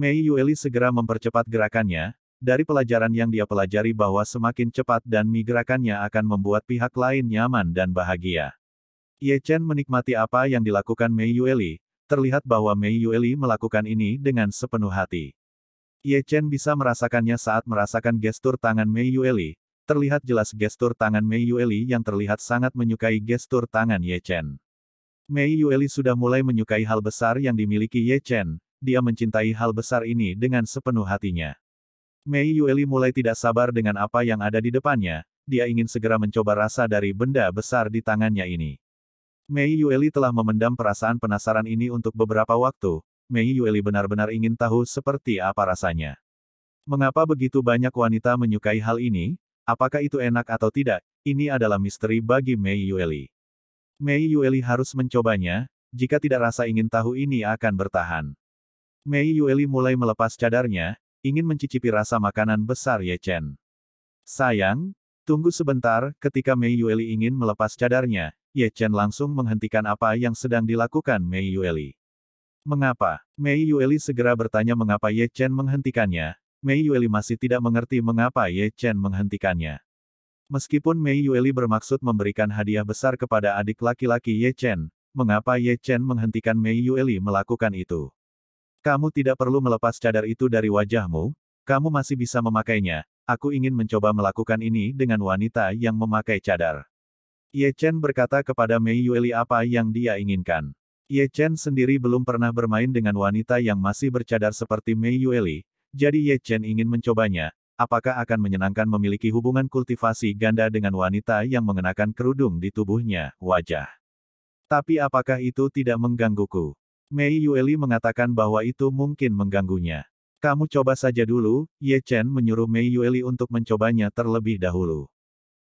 Mei Yueli segera mempercepat gerakannya, dari pelajaran yang dia pelajari bahwa semakin cepat dan mi gerakannya akan membuat pihak lain nyaman dan bahagia. Ye Chen menikmati apa yang dilakukan Mei Yueli, terlihat bahwa Mei Yueli melakukan ini dengan sepenuh hati. Ye Chen bisa merasakannya saat merasakan gestur tangan Mei Yueli, terlihat jelas gestur tangan Mei Yueli yang terlihat sangat menyukai gestur tangan Ye Chen. Mei Yueli sudah mulai menyukai hal besar yang dimiliki Ye Chen, dia mencintai hal besar ini dengan sepenuh hatinya. Mei Yueli mulai tidak sabar dengan apa yang ada di depannya, dia ingin segera mencoba rasa dari benda besar di tangannya ini. Mei Yueli telah memendam perasaan penasaran ini untuk beberapa waktu, Mei Yueli benar-benar ingin tahu seperti apa rasanya. Mengapa begitu banyak wanita menyukai hal ini? Apakah itu enak atau tidak? Ini adalah misteri bagi Mei Yueli. Mei Yueli harus mencobanya, jika tidak rasa ingin tahu ini akan bertahan. Mei Yueli mulai melepas cadarnya, ingin mencicipi rasa makanan besar Ye Chen. Sayang, tunggu sebentar, ketika Mei Yueli ingin melepas cadarnya, Ye Chen langsung menghentikan apa yang sedang dilakukan Mei Yueli. Mengapa? Mei Yueli segera bertanya mengapa Ye Chen menghentikannya. Mei Yueli masih tidak mengerti mengapa Ye Chen menghentikannya. Meskipun Mei Yueli bermaksud memberikan hadiah besar kepada adik laki-laki Ye Chen, mengapa Ye Chen menghentikan Mei Yueli melakukan itu? Kamu tidak perlu melepas cadar itu dari wajahmu, kamu masih bisa memakainya. Aku ingin mencoba melakukan ini dengan wanita yang memakai cadar. Ye Chen berkata kepada Mei Yueli apa yang dia inginkan. Ye Chen sendiri belum pernah bermain dengan wanita yang masih bercadar seperti Mei Yueli, jadi Ye Chen ingin mencobanya. Apakah akan menyenangkan memiliki hubungan kultivasi ganda dengan wanita yang mengenakan kerudung di tubuhnya, wajah? Tapi apakah itu tidak menggangguku? Mei Yueli mengatakan bahwa itu mungkin mengganggunya. Kamu coba saja dulu, Ye Chen menyuruh Mei Yueli untuk mencobanya terlebih dahulu.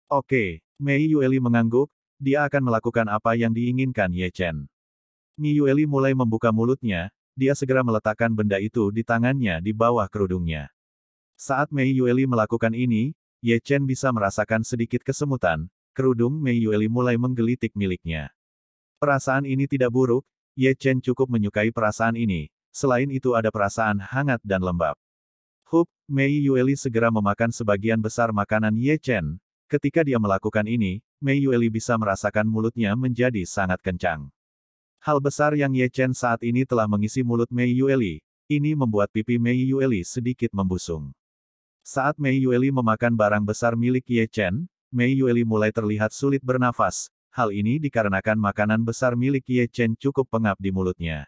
Oke, Mei Yueli mengangguk, dia akan melakukan apa yang diinginkan Ye Chen. Mei Yueli mulai membuka mulutnya, dia segera meletakkan benda itu di tangannya di bawah kerudungnya. Saat Mei Yueli melakukan ini, Ye Chen bisa merasakan sedikit kesemutan, kerudung Mei Yueli mulai menggelitik miliknya. Perasaan ini tidak buruk, Ye Chen cukup menyukai perasaan ini, selain itu ada perasaan hangat dan lembab. Hup, Mei Yueli segera memakan sebagian besar makanan Ye Chen. Ketika dia melakukan ini, Mei Yueli bisa merasakan mulutnya menjadi sangat kencang. Hal besar yang Ye Chen saat ini telah mengisi mulut Mei Yueli, ini membuat pipi Mei Yueli sedikit membusung. Saat Mei Yueli memakan barang besar milik Ye Chen, Mei Yueli mulai terlihat sulit bernafas, Hal ini dikarenakan makanan besar milik Ye Chen cukup pengap di mulutnya.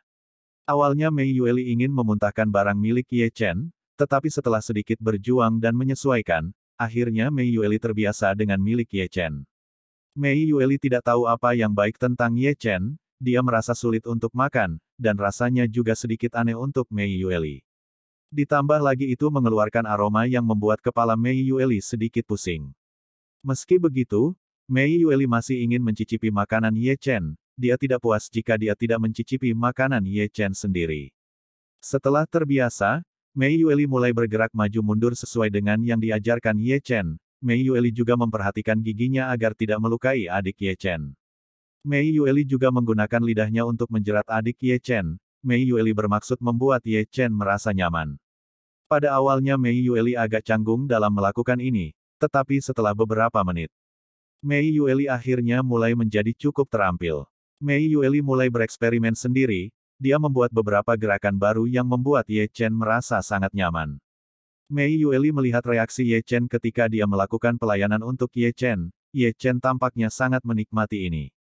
Awalnya Mei Yueli ingin memuntahkan barang milik Ye Chen, tetapi setelah sedikit berjuang dan menyesuaikan, akhirnya Mei Yueli terbiasa dengan milik Ye Chen. Mei Yueli tidak tahu apa yang baik tentang Ye Chen, dia merasa sulit untuk makan, dan rasanya juga sedikit aneh untuk Mei Yueli. Ditambah lagi itu mengeluarkan aroma yang membuat kepala Mei Yueli sedikit pusing. Meski begitu, Mei Yueli masih ingin mencicipi makanan Ye Chen, dia tidak puas jika dia tidak mencicipi makanan Ye Chen sendiri. Setelah terbiasa, Mei Yueli mulai bergerak maju mundur sesuai dengan yang diajarkan Ye Chen. Mei Yueli juga memperhatikan giginya agar tidak melukai adik Ye Chen. Mei Yueli juga menggunakan lidahnya untuk menjerat adik Ye Chen. Mei Yueli bermaksud membuat Ye Chen merasa nyaman. Pada awalnya Mei Yueli agak canggung dalam melakukan ini, tetapi setelah beberapa menit, Mei Yueli akhirnya mulai menjadi cukup terampil. Mei Yueli mulai bereksperimen sendiri, dia membuat beberapa gerakan baru yang membuat Ye Chen merasa sangat nyaman. Mei Yueli melihat reaksi Ye Chen ketika dia melakukan pelayanan untuk Ye Chen, Ye Chen tampaknya sangat menikmati ini.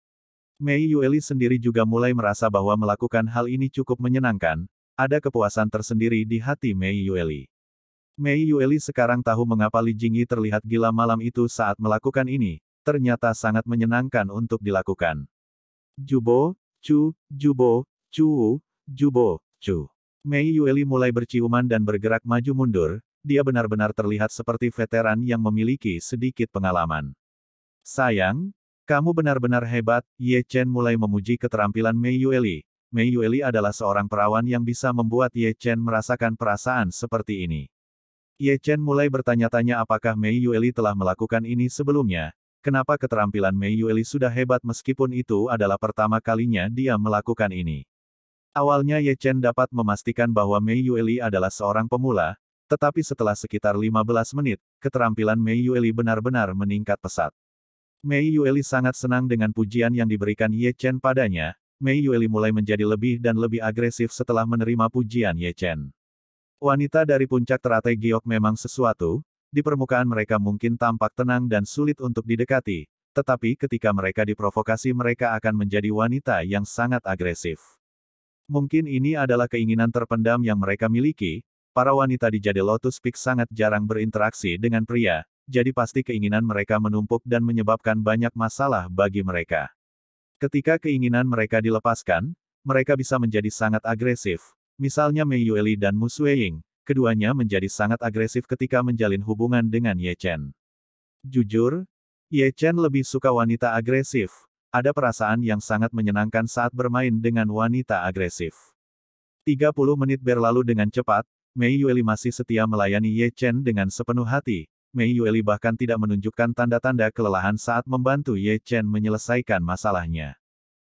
Mei Yueli sendiri juga mulai merasa bahwa melakukan hal ini cukup menyenangkan, ada kepuasan tersendiri di hati Mei Yueli. Mei Yueli sekarang tahu mengapa Li Jingyi terlihat gila malam itu saat melakukan ini, ternyata sangat menyenangkan untuk dilakukan. Jubo, Chu, Jubo, Chu, Jubo, Chu. Mei Yueli mulai berciuman dan bergerak maju mundur, dia benar-benar terlihat seperti veteran yang memiliki sedikit pengalaman. Sayang, kamu benar-benar hebat, Ye Chen mulai memuji keterampilan Mei Yueli. Mei Yueli adalah seorang perawan yang bisa membuat Ye Chen merasakan perasaan seperti ini. Ye Chen mulai bertanya-tanya apakah Mei Yueli telah melakukan ini sebelumnya, Kenapa keterampilan Mei Yueli sudah hebat meskipun itu adalah pertama kalinya dia melakukan ini. Awalnya Ye Chen dapat memastikan bahwa Mei Yueli adalah seorang pemula, tetapi setelah sekitar 15 menit, keterampilan Mei Yueli benar-benar meningkat pesat. Mei Yueli sangat senang dengan pujian yang diberikan Ye Chen padanya, Mei Yueli mulai menjadi lebih dan lebih agresif setelah menerima pujian Ye Chen. Wanita dari puncak teratai Giok memang sesuatu, di permukaan mereka mungkin tampak tenang dan sulit untuk didekati, tetapi ketika mereka diprovokasi mereka akan menjadi wanita yang sangat agresif. Mungkin ini adalah keinginan terpendam yang mereka miliki, para wanita di Jade Lotus Peak sangat jarang berinteraksi dengan pria, jadi pasti keinginan mereka menumpuk dan menyebabkan banyak masalah bagi mereka. Ketika keinginan mereka dilepaskan, mereka bisa menjadi sangat agresif, misalnya Mei Yueli dan Mu keduanya menjadi sangat agresif ketika menjalin hubungan dengan Ye Chen. Jujur, Ye Chen lebih suka wanita agresif. Ada perasaan yang sangat menyenangkan saat bermain dengan wanita agresif. 30 menit berlalu dengan cepat, Mei Yueli masih setia melayani Ye Chen dengan sepenuh hati. Mei Yueli bahkan tidak menunjukkan tanda-tanda kelelahan saat membantu Ye Chen menyelesaikan masalahnya.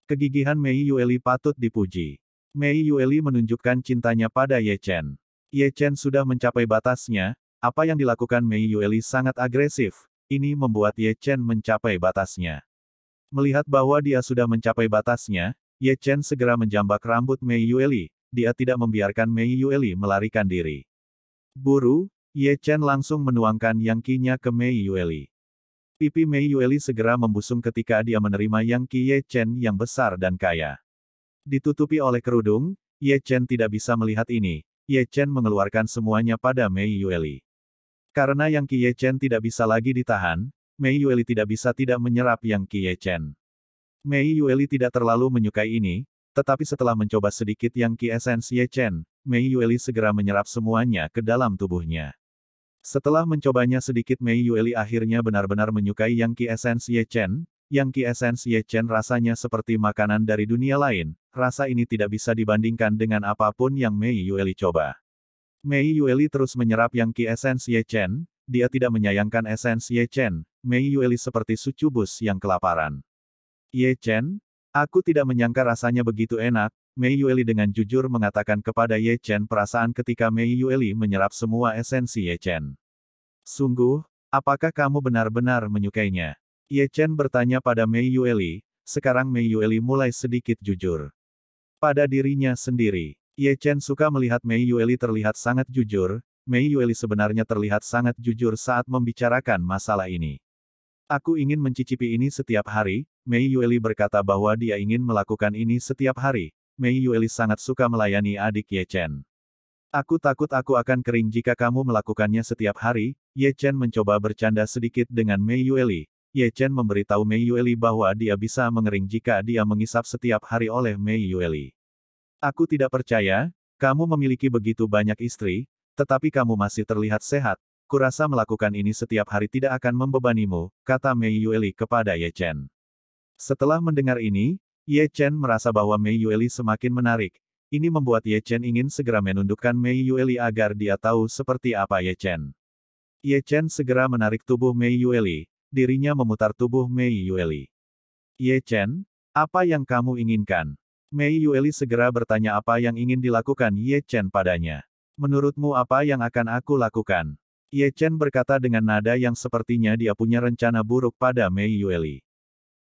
Kegigihan Mei Yueli patut dipuji. Mei Yueli menunjukkan cintanya pada Ye Chen. Ye Chen sudah mencapai batasnya, apa yang dilakukan Mei Yueli sangat agresif, ini membuat Ye Chen mencapai batasnya. Melihat bahwa dia sudah mencapai batasnya, Ye Chen segera menjambak rambut Mei Yueli, dia tidak membiarkan Mei Yueli melarikan diri. Buru, Ye Chen langsung menuangkan yang kinya ke Mei Yueli. Pipi Mei Yueli segera membusung ketika dia menerima yang ki Ye Chen yang besar dan kaya. Ditutupi oleh kerudung, Ye Chen tidak bisa melihat ini, Ye Chen mengeluarkan semuanya pada Mei Yueli. Karena yang Qi Ye Chen tidak bisa lagi ditahan, Mei Yueli tidak bisa tidak menyerap yang Qi Ye Chen. Mei Yueli tidak terlalu menyukai ini, tetapi setelah mencoba sedikit yang Qi Essence Ye Chen, Mei Yueli segera menyerap semuanya ke dalam tubuhnya. Setelah mencobanya sedikit Mei Yueli akhirnya benar-benar menyukai yang Qi Essence Ye Chen, yang Ki Essence Ye Chen rasanya seperti makanan dari dunia lain, rasa ini tidak bisa dibandingkan dengan apapun yang Mei Yueli coba. Mei Yueli terus menyerap yang Ki Essence Ye Chen, dia tidak menyayangkan Essence Ye Chen, Mei Yueli seperti sucubus yang kelaparan. Ye Chen, aku tidak menyangka rasanya begitu enak, Mei Yueli dengan jujur mengatakan kepada Ye Chen perasaan ketika Mei Yueli menyerap semua esensi Ye Chen. Sungguh, apakah kamu benar-benar menyukainya? Ye Chen bertanya pada Mei Yueli, sekarang Mei Yueli mulai sedikit jujur. Pada dirinya sendiri, Ye Chen suka melihat Mei Yueli terlihat sangat jujur, Mei Yueli sebenarnya terlihat sangat jujur saat membicarakan masalah ini. Aku ingin mencicipi ini setiap hari, Mei Yueli berkata bahwa dia ingin melakukan ini setiap hari, Mei Yueli sangat suka melayani adik Ye Chen. Aku takut aku akan kering jika kamu melakukannya setiap hari, Ye Chen mencoba bercanda sedikit dengan Mei Yueli, Ye Chen memberitahu Mei Yueli bahwa dia bisa mengering jika dia mengisap setiap hari oleh Mei Yueli. Aku tidak percaya, kamu memiliki begitu banyak istri, tetapi kamu masih terlihat sehat. Kurasa melakukan ini setiap hari tidak akan membebanimu, kata Mei Yueli kepada Ye Chen. Setelah mendengar ini, Ye Chen merasa bahwa Mei Yueli semakin menarik. Ini membuat Ye Chen ingin segera menundukkan Mei Yueli agar dia tahu seperti apa Ye Chen. Ye Chen segera menarik tubuh Mei Yueli, dirinya memutar tubuh Mei Yueli. Ye Chen, apa yang kamu inginkan? Mei Yueli segera bertanya apa yang ingin dilakukan Ye Chen padanya. Menurutmu apa yang akan aku lakukan? Ye Chen berkata dengan nada yang sepertinya dia punya rencana buruk pada Mei Yueli.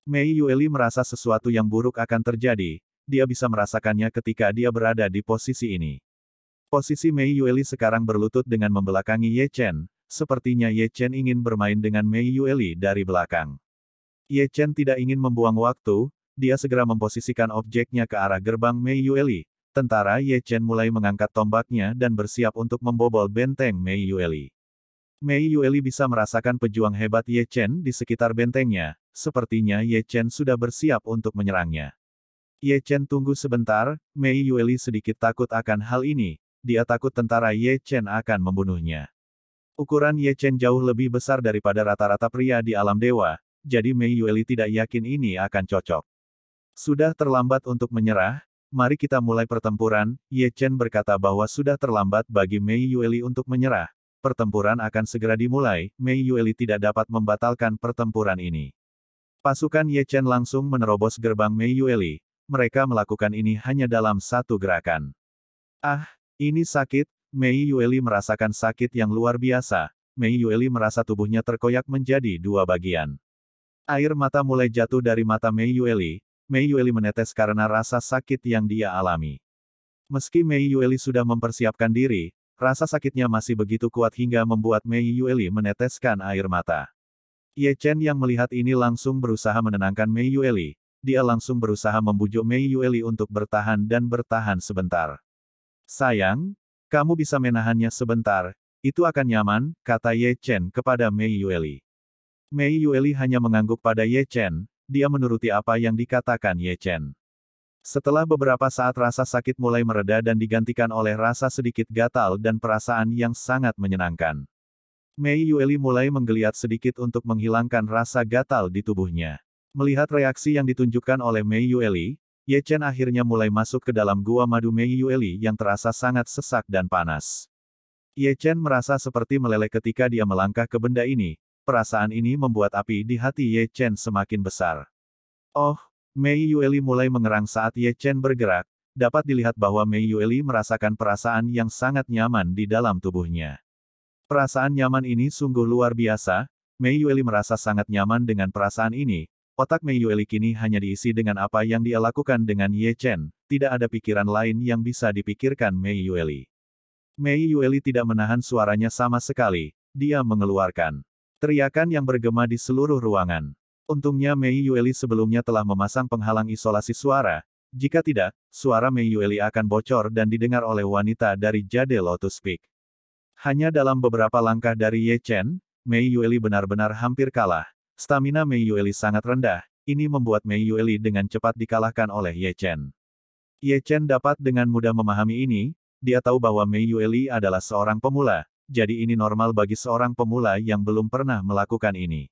Mei Yueli merasa sesuatu yang buruk akan terjadi, dia bisa merasakannya ketika dia berada di posisi ini. Posisi Mei Yueli sekarang berlutut dengan membelakangi Ye Chen, sepertinya Ye Chen ingin bermain dengan Mei Yueli dari belakang. Ye Chen tidak ingin membuang waktu, dia segera memposisikan objeknya ke arah gerbang Mei Yueli. Tentara Ye Chen mulai mengangkat tombaknya dan bersiap untuk membobol benteng Mei Yueli. Mei Yueli bisa merasakan pejuang hebat Ye Chen di sekitar bentengnya, sepertinya Ye Chen sudah bersiap untuk menyerangnya. Ye Chen tunggu sebentar, Mei Yueli sedikit takut akan hal ini, dia takut tentara Ye Chen akan membunuhnya. Ukuran Ye Chen jauh lebih besar daripada rata-rata pria di alam dewa, jadi Mei Yueli tidak yakin ini akan cocok. Sudah terlambat untuk menyerah, mari kita mulai pertempuran, Ye Chen berkata bahwa sudah terlambat bagi Mei Yueli untuk menyerah. Pertempuran akan segera dimulai, Mei Yueli tidak dapat membatalkan pertempuran ini. Pasukan Ye Chen langsung menerobos gerbang Mei Yueli, mereka melakukan ini hanya dalam satu gerakan. Ah, ini sakit, Mei Yueli merasakan sakit yang luar biasa, Mei Yueli merasa tubuhnya terkoyak menjadi dua bagian. Air mata mulai jatuh dari mata Mei Yueli, Mei Yueli menetes karena rasa sakit yang dia alami. Meski Mei Yueli sudah mempersiapkan diri, rasa sakitnya masih begitu kuat hingga membuat Mei Yueli meneteskan air mata. Ye Chen yang melihat ini langsung berusaha menenangkan Mei Yueli, dia langsung berusaha membujuk Mei Yueli untuk bertahan dan bertahan sebentar. Sayang, kamu bisa menahannya sebentar, itu akan nyaman, kata Ye Chen kepada Mei Yueli. Mei Yueli hanya mengangguk pada Ye Chen, dia menuruti apa yang dikatakan Ye Chen. Setelah beberapa saat rasa sakit mulai mereda dan digantikan oleh rasa sedikit gatal dan perasaan yang sangat menyenangkan. Mei Yueli mulai menggeliat sedikit untuk menghilangkan rasa gatal di tubuhnya. Melihat reaksi yang ditunjukkan oleh Mei Yueli, Ye Chen akhirnya mulai masuk ke dalam gua madu Mei Yueli yang terasa sangat sesak dan panas. Ye Chen merasa seperti meleleh ketika dia melangkah ke benda ini, perasaan ini membuat api di hati Ye Chen semakin besar. Oh, Mei Yueli mulai mengerang saat Ye Chen bergerak, dapat dilihat bahwa Mei Yueli merasakan perasaan yang sangat nyaman di dalam tubuhnya. Perasaan nyaman ini sungguh luar biasa, Mei Yueli merasa sangat nyaman dengan perasaan ini, Otak Mei Yueli kini hanya diisi dengan apa yang dia lakukan dengan Ye Chen, tidak ada pikiran lain yang bisa dipikirkan Mei Yueli. Mei Yueli tidak menahan suaranya sama sekali, dia mengeluarkan teriakan yang bergema di seluruh ruangan. Untungnya Mei Yueli sebelumnya telah memasang penghalang isolasi suara, jika tidak, suara Mei Yueli akan bocor dan didengar oleh wanita dari Jade Lotus Peak. Hanya dalam beberapa langkah dari Ye Chen, Mei Yueli benar-benar hampir kalah. Stamina Mei Yueli sangat rendah, ini membuat Mei Yueli dengan cepat dikalahkan oleh Ye Chen. Ye Chen dapat dengan mudah memahami ini, dia tahu bahwa Mei Yueli adalah seorang pemula, jadi ini normal bagi seorang pemula yang belum pernah melakukan ini.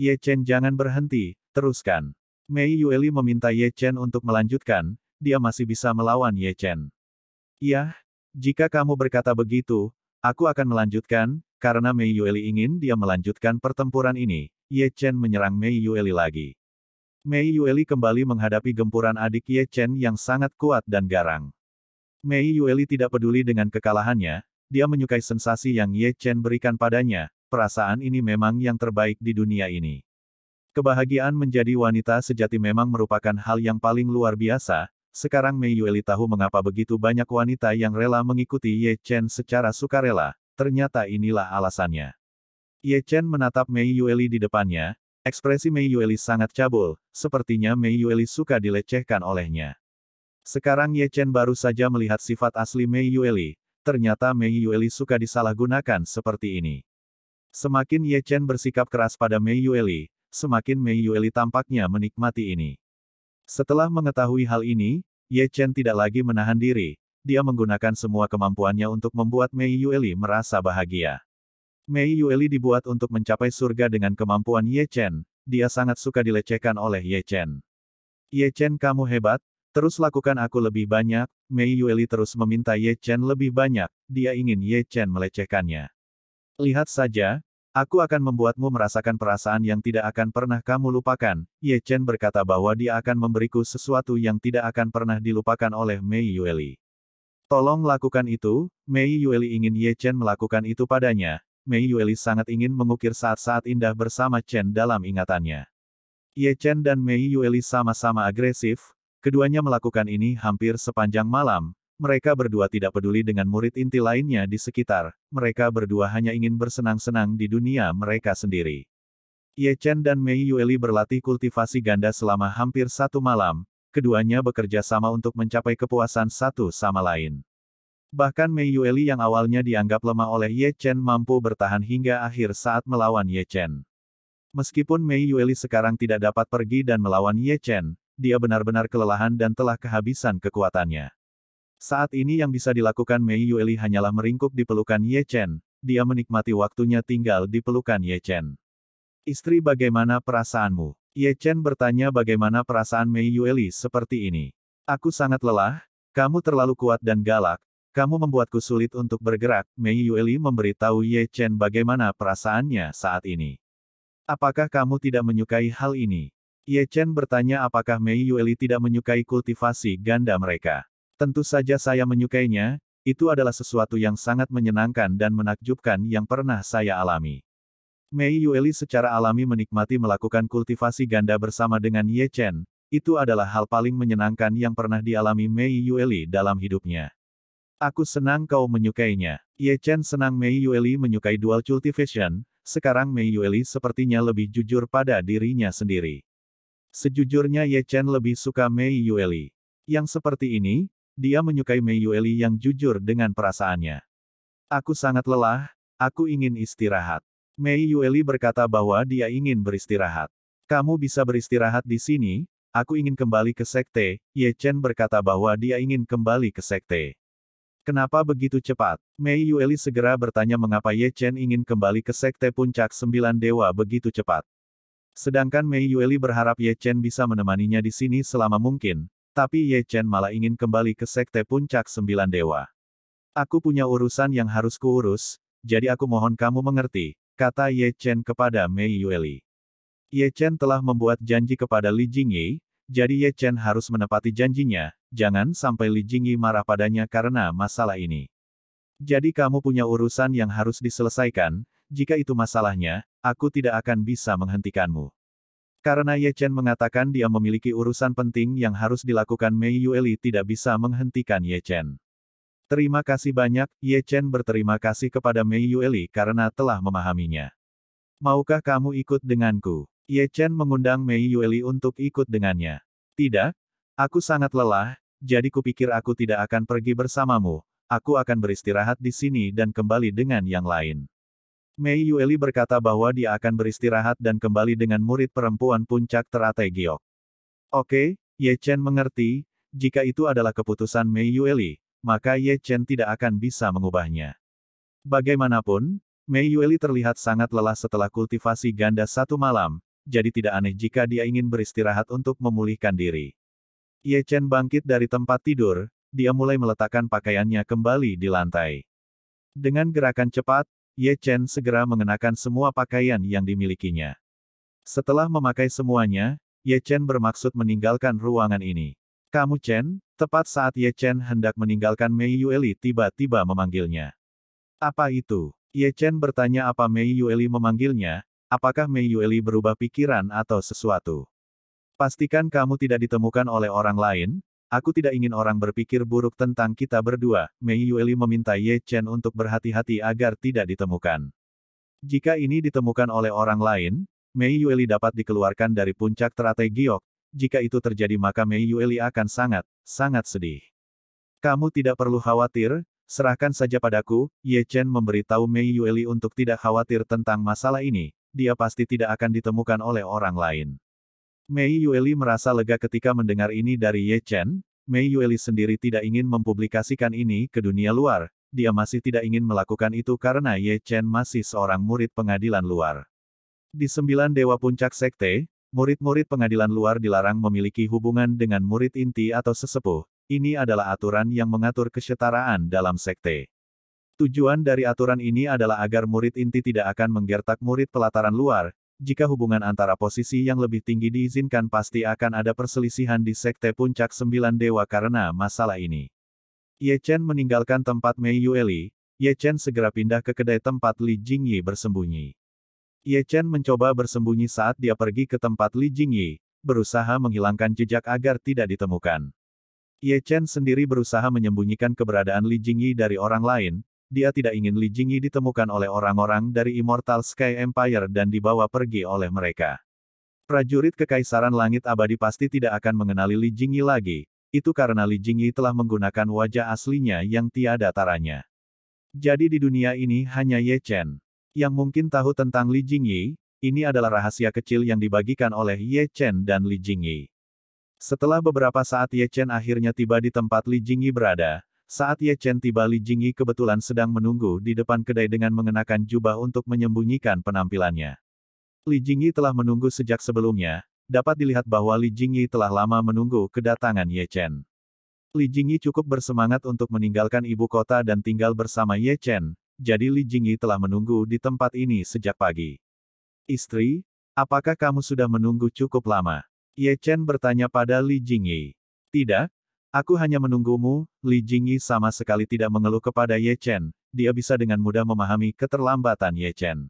Ye Chen jangan berhenti, teruskan. Mei Yueli meminta Ye Chen untuk melanjutkan, dia masih bisa melawan Ye Chen. Yah, jika kamu berkata begitu, aku akan melanjutkan, karena Mei Yueli ingin dia melanjutkan pertempuran ini, Ye Chen menyerang Mei Yueli lagi. Mei Yueli kembali menghadapi gempuran adik Ye Chen yang sangat kuat dan garang. Mei Yueli tidak peduli dengan kekalahannya, dia menyukai sensasi yang Ye Chen berikan padanya, perasaan ini memang yang terbaik di dunia ini. Kebahagiaan menjadi wanita sejati memang merupakan hal yang paling luar biasa, sekarang Mei Yueli tahu mengapa begitu banyak wanita yang rela mengikuti Ye Chen secara sukarela, ternyata inilah alasannya. Ye Chen menatap Mei Yueli di depannya, ekspresi Mei Yueli sangat cabul, sepertinya Mei Yueli suka dilecehkan olehnya. Sekarang Ye Chen baru saja melihat sifat asli Mei Yueli, ternyata Mei Yueli suka disalahgunakan seperti ini. Semakin Ye Chen bersikap keras pada Mei Yueli, semakin Mei Yueli tampaknya menikmati ini. Setelah mengetahui hal ini, Ye Chen tidak lagi menahan diri, dia menggunakan semua kemampuannya untuk membuat Mei Yueli merasa bahagia. Mei Yueli dibuat untuk mencapai surga dengan kemampuan Ye Chen, dia sangat suka dilecehkan oleh Ye Chen. Ye Chen kamu hebat, terus lakukan aku lebih banyak, Mei Yueli terus meminta Ye Chen lebih banyak, dia ingin Ye Chen melecehkannya. Lihat saja, Aku akan membuatmu merasakan perasaan yang tidak akan pernah kamu lupakan. Ye Chen berkata bahwa dia akan memberiku sesuatu yang tidak akan pernah dilupakan oleh Mei Yueli. Tolong lakukan itu, Mei Yueli ingin Ye Chen melakukan itu padanya, Mei Yueli sangat ingin mengukir saat-saat indah bersama Chen dalam ingatannya. Ye Chen dan Mei Yueli sama-sama agresif, keduanya melakukan ini hampir sepanjang malam, mereka berdua tidak peduli dengan murid inti lainnya di sekitar, mereka berdua hanya ingin bersenang-senang di dunia mereka sendiri. Ye Chen dan Mei Yueli berlatih kultivasi ganda selama hampir satu malam, keduanya bekerja sama untuk mencapai kepuasan satu sama lain. Bahkan Mei Yueli yang awalnya dianggap lemah oleh Ye Chen mampu bertahan hingga akhir saat melawan Ye Chen. Meskipun Mei Yueli sekarang tidak dapat pergi dan melawan Ye Chen, dia benar-benar kelelahan dan telah kehabisan kekuatannya. Saat ini yang bisa dilakukan Mei Yueli hanyalah meringkuk di pelukan Ye Chen, dia menikmati waktunya tinggal di pelukan Ye Chen. Istri bagaimana perasaanmu? Ye Chen bertanya bagaimana perasaan Mei Yueli seperti ini. Aku sangat lelah, kamu terlalu kuat dan galak, kamu membuatku sulit untuk bergerak, Mei Yueli memberitahu Ye Chen bagaimana perasaannya saat ini. Apakah kamu tidak menyukai hal ini? Ye Chen bertanya apakah Mei Yueli tidak menyukai kultivasi ganda mereka. Tentu saja saya menyukainya, itu adalah sesuatu yang sangat menyenangkan dan menakjubkan yang pernah saya alami. Mei Yueli secara alami menikmati melakukan kultivasi ganda bersama dengan Ye Chen, itu adalah hal paling menyenangkan yang pernah dialami Mei Yueli dalam hidupnya. Aku senang kau menyukainya. Ye Chen senang Mei Yueli menyukai dual cultivation, sekarang Mei Yueli sepertinya lebih jujur pada dirinya sendiri. Sejujurnya Ye Chen lebih suka Mei Yueli. Yang seperti ini, dia menyukai Mei Yueli yang jujur dengan perasaannya. Aku sangat lelah, aku ingin istirahat. Mei Yueli berkata bahwa dia ingin beristirahat. Kamu bisa beristirahat di sini, aku ingin kembali ke sekte, Ye Chen berkata bahwa dia ingin kembali ke sekte. Kenapa begitu cepat? Mei Yueli segera bertanya mengapa Ye Chen ingin kembali ke Sekte Puncak Sembilan Dewa begitu cepat. Sedangkan Mei Yueli berharap Ye Chen bisa menemaninya di sini selama mungkin, tapi Ye Chen malah ingin kembali ke Sekte Puncak Sembilan Dewa. Aku punya urusan yang harus kuurus, jadi aku mohon kamu mengerti, kata Ye Chen kepada Mei Yueli. Ye Chen telah membuat janji kepada Li Jingyi, jadi Ye Chen harus menepati janjinya, jangan sampai Li Jingyi marah padanya karena masalah ini. Jadi kamu punya urusan yang harus diselesaikan, jika itu masalahnya, aku tidak akan bisa menghentikanmu. Karena Ye Chen mengatakan dia memiliki urusan penting yang harus dilakukan Mei Yueli tidak bisa menghentikan Ye Chen. Terima kasih banyak, Ye Chen berterima kasih kepada Mei Yueli karena telah memahaminya. Maukah kamu ikut denganku? Ye Chen mengundang Mei Yueli untuk ikut dengannya. Tidak, aku sangat lelah, jadi kupikir aku tidak akan pergi bersamamu, aku akan beristirahat di sini dan kembali dengan yang lain. Mei Yueli berkata bahwa dia akan beristirahat dan kembali dengan murid perempuan puncak teratai Giok. Oke, Ye Chen mengerti, jika itu adalah keputusan Mei Yueli, maka Ye Chen tidak akan bisa mengubahnya. Bagaimanapun, Mei Yueli terlihat sangat lelah setelah kultivasi ganda satu malam, jadi tidak aneh jika dia ingin beristirahat untuk memulihkan diri. Ye Chen bangkit dari tempat tidur, dia mulai meletakkan pakaiannya kembali di lantai. Dengan gerakan cepat, Ye Chen segera mengenakan semua pakaian yang dimilikinya. Setelah memakai semuanya, Ye Chen bermaksud meninggalkan ruangan ini. Kamu Chen, tepat saat Ye Chen hendak meninggalkan Mei Yueli tiba-tiba memanggilnya. Apa itu? Ye Chen bertanya apa Mei Yueli memanggilnya, Apakah Mei Yueli berubah pikiran atau sesuatu? Pastikan kamu tidak ditemukan oleh orang lain, aku tidak ingin orang berpikir buruk tentang kita berdua, Mei Yueli meminta Ye Chen untuk berhati-hati agar tidak ditemukan. Jika ini ditemukan oleh orang lain, Mei Yueli dapat dikeluarkan dari puncak teratai giok, jika itu terjadi maka Mei Yueli akan sangat, sangat sedih. Kamu tidak perlu khawatir, serahkan saja padaku, Ye Chen memberitahu Mei Yueli untuk tidak khawatir tentang masalah ini, dia pasti tidak akan ditemukan oleh orang lain. Mei Yueli merasa lega ketika mendengar ini dari Ye Chen, Mei Yueli sendiri tidak ingin mempublikasikan ini ke dunia luar, dia masih tidak ingin melakukan itu karena Ye Chen masih seorang murid pengadilan luar. Di sembilan dewa puncak sekte, murid-murid pengadilan luar dilarang memiliki hubungan dengan murid inti atau sesepuh, ini adalah aturan yang mengatur kesetaraan dalam sekte. Tujuan dari aturan ini adalah agar murid inti tidak akan menggertak murid pelataran luar, jika hubungan antara posisi yang lebih tinggi diizinkan pasti akan ada perselisihan di Sekte Puncak Sembilan Dewa karena masalah ini. Ye Chen meninggalkan tempat Mei Yueli, Ye Chen segera pindah ke kedai tempat Li Jingyi bersembunyi. Ye Chen mencoba bersembunyi saat dia pergi ke tempat Li Jingyi, berusaha menghilangkan jejak agar tidak ditemukan. Ye Chen sendiri berusaha menyembunyikan keberadaan Li Jingyi dari orang lain, dia tidak ingin Li Jingyi ditemukan oleh orang-orang dari Immortal Sky Empire dan dibawa pergi oleh mereka. Prajurit Kekaisaran Langit Abadi pasti tidak akan mengenali Li Jingyi lagi, itu karena Li Jingyi telah menggunakan wajah aslinya yang tiada taranya. Jadi di dunia ini hanya Ye Chen. Yang mungkin tahu tentang Li Jingyi, ini adalah rahasia kecil yang dibagikan oleh Ye Chen dan Li Jingyi. Setelah beberapa saat Ye Chen akhirnya tiba di tempat Li Jingyi berada, saat Ye Chen tiba Li Jingyi kebetulan sedang menunggu di depan kedai dengan mengenakan jubah untuk menyembunyikan penampilannya. Li Jingyi telah menunggu sejak sebelumnya, dapat dilihat bahwa Li Jingyi telah lama menunggu kedatangan Ye Chen. Li Jingyi cukup bersemangat untuk meninggalkan ibu kota dan tinggal bersama Ye Chen, jadi Li Jingyi telah menunggu di tempat ini sejak pagi. Istri, apakah kamu sudah menunggu cukup lama? Ye Chen bertanya pada Li Jingyi. Tidak, Aku hanya menunggumu, Li Jingyi sama sekali tidak mengeluh kepada Ye Chen, dia bisa dengan mudah memahami keterlambatan Ye Chen.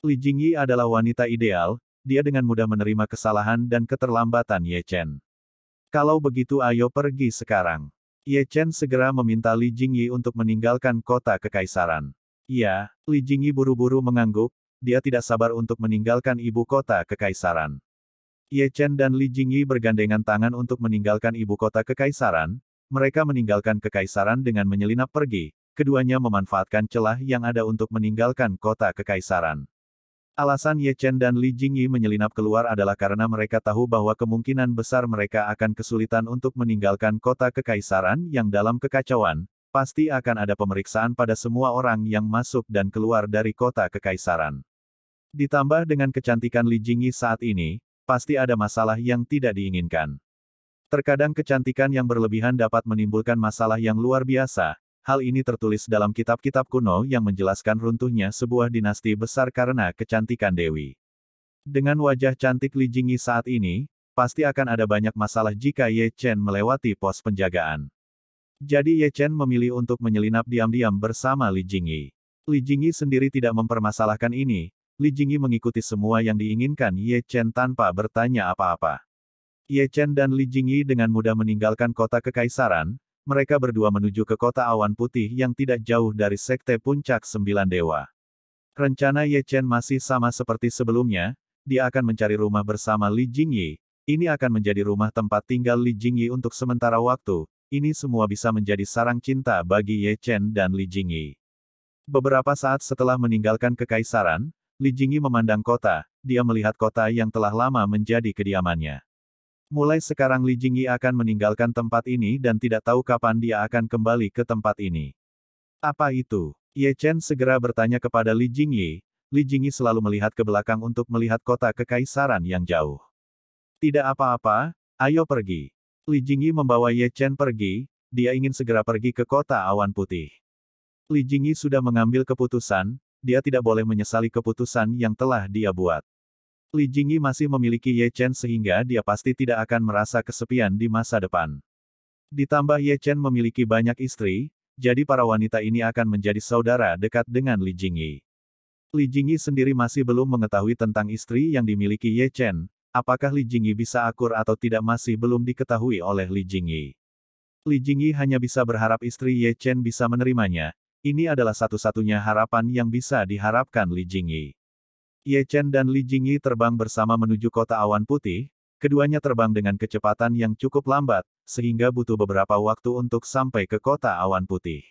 Li Jingyi adalah wanita ideal, dia dengan mudah menerima kesalahan dan keterlambatan Ye Chen. Kalau begitu ayo pergi sekarang. Ye Chen segera meminta Li Jingyi untuk meninggalkan kota kekaisaran. Ya, Li Jingyi buru-buru mengangguk, dia tidak sabar untuk meninggalkan ibu kota kekaisaran. Ye Chen dan Li Jingyi bergandengan tangan untuk meninggalkan ibu kota kekaisaran, mereka meninggalkan kekaisaran dengan menyelinap pergi, keduanya memanfaatkan celah yang ada untuk meninggalkan kota kekaisaran. Alasan Ye Chen dan Li Jingyi menyelinap keluar adalah karena mereka tahu bahwa kemungkinan besar mereka akan kesulitan untuk meninggalkan kota kekaisaran yang dalam kekacauan, pasti akan ada pemeriksaan pada semua orang yang masuk dan keluar dari kota kekaisaran. Ditambah dengan kecantikan Li Jingyi saat ini, pasti ada masalah yang tidak diinginkan. Terkadang kecantikan yang berlebihan dapat menimbulkan masalah yang luar biasa. Hal ini tertulis dalam kitab-kitab kuno yang menjelaskan runtuhnya sebuah dinasti besar karena kecantikan Dewi. Dengan wajah cantik Li Jingyi saat ini, pasti akan ada banyak masalah jika Ye Chen melewati pos penjagaan. Jadi Ye Chen memilih untuk menyelinap diam-diam bersama Li Jingyi. Li Jingyi sendiri tidak mempermasalahkan ini, Li Jingyi mengikuti semua yang diinginkan Ye Chen tanpa bertanya apa-apa. Ye Chen dan Li Jingyi dengan mudah meninggalkan kota kekaisaran, mereka berdua menuju ke kota awan putih yang tidak jauh dari sekte puncak sembilan dewa. Rencana Ye Chen masih sama seperti sebelumnya, dia akan mencari rumah bersama Li Jingyi, ini akan menjadi rumah tempat tinggal Li Jingyi untuk sementara waktu, ini semua bisa menjadi sarang cinta bagi Ye Chen dan Li Jingyi. Beberapa saat setelah meninggalkan kekaisaran, Li Jingyi memandang kota, dia melihat kota yang telah lama menjadi kediamannya. Mulai sekarang Li Jingyi akan meninggalkan tempat ini dan tidak tahu kapan dia akan kembali ke tempat ini. Apa itu? Ye Chen segera bertanya kepada Li Jingyi. Li Jingyi selalu melihat ke belakang untuk melihat kota kekaisaran yang jauh. Tidak apa-apa, ayo pergi. Li Jingyi membawa Ye Chen pergi, dia ingin segera pergi ke kota awan putih. Li Jingyi sudah mengambil keputusan, dia tidak boleh menyesali keputusan yang telah dia buat. Li Jingyi masih memiliki Ye Chen sehingga dia pasti tidak akan merasa kesepian di masa depan. Ditambah Ye Chen memiliki banyak istri, jadi para wanita ini akan menjadi saudara dekat dengan Li Jingyi. Li Jingyi sendiri masih belum mengetahui tentang istri yang dimiliki Ye Chen, apakah Li Jingyi bisa akur atau tidak masih belum diketahui oleh Li Jingyi. Li Jingyi hanya bisa berharap istri Ye Chen bisa menerimanya, ini adalah satu-satunya harapan yang bisa diharapkan Li Jingyi. Ye Chen dan Li Jingyi terbang bersama menuju kota awan putih, keduanya terbang dengan kecepatan yang cukup lambat, sehingga butuh beberapa waktu untuk sampai ke kota awan putih.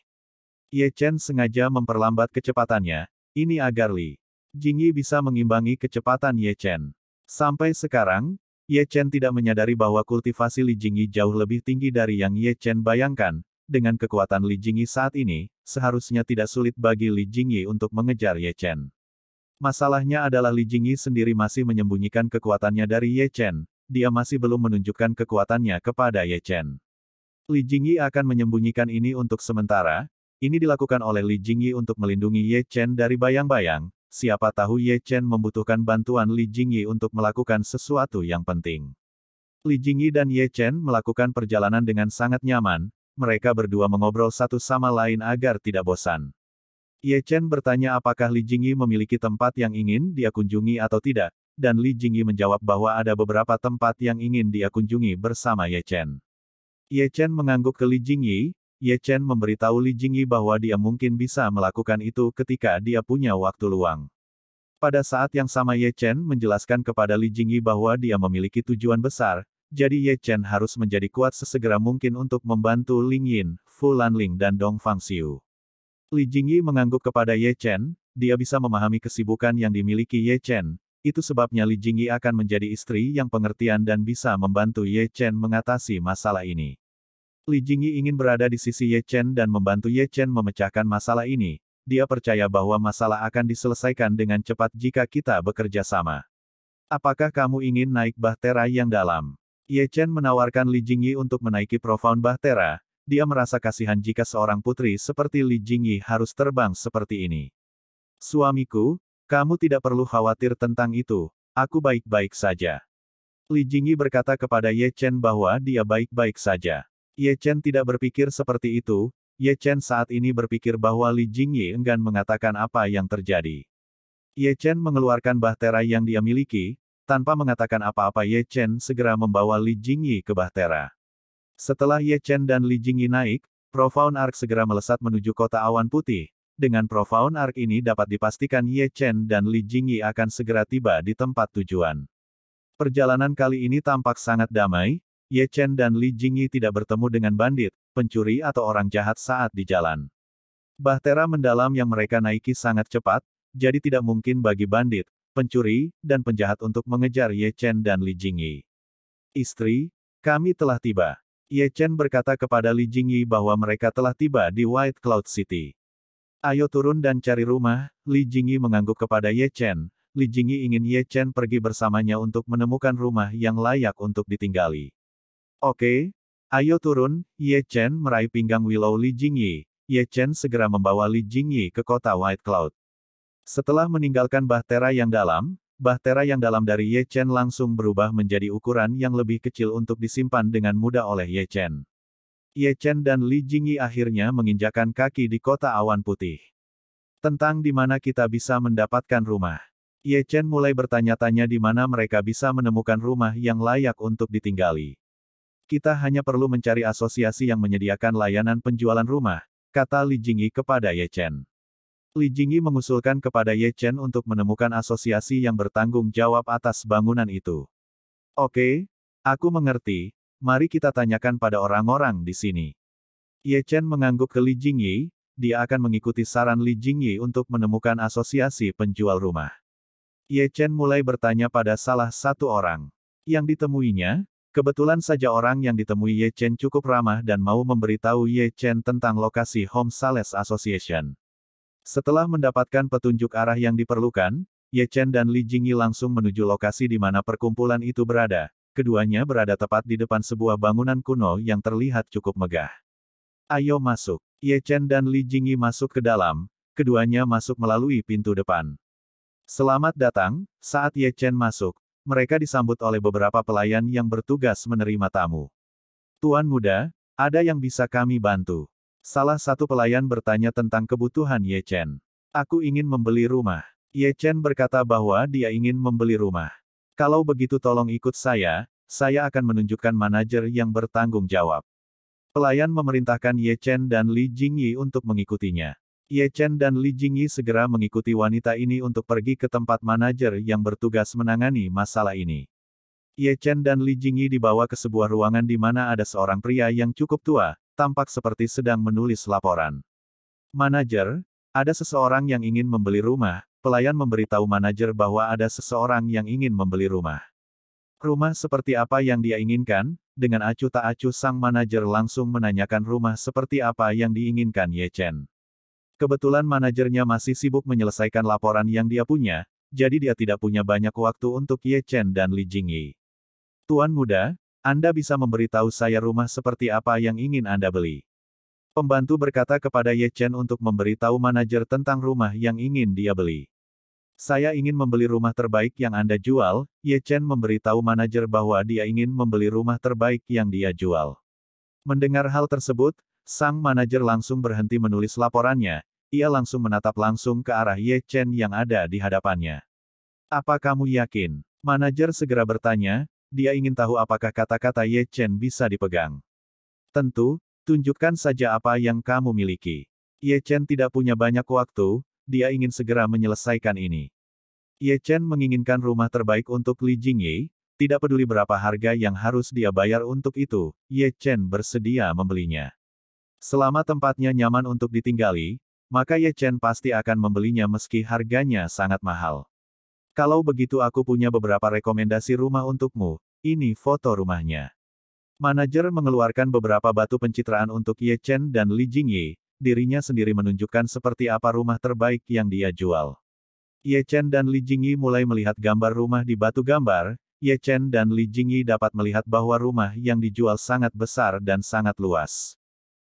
Ye Chen sengaja memperlambat kecepatannya, ini agar Li Jingyi bisa mengimbangi kecepatan Ye Chen. Sampai sekarang, Ye Chen tidak menyadari bahwa kultivasi Li Jingyi jauh lebih tinggi dari yang Ye Chen bayangkan, dengan kekuatan Li Jingyi saat ini, seharusnya tidak sulit bagi Li Jingyi untuk mengejar Ye Chen. Masalahnya adalah Li Jingyi sendiri masih menyembunyikan kekuatannya dari Ye Chen, dia masih belum menunjukkan kekuatannya kepada Ye Chen. Li Jingyi akan menyembunyikan ini untuk sementara, ini dilakukan oleh Li Jingyi untuk melindungi Ye Chen dari bayang-bayang, siapa tahu Ye Chen membutuhkan bantuan Li Jingyi untuk melakukan sesuatu yang penting. Li Jingyi dan Ye Chen melakukan perjalanan dengan sangat nyaman, mereka berdua mengobrol satu sama lain agar tidak bosan. Ye Chen bertanya apakah Li Jingyi memiliki tempat yang ingin dia kunjungi atau tidak, dan Li Jingyi menjawab bahwa ada beberapa tempat yang ingin dia kunjungi bersama Ye Chen. Ye Chen mengangguk ke Li Jingyi, Ye Chen memberitahu Li Jingyi bahwa dia mungkin bisa melakukan itu ketika dia punya waktu luang. Pada saat yang sama Ye Chen menjelaskan kepada Li Jingyi bahwa dia memiliki tujuan besar, jadi Ye Chen harus menjadi kuat sesegera mungkin untuk membantu Ling Yin, Fu Lanling dan Dong Fang Xiu. Li Jingyi mengangguk kepada Ye Chen, dia bisa memahami kesibukan yang dimiliki Ye Chen, itu sebabnya Li Jingyi akan menjadi istri yang pengertian dan bisa membantu Ye Chen mengatasi masalah ini. Li Jingyi ingin berada di sisi Ye Chen dan membantu Ye Chen memecahkan masalah ini, dia percaya bahwa masalah akan diselesaikan dengan cepat jika kita bekerja sama. Apakah kamu ingin naik bahtera yang dalam? Ye Chen menawarkan Li Jingyi untuk menaiki Profound Bahtera, dia merasa kasihan jika seorang putri seperti Li Jingyi harus terbang seperti ini. Suamiku, kamu tidak perlu khawatir tentang itu, aku baik-baik saja. Li Jingyi berkata kepada Ye Chen bahwa dia baik-baik saja. Ye Chen tidak berpikir seperti itu, Ye Chen saat ini berpikir bahwa Li Jingyi enggan mengatakan apa yang terjadi. Ye Chen mengeluarkan bahtera yang dia miliki, tanpa mengatakan apa-apa Ye Chen segera membawa Li Jingyi ke Bahtera. Setelah Ye Chen dan Li Jingyi naik, Profound Arc segera melesat menuju kota awan putih. Dengan Profound Arc ini dapat dipastikan Ye Chen dan Li Jingyi akan segera tiba di tempat tujuan. Perjalanan kali ini tampak sangat damai, Ye Chen dan Li Jingyi tidak bertemu dengan bandit, pencuri atau orang jahat saat di jalan. Bahtera mendalam yang mereka naiki sangat cepat, jadi tidak mungkin bagi bandit, pencuri, dan penjahat untuk mengejar Ye Chen dan Li Jingyi. Istri, kami telah tiba. Ye Chen berkata kepada Li Jingyi bahwa mereka telah tiba di White Cloud City. Ayo turun dan cari rumah, Li Jingyi mengangguk kepada Ye Chen. Li Jingyi ingin Ye Chen pergi bersamanya untuk menemukan rumah yang layak untuk ditinggali. Oke, ayo turun, Ye Chen meraih pinggang Willow Li Jingyi. Ye Chen segera membawa Li Jingyi ke kota White Cloud. Setelah meninggalkan bahtera yang dalam, bahtera yang dalam dari Ye Chen langsung berubah menjadi ukuran yang lebih kecil untuk disimpan dengan mudah oleh Ye Chen. Ye Chen dan Li Jingyi akhirnya menginjakan kaki di kota awan putih. Tentang di mana kita bisa mendapatkan rumah. Ye Chen mulai bertanya-tanya di mana mereka bisa menemukan rumah yang layak untuk ditinggali. Kita hanya perlu mencari asosiasi yang menyediakan layanan penjualan rumah, kata Li Jingyi kepada Ye Chen. Li Jingyi mengusulkan kepada Ye Chen untuk menemukan asosiasi yang bertanggung jawab atas bangunan itu. Oke, aku mengerti, mari kita tanyakan pada orang-orang di sini. Ye Chen mengangguk ke Li Jingyi, dia akan mengikuti saran Li Jingyi untuk menemukan asosiasi penjual rumah. Ye Chen mulai bertanya pada salah satu orang. Yang ditemuinya, kebetulan saja orang yang ditemui Ye Chen cukup ramah dan mau memberitahu Ye Chen tentang lokasi Home Sales Association. Setelah mendapatkan petunjuk arah yang diperlukan, Ye Chen dan Li Jingyi langsung menuju lokasi di mana perkumpulan itu berada. Keduanya berada tepat di depan sebuah bangunan kuno yang terlihat cukup megah. Ayo masuk. Ye Chen dan Li Jingyi masuk ke dalam, keduanya masuk melalui pintu depan. Selamat datang, saat Ye Chen masuk, mereka disambut oleh beberapa pelayan yang bertugas menerima tamu. Tuan muda, ada yang bisa kami bantu. Salah satu pelayan bertanya tentang kebutuhan Ye Chen. Aku ingin membeli rumah. Ye Chen berkata bahwa dia ingin membeli rumah. Kalau begitu tolong ikut saya, saya akan menunjukkan manajer yang bertanggung jawab. Pelayan memerintahkan Ye Chen dan Li Jingyi untuk mengikutinya. Ye Chen dan Li Jingyi segera mengikuti wanita ini untuk pergi ke tempat manajer yang bertugas menangani masalah ini. Ye Chen dan Li Jingyi dibawa ke sebuah ruangan di mana ada seorang pria yang cukup tua, tampak seperti sedang menulis laporan. Manajer, ada seseorang yang ingin membeli rumah, pelayan memberitahu manajer bahwa ada seseorang yang ingin membeli rumah. Rumah seperti apa yang dia inginkan, dengan acuh tak acuh sang manajer langsung menanyakan rumah seperti apa yang diinginkan Ye Chen. Kebetulan manajernya masih sibuk menyelesaikan laporan yang dia punya, jadi dia tidak punya banyak waktu untuk Ye Chen dan Li Jingyi. Tuan muda, anda bisa memberitahu saya rumah seperti apa yang ingin Anda beli. Pembantu berkata kepada Ye Chen untuk memberitahu manajer tentang rumah yang ingin dia beli. Saya ingin membeli rumah terbaik yang Anda jual, Ye Chen memberitahu manajer bahwa dia ingin membeli rumah terbaik yang dia jual. Mendengar hal tersebut, sang manajer langsung berhenti menulis laporannya, ia langsung menatap langsung ke arah Ye Chen yang ada di hadapannya. Apa kamu yakin? Manajer segera bertanya, dia ingin tahu apakah kata-kata Ye Chen bisa dipegang. Tentu, tunjukkan saja apa yang kamu miliki. Ye Chen tidak punya banyak waktu, dia ingin segera menyelesaikan ini. Ye Chen menginginkan rumah terbaik untuk Li Jingyi, tidak peduli berapa harga yang harus dia bayar untuk itu, Ye Chen bersedia membelinya. Selama tempatnya nyaman untuk ditinggali, maka Ye Chen pasti akan membelinya meski harganya sangat mahal. Kalau begitu aku punya beberapa rekomendasi rumah untukmu, ini foto rumahnya. Manajer mengeluarkan beberapa batu pencitraan untuk Ye Chen dan Li Jingyi, dirinya sendiri menunjukkan seperti apa rumah terbaik yang dia jual. Ye Chen dan Li Jingyi mulai melihat gambar rumah di batu gambar, Ye Chen dan Li Jingyi dapat melihat bahwa rumah yang dijual sangat besar dan sangat luas.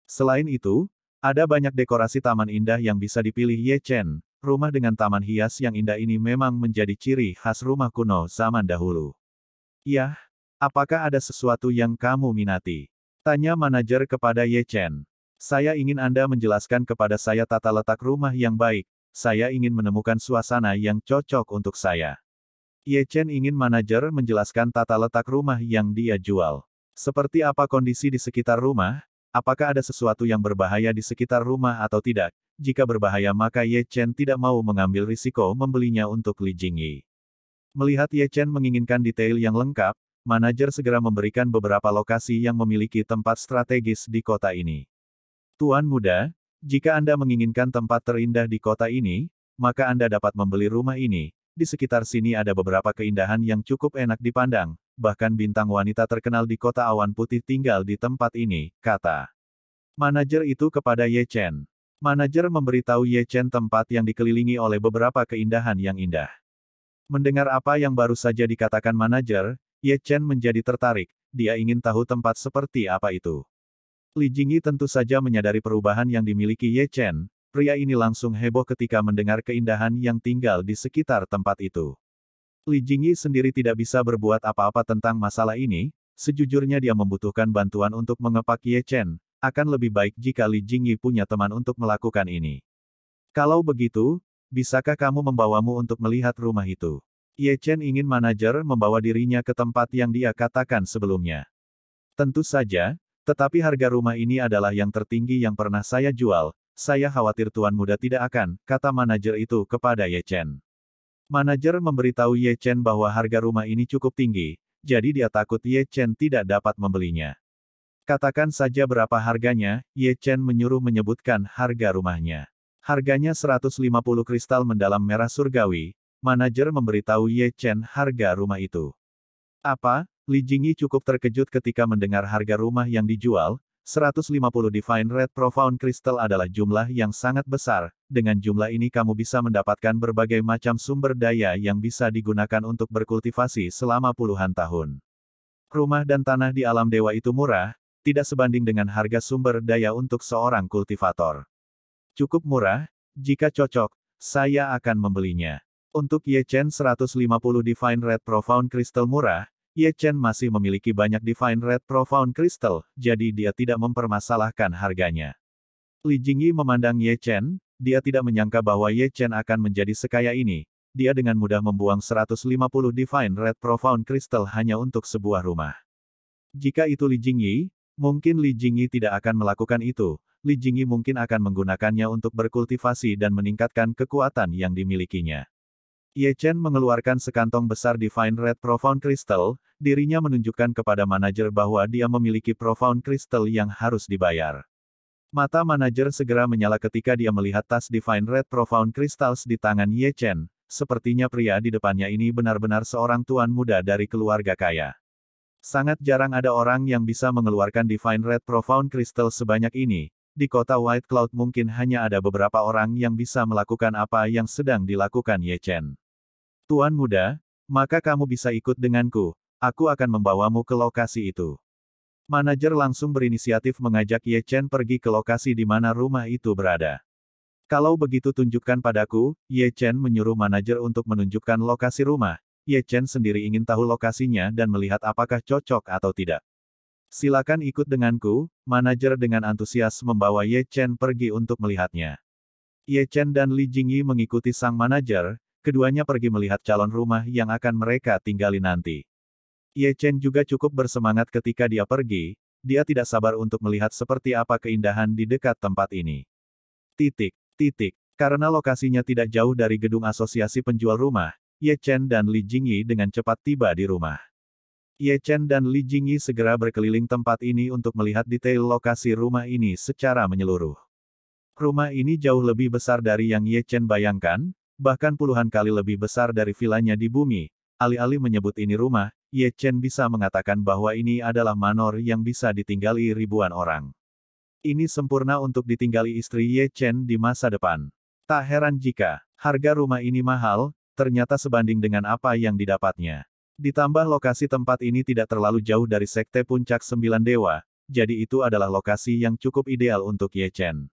Selain itu, ada banyak dekorasi taman indah yang bisa dipilih Ye Chen, Rumah dengan taman hias yang indah ini memang menjadi ciri khas rumah kuno zaman dahulu. Yah, apakah ada sesuatu yang kamu minati? Tanya manajer kepada Ye Chen. Saya ingin Anda menjelaskan kepada saya tata letak rumah yang baik, saya ingin menemukan suasana yang cocok untuk saya. Ye Chen ingin manajer menjelaskan tata letak rumah yang dia jual. Seperti apa kondisi di sekitar rumah, apakah ada sesuatu yang berbahaya di sekitar rumah atau tidak, jika berbahaya maka Ye Chen tidak mau mengambil risiko membelinya untuk Li Jingyi. Melihat Ye Chen menginginkan detail yang lengkap, manajer segera memberikan beberapa lokasi yang memiliki tempat strategis di kota ini. Tuan muda, jika Anda menginginkan tempat terindah di kota ini, maka Anda dapat membeli rumah ini. Di sekitar sini ada beberapa keindahan yang cukup enak dipandang, bahkan bintang wanita terkenal di kota awan putih tinggal di tempat ini, kata manajer itu kepada Ye Chen. Manajer memberitahu Ye Chen tempat yang dikelilingi oleh beberapa keindahan yang indah. Mendengar apa yang baru saja dikatakan manajer, Ye Chen menjadi tertarik, dia ingin tahu tempat seperti apa itu. Li Jingyi tentu saja menyadari perubahan yang dimiliki Ye Chen, pria ini langsung heboh ketika mendengar keindahan yang tinggal di sekitar tempat itu. Li Jingyi sendiri tidak bisa berbuat apa-apa tentang masalah ini, sejujurnya dia membutuhkan bantuan untuk mengepak Ye Chen, akan lebih baik jika Li Jingyi punya teman untuk melakukan ini. Kalau begitu, bisakah kamu membawamu untuk melihat rumah itu? Ye Chen ingin manajer membawa dirinya ke tempat yang dia katakan sebelumnya. Tentu saja, tetapi harga rumah ini adalah yang tertinggi yang pernah saya jual, saya khawatir tuan muda tidak akan, kata manajer itu kepada Ye Chen. Manajer memberitahu Ye Chen bahwa harga rumah ini cukup tinggi, jadi dia takut Ye Chen tidak dapat membelinya. Katakan saja berapa harganya, Ye Chen menyuruh menyebutkan harga rumahnya. Harganya 150 kristal mendalam merah surgawi, manajer memberitahu Ye Chen harga rumah itu. Apa? Li Jingyi cukup terkejut ketika mendengar harga rumah yang dijual, 150 Divine Red Profound Crystal adalah jumlah yang sangat besar, dengan jumlah ini kamu bisa mendapatkan berbagai macam sumber daya yang bisa digunakan untuk berkultivasi selama puluhan tahun. Rumah dan tanah di alam dewa itu murah, tidak sebanding dengan harga sumber daya untuk seorang kultivator. Cukup murah, jika cocok, saya akan membelinya. Untuk Yechen 150 Divine Red Profound Crystal murah, Chen masih memiliki banyak Divine Red Profound Crystal, jadi dia tidak mempermasalahkan harganya. Li Jingyi memandang Chen, dia tidak menyangka bahwa Chen akan menjadi sekaya ini, dia dengan mudah membuang 150 Divine Red Profound Crystal hanya untuk sebuah rumah. Jika itu Li Jingyi, Mungkin Li Jingyi tidak akan melakukan itu, Li Jingyi mungkin akan menggunakannya untuk berkultivasi dan meningkatkan kekuatan yang dimilikinya. Ye Chen mengeluarkan sekantong besar Divine Red Profound Crystal, dirinya menunjukkan kepada manajer bahwa dia memiliki Profound Crystal yang harus dibayar. Mata manajer segera menyala ketika dia melihat tas Divine Red Profound Crystals di tangan Ye Chen, sepertinya pria di depannya ini benar-benar seorang tuan muda dari keluarga kaya. Sangat jarang ada orang yang bisa mengeluarkan Divine Red Profound Crystal sebanyak ini. Di kota White Cloud mungkin hanya ada beberapa orang yang bisa melakukan apa yang sedang dilakukan Ye Chen. Tuan muda, maka kamu bisa ikut denganku. Aku akan membawamu ke lokasi itu. Manajer langsung berinisiatif mengajak Ye Chen pergi ke lokasi di mana rumah itu berada. Kalau begitu tunjukkan padaku, Ye Chen menyuruh manajer untuk menunjukkan lokasi rumah, Ye Chen sendiri ingin tahu lokasinya dan melihat apakah cocok atau tidak. Silakan ikut denganku, manajer dengan antusias membawa Ye Chen pergi untuk melihatnya. Ye Chen dan Li Jingyi mengikuti sang manajer, keduanya pergi melihat calon rumah yang akan mereka tinggali nanti. Ye Chen juga cukup bersemangat ketika dia pergi, dia tidak sabar untuk melihat seperti apa keindahan di dekat tempat ini. Titik, titik, karena lokasinya tidak jauh dari gedung asosiasi penjual rumah, Ye Chen dan Li Jingyi dengan cepat tiba di rumah. Ye Chen dan Li Jingyi segera berkeliling tempat ini untuk melihat detail lokasi rumah ini secara menyeluruh. Rumah ini jauh lebih besar dari yang Ye Chen bayangkan, bahkan puluhan kali lebih besar dari vilanya di bumi. Alih-alih menyebut ini rumah, Ye Chen bisa mengatakan bahwa ini adalah manor yang bisa ditinggali ribuan orang. Ini sempurna untuk ditinggali istri Ye Chen di masa depan. Tak heran jika harga rumah ini mahal, ternyata sebanding dengan apa yang didapatnya. Ditambah lokasi tempat ini tidak terlalu jauh dari Sekte Puncak Sembilan Dewa, jadi itu adalah lokasi yang cukup ideal untuk Ye Chen.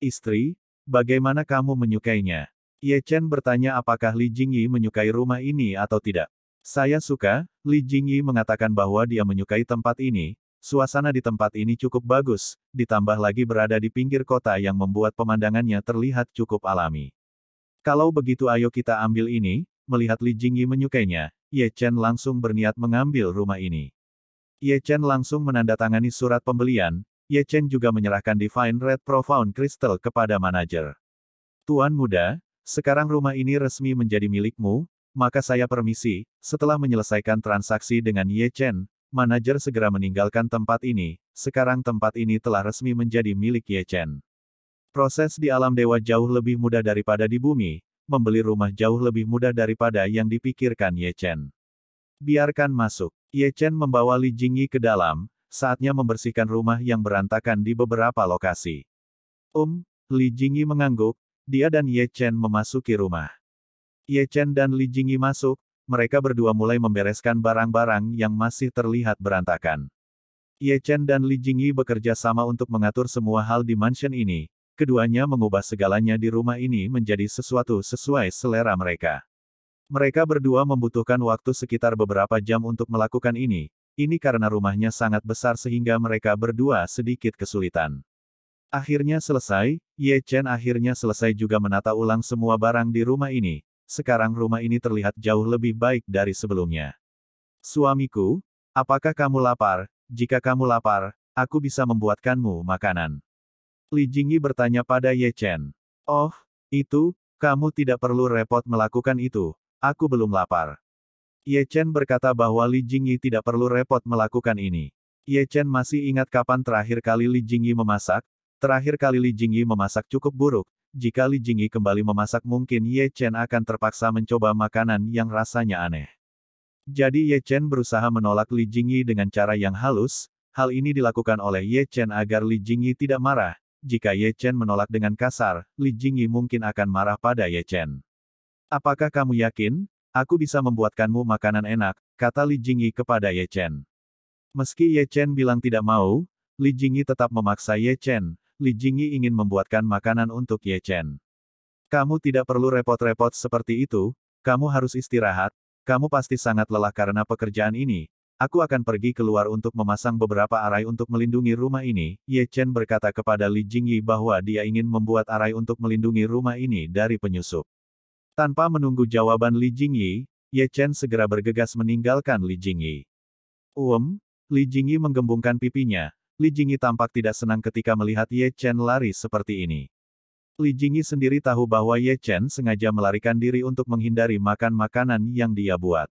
Istri, bagaimana kamu menyukainya? Ye Chen bertanya apakah Li Jingyi menyukai rumah ini atau tidak. Saya suka, Li Jingyi mengatakan bahwa dia menyukai tempat ini, suasana di tempat ini cukup bagus, ditambah lagi berada di pinggir kota yang membuat pemandangannya terlihat cukup alami. Kalau begitu ayo kita ambil ini, melihat Li Jingyi menyukainya, Ye Chen langsung berniat mengambil rumah ini. Ye Chen langsung menandatangani surat pembelian, Ye Chen juga menyerahkan Divine Red Profound Crystal kepada manajer. Tuan muda, sekarang rumah ini resmi menjadi milikmu, maka saya permisi, setelah menyelesaikan transaksi dengan Ye Chen, manajer segera meninggalkan tempat ini, sekarang tempat ini telah resmi menjadi milik Ye Chen. Proses di alam dewa jauh lebih mudah daripada di bumi, membeli rumah jauh lebih mudah daripada yang dipikirkan Ye Chen. Biarkan masuk. Ye Chen membawa Li Jingyi ke dalam, saatnya membersihkan rumah yang berantakan di beberapa lokasi. Um, Li Jingyi mengangguk, dia dan Ye Chen memasuki rumah. Ye Chen dan Li Jingyi masuk, mereka berdua mulai membereskan barang-barang yang masih terlihat berantakan. Ye Chen dan Li Jingyi bekerja sama untuk mengatur semua hal di mansion ini, keduanya mengubah segalanya di rumah ini menjadi sesuatu sesuai selera mereka. Mereka berdua membutuhkan waktu sekitar beberapa jam untuk melakukan ini, ini karena rumahnya sangat besar sehingga mereka berdua sedikit kesulitan. Akhirnya selesai, Ye Chen akhirnya selesai juga menata ulang semua barang di rumah ini, sekarang rumah ini terlihat jauh lebih baik dari sebelumnya. Suamiku, apakah kamu lapar? Jika kamu lapar, aku bisa membuatkanmu makanan. Li Jingyi bertanya pada Ye Chen. Oh, itu, kamu tidak perlu repot melakukan itu. Aku belum lapar. Ye Chen berkata bahwa Li Jingyi tidak perlu repot melakukan ini. Ye Chen masih ingat kapan terakhir kali Li Jingyi memasak? Terakhir kali Li Jingyi memasak cukup buruk. Jika Li Jingyi kembali memasak mungkin Ye Chen akan terpaksa mencoba makanan yang rasanya aneh. Jadi Ye Chen berusaha menolak Li Jingyi dengan cara yang halus, hal ini dilakukan oleh Ye Chen agar Li Jingyi tidak marah, jika Ye Chen menolak dengan kasar, Li Jingyi mungkin akan marah pada Ye Chen. Apakah kamu yakin? Aku bisa membuatkanmu makanan enak, kata Li Jingyi kepada Ye Chen. Meski Ye Chen bilang tidak mau, Li Jingyi tetap memaksa Ye Chen. Li Jingyi ingin membuatkan makanan untuk Ye Chen. Kamu tidak perlu repot-repot seperti itu, kamu harus istirahat, kamu pasti sangat lelah karena pekerjaan ini, Aku akan pergi keluar untuk memasang beberapa arai untuk melindungi rumah ini. Ye Chen berkata kepada Li Jingyi bahwa dia ingin membuat arai untuk melindungi rumah ini dari penyusup. Tanpa menunggu jawaban Li Jingyi, Ye Chen segera bergegas meninggalkan Li Jingyi. Um, Li Jingyi menggembungkan pipinya. Li Jingyi tampak tidak senang ketika melihat Ye Chen lari seperti ini. Li Jingyi sendiri tahu bahwa Ye Chen sengaja melarikan diri untuk menghindari makan makanan yang dia buat.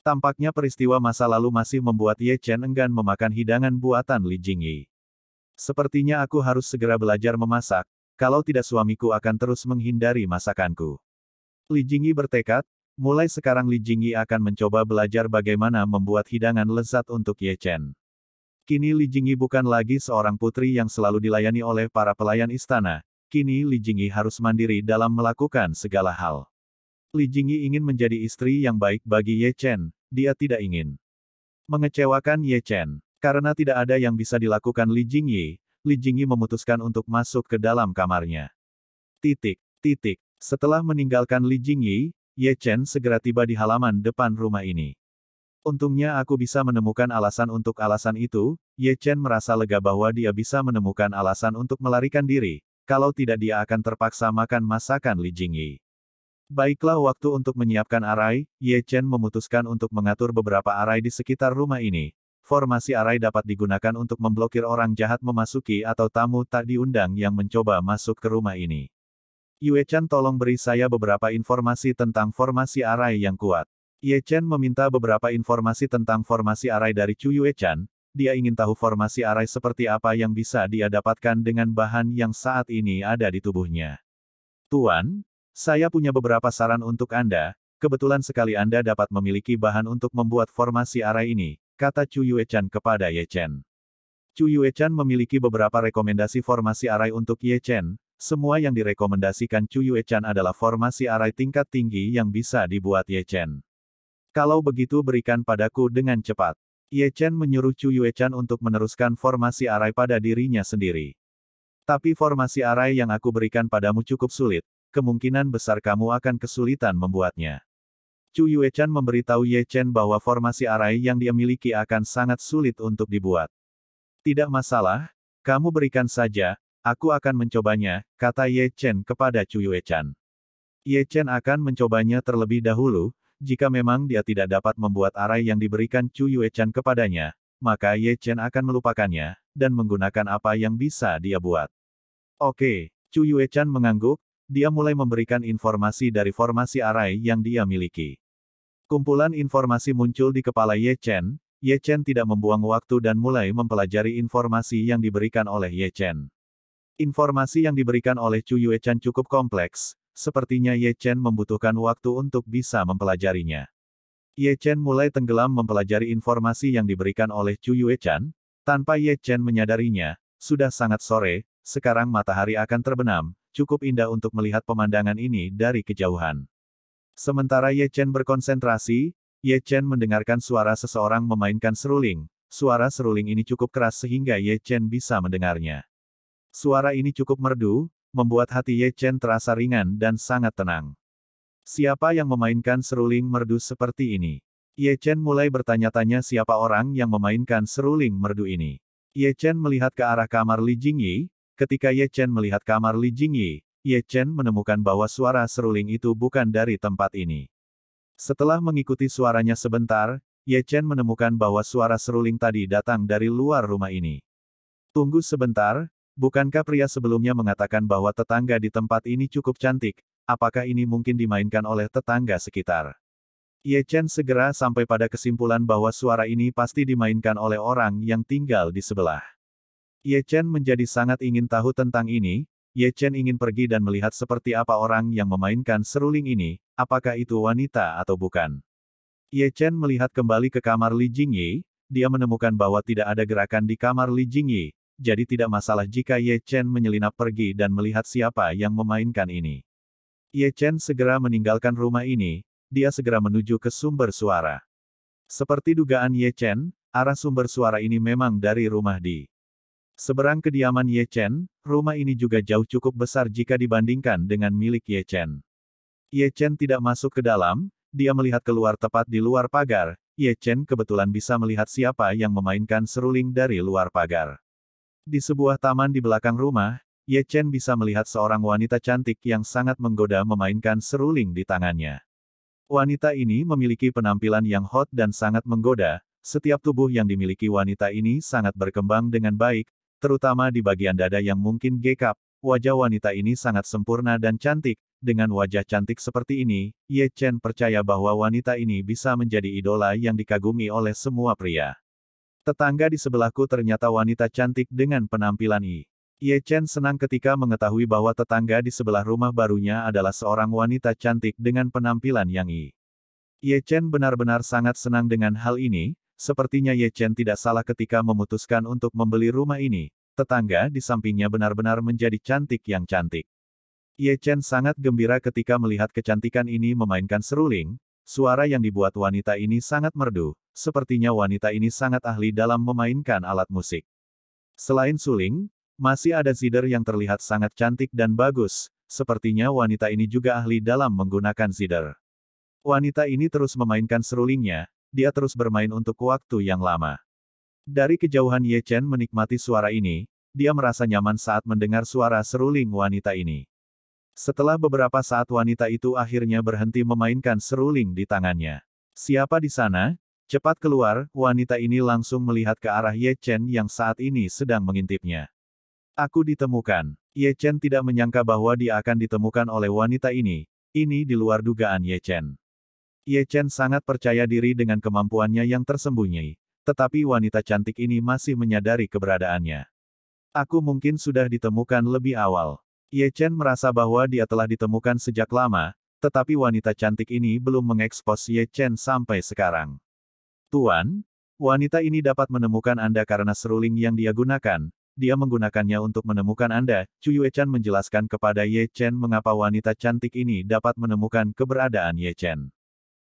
Tampaknya peristiwa masa lalu masih membuat Ye Chen enggan memakan hidangan buatan Li Jingyi. Sepertinya aku harus segera belajar memasak, kalau tidak suamiku akan terus menghindari masakanku. Li Jingyi bertekad, mulai sekarang Li Jingyi akan mencoba belajar bagaimana membuat hidangan lezat untuk Ye Chen. Kini Li Jingyi bukan lagi seorang putri yang selalu dilayani oleh para pelayan istana, kini Li Jingyi harus mandiri dalam melakukan segala hal. Li Jingyi ingin menjadi istri yang baik bagi Ye Chen, dia tidak ingin mengecewakan Ye Chen. Karena tidak ada yang bisa dilakukan Li Jingyi, Li Jingyi memutuskan untuk masuk ke dalam kamarnya. Titik, titik. Setelah meninggalkan Li Jingyi, Ye Chen segera tiba di halaman depan rumah ini. Untungnya aku bisa menemukan alasan untuk alasan itu, Ye Chen merasa lega bahwa dia bisa menemukan alasan untuk melarikan diri, kalau tidak dia akan terpaksa makan masakan Li Jingyi. Baiklah waktu untuk menyiapkan arai, Ye Chen memutuskan untuk mengatur beberapa arai di sekitar rumah ini. Formasi arai dapat digunakan untuk memblokir orang jahat memasuki atau tamu tak diundang yang mencoba masuk ke rumah ini. Yue Chen tolong beri saya beberapa informasi tentang formasi arai yang kuat. Ye Chen meminta beberapa informasi tentang formasi arai dari Chu Yue Chen, dia ingin tahu formasi arai seperti apa yang bisa dia dapatkan dengan bahan yang saat ini ada di tubuhnya. Tuan, saya punya beberapa saran untuk Anda, kebetulan sekali Anda dapat memiliki bahan untuk membuat formasi array ini, kata Chu Yue Chan kepada Ye Chen. Chu Yue Chan memiliki beberapa rekomendasi formasi arai untuk Ye Chen, semua yang direkomendasikan Chu Yue Chan adalah formasi arai tingkat tinggi yang bisa dibuat Ye Chen. Kalau begitu berikan padaku dengan cepat. Ye Chen menyuruh Chu Yue Chan untuk meneruskan formasi arai pada dirinya sendiri. Tapi formasi arai yang aku berikan padamu cukup sulit, kemungkinan besar kamu akan kesulitan membuatnya. Chu Yuechan memberitahu Ye Chen bahwa formasi arai yang dia miliki akan sangat sulit untuk dibuat. Tidak masalah, kamu berikan saja, aku akan mencobanya, kata Ye Chen kepada Chu Yuechan. Ye Chen akan mencobanya terlebih dahulu, jika memang dia tidak dapat membuat arai yang diberikan Chu Yuechan kepadanya, maka Ye Chen akan melupakannya, dan menggunakan apa yang bisa dia buat. Oke, Chu Yuechan mengangguk, dia mulai memberikan informasi dari formasi arai yang dia miliki. Kumpulan informasi muncul di kepala Ye Chen, Ye Chen tidak membuang waktu dan mulai mempelajari informasi yang diberikan oleh Ye Chen. Informasi yang diberikan oleh Chu Yue Chen cukup kompleks, sepertinya Ye Chen membutuhkan waktu untuk bisa mempelajarinya. Ye Chen mulai tenggelam mempelajari informasi yang diberikan oleh Chu Yue Chen, tanpa Ye Chen menyadarinya, sudah sangat sore, sekarang matahari akan terbenam, cukup indah untuk melihat pemandangan ini dari kejauhan. Sementara Ye Chen berkonsentrasi, Ye Chen mendengarkan suara seseorang memainkan seruling. Suara seruling ini cukup keras sehingga Ye Chen bisa mendengarnya. Suara ini cukup merdu, membuat hati Ye Chen terasa ringan dan sangat tenang. Siapa yang memainkan seruling merdu seperti ini? Ye Chen mulai bertanya-tanya siapa orang yang memainkan seruling merdu ini. Ye Chen melihat ke arah kamar Li Jingyi, Ketika Ye Chen melihat kamar Li Jingyi, Ye Chen menemukan bahwa suara seruling itu bukan dari tempat ini. Setelah mengikuti suaranya sebentar, Ye Chen menemukan bahwa suara seruling tadi datang dari luar rumah ini. Tunggu sebentar, bukankah pria sebelumnya mengatakan bahwa tetangga di tempat ini cukup cantik, apakah ini mungkin dimainkan oleh tetangga sekitar? Ye Chen segera sampai pada kesimpulan bahwa suara ini pasti dimainkan oleh orang yang tinggal di sebelah. Ye Chen menjadi sangat ingin tahu tentang ini, Ye Chen ingin pergi dan melihat seperti apa orang yang memainkan seruling ini, apakah itu wanita atau bukan. Ye Chen melihat kembali ke kamar Li Jingyi, dia menemukan bahwa tidak ada gerakan di kamar Li Jingyi, jadi tidak masalah jika Ye Chen menyelinap pergi dan melihat siapa yang memainkan ini. Ye Chen segera meninggalkan rumah ini, dia segera menuju ke sumber suara. Seperti dugaan Ye Chen, arah sumber suara ini memang dari rumah di Seberang kediaman Ye Chen, rumah ini juga jauh cukup besar jika dibandingkan dengan milik Ye Chen. Ye Chen tidak masuk ke dalam, dia melihat keluar tepat di luar pagar, Ye Chen kebetulan bisa melihat siapa yang memainkan seruling dari luar pagar. Di sebuah taman di belakang rumah, Ye Chen bisa melihat seorang wanita cantik yang sangat menggoda memainkan seruling di tangannya. Wanita ini memiliki penampilan yang hot dan sangat menggoda, setiap tubuh yang dimiliki wanita ini sangat berkembang dengan baik, terutama di bagian dada yang mungkin gekap, wajah wanita ini sangat sempurna dan cantik, dengan wajah cantik seperti ini, Ye Chen percaya bahwa wanita ini bisa menjadi idola yang dikagumi oleh semua pria. Tetangga di sebelahku ternyata wanita cantik dengan penampilan I. Ye Chen senang ketika mengetahui bahwa tetangga di sebelah rumah barunya adalah seorang wanita cantik dengan penampilan yang I. Ye Chen benar-benar sangat senang dengan hal ini, Sepertinya Ye Chen tidak salah ketika memutuskan untuk membeli rumah ini. Tetangga di sampingnya benar-benar menjadi cantik yang cantik. Ye Chen sangat gembira ketika melihat kecantikan ini memainkan seruling. Suara yang dibuat wanita ini sangat merdu. Sepertinya wanita ini sangat ahli dalam memainkan alat musik. Selain suling, masih ada zider yang terlihat sangat cantik dan bagus. Sepertinya wanita ini juga ahli dalam menggunakan zider. Wanita ini terus memainkan serulingnya, dia terus bermain untuk waktu yang lama. Dari kejauhan Ye Chen menikmati suara ini, dia merasa nyaman saat mendengar suara seruling wanita ini. Setelah beberapa saat wanita itu akhirnya berhenti memainkan seruling di tangannya. Siapa di sana? Cepat keluar, wanita ini langsung melihat ke arah Ye Chen yang saat ini sedang mengintipnya. Aku ditemukan. Ye Chen tidak menyangka bahwa dia akan ditemukan oleh wanita ini. Ini di luar dugaan Ye Chen. Ye Chen sangat percaya diri dengan kemampuannya yang tersembunyi. Tetapi wanita cantik ini masih menyadari keberadaannya. Aku mungkin sudah ditemukan lebih awal. Ye Chen merasa bahwa dia telah ditemukan sejak lama, tetapi wanita cantik ini belum mengekspos Ye Chen sampai sekarang. Tuan, wanita ini dapat menemukan Anda karena seruling yang dia gunakan. Dia menggunakannya untuk menemukan Anda. Chu Yue Chen menjelaskan kepada Ye Chen mengapa wanita cantik ini dapat menemukan keberadaan Ye Chen.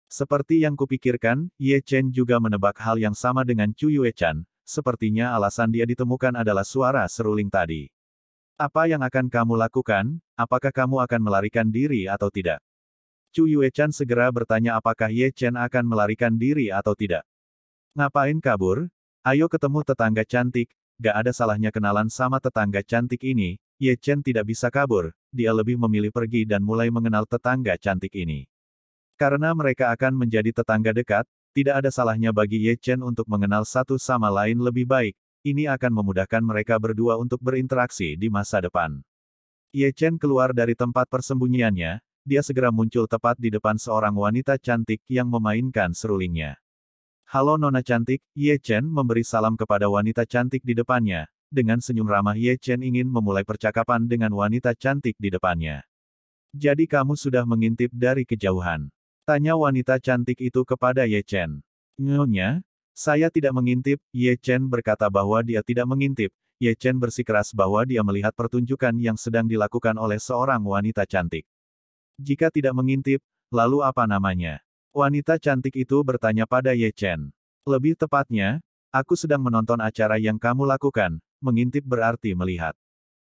Seperti yang kupikirkan, Ye Chen juga menebak hal yang sama dengan Chu Yue Chan, sepertinya alasan dia ditemukan adalah suara seruling tadi. Apa yang akan kamu lakukan? Apakah kamu akan melarikan diri atau tidak? Chu Yue Chan segera bertanya apakah Ye Chen akan melarikan diri atau tidak. Ngapain kabur? Ayo ketemu tetangga cantik, gak ada salahnya kenalan sama tetangga cantik ini, Ye Chen tidak bisa kabur, dia lebih memilih pergi dan mulai mengenal tetangga cantik ini. Karena mereka akan menjadi tetangga dekat, tidak ada salahnya bagi Ye Chen untuk mengenal satu sama lain lebih baik, ini akan memudahkan mereka berdua untuk berinteraksi di masa depan. Ye Chen keluar dari tempat persembunyiannya, dia segera muncul tepat di depan seorang wanita cantik yang memainkan serulingnya. Halo Nona Cantik, Ye Chen memberi salam kepada wanita cantik di depannya, dengan senyum ramah Ye Chen ingin memulai percakapan dengan wanita cantik di depannya. Jadi kamu sudah mengintip dari kejauhan. Tanya wanita cantik itu kepada Ye Chen. Nyonya, saya tidak mengintip, Ye Chen berkata bahwa dia tidak mengintip. Ye Chen bersikeras bahwa dia melihat pertunjukan yang sedang dilakukan oleh seorang wanita cantik. Jika tidak mengintip, lalu apa namanya? Wanita cantik itu bertanya pada Ye Chen. Lebih tepatnya, aku sedang menonton acara yang kamu lakukan, mengintip berarti melihat.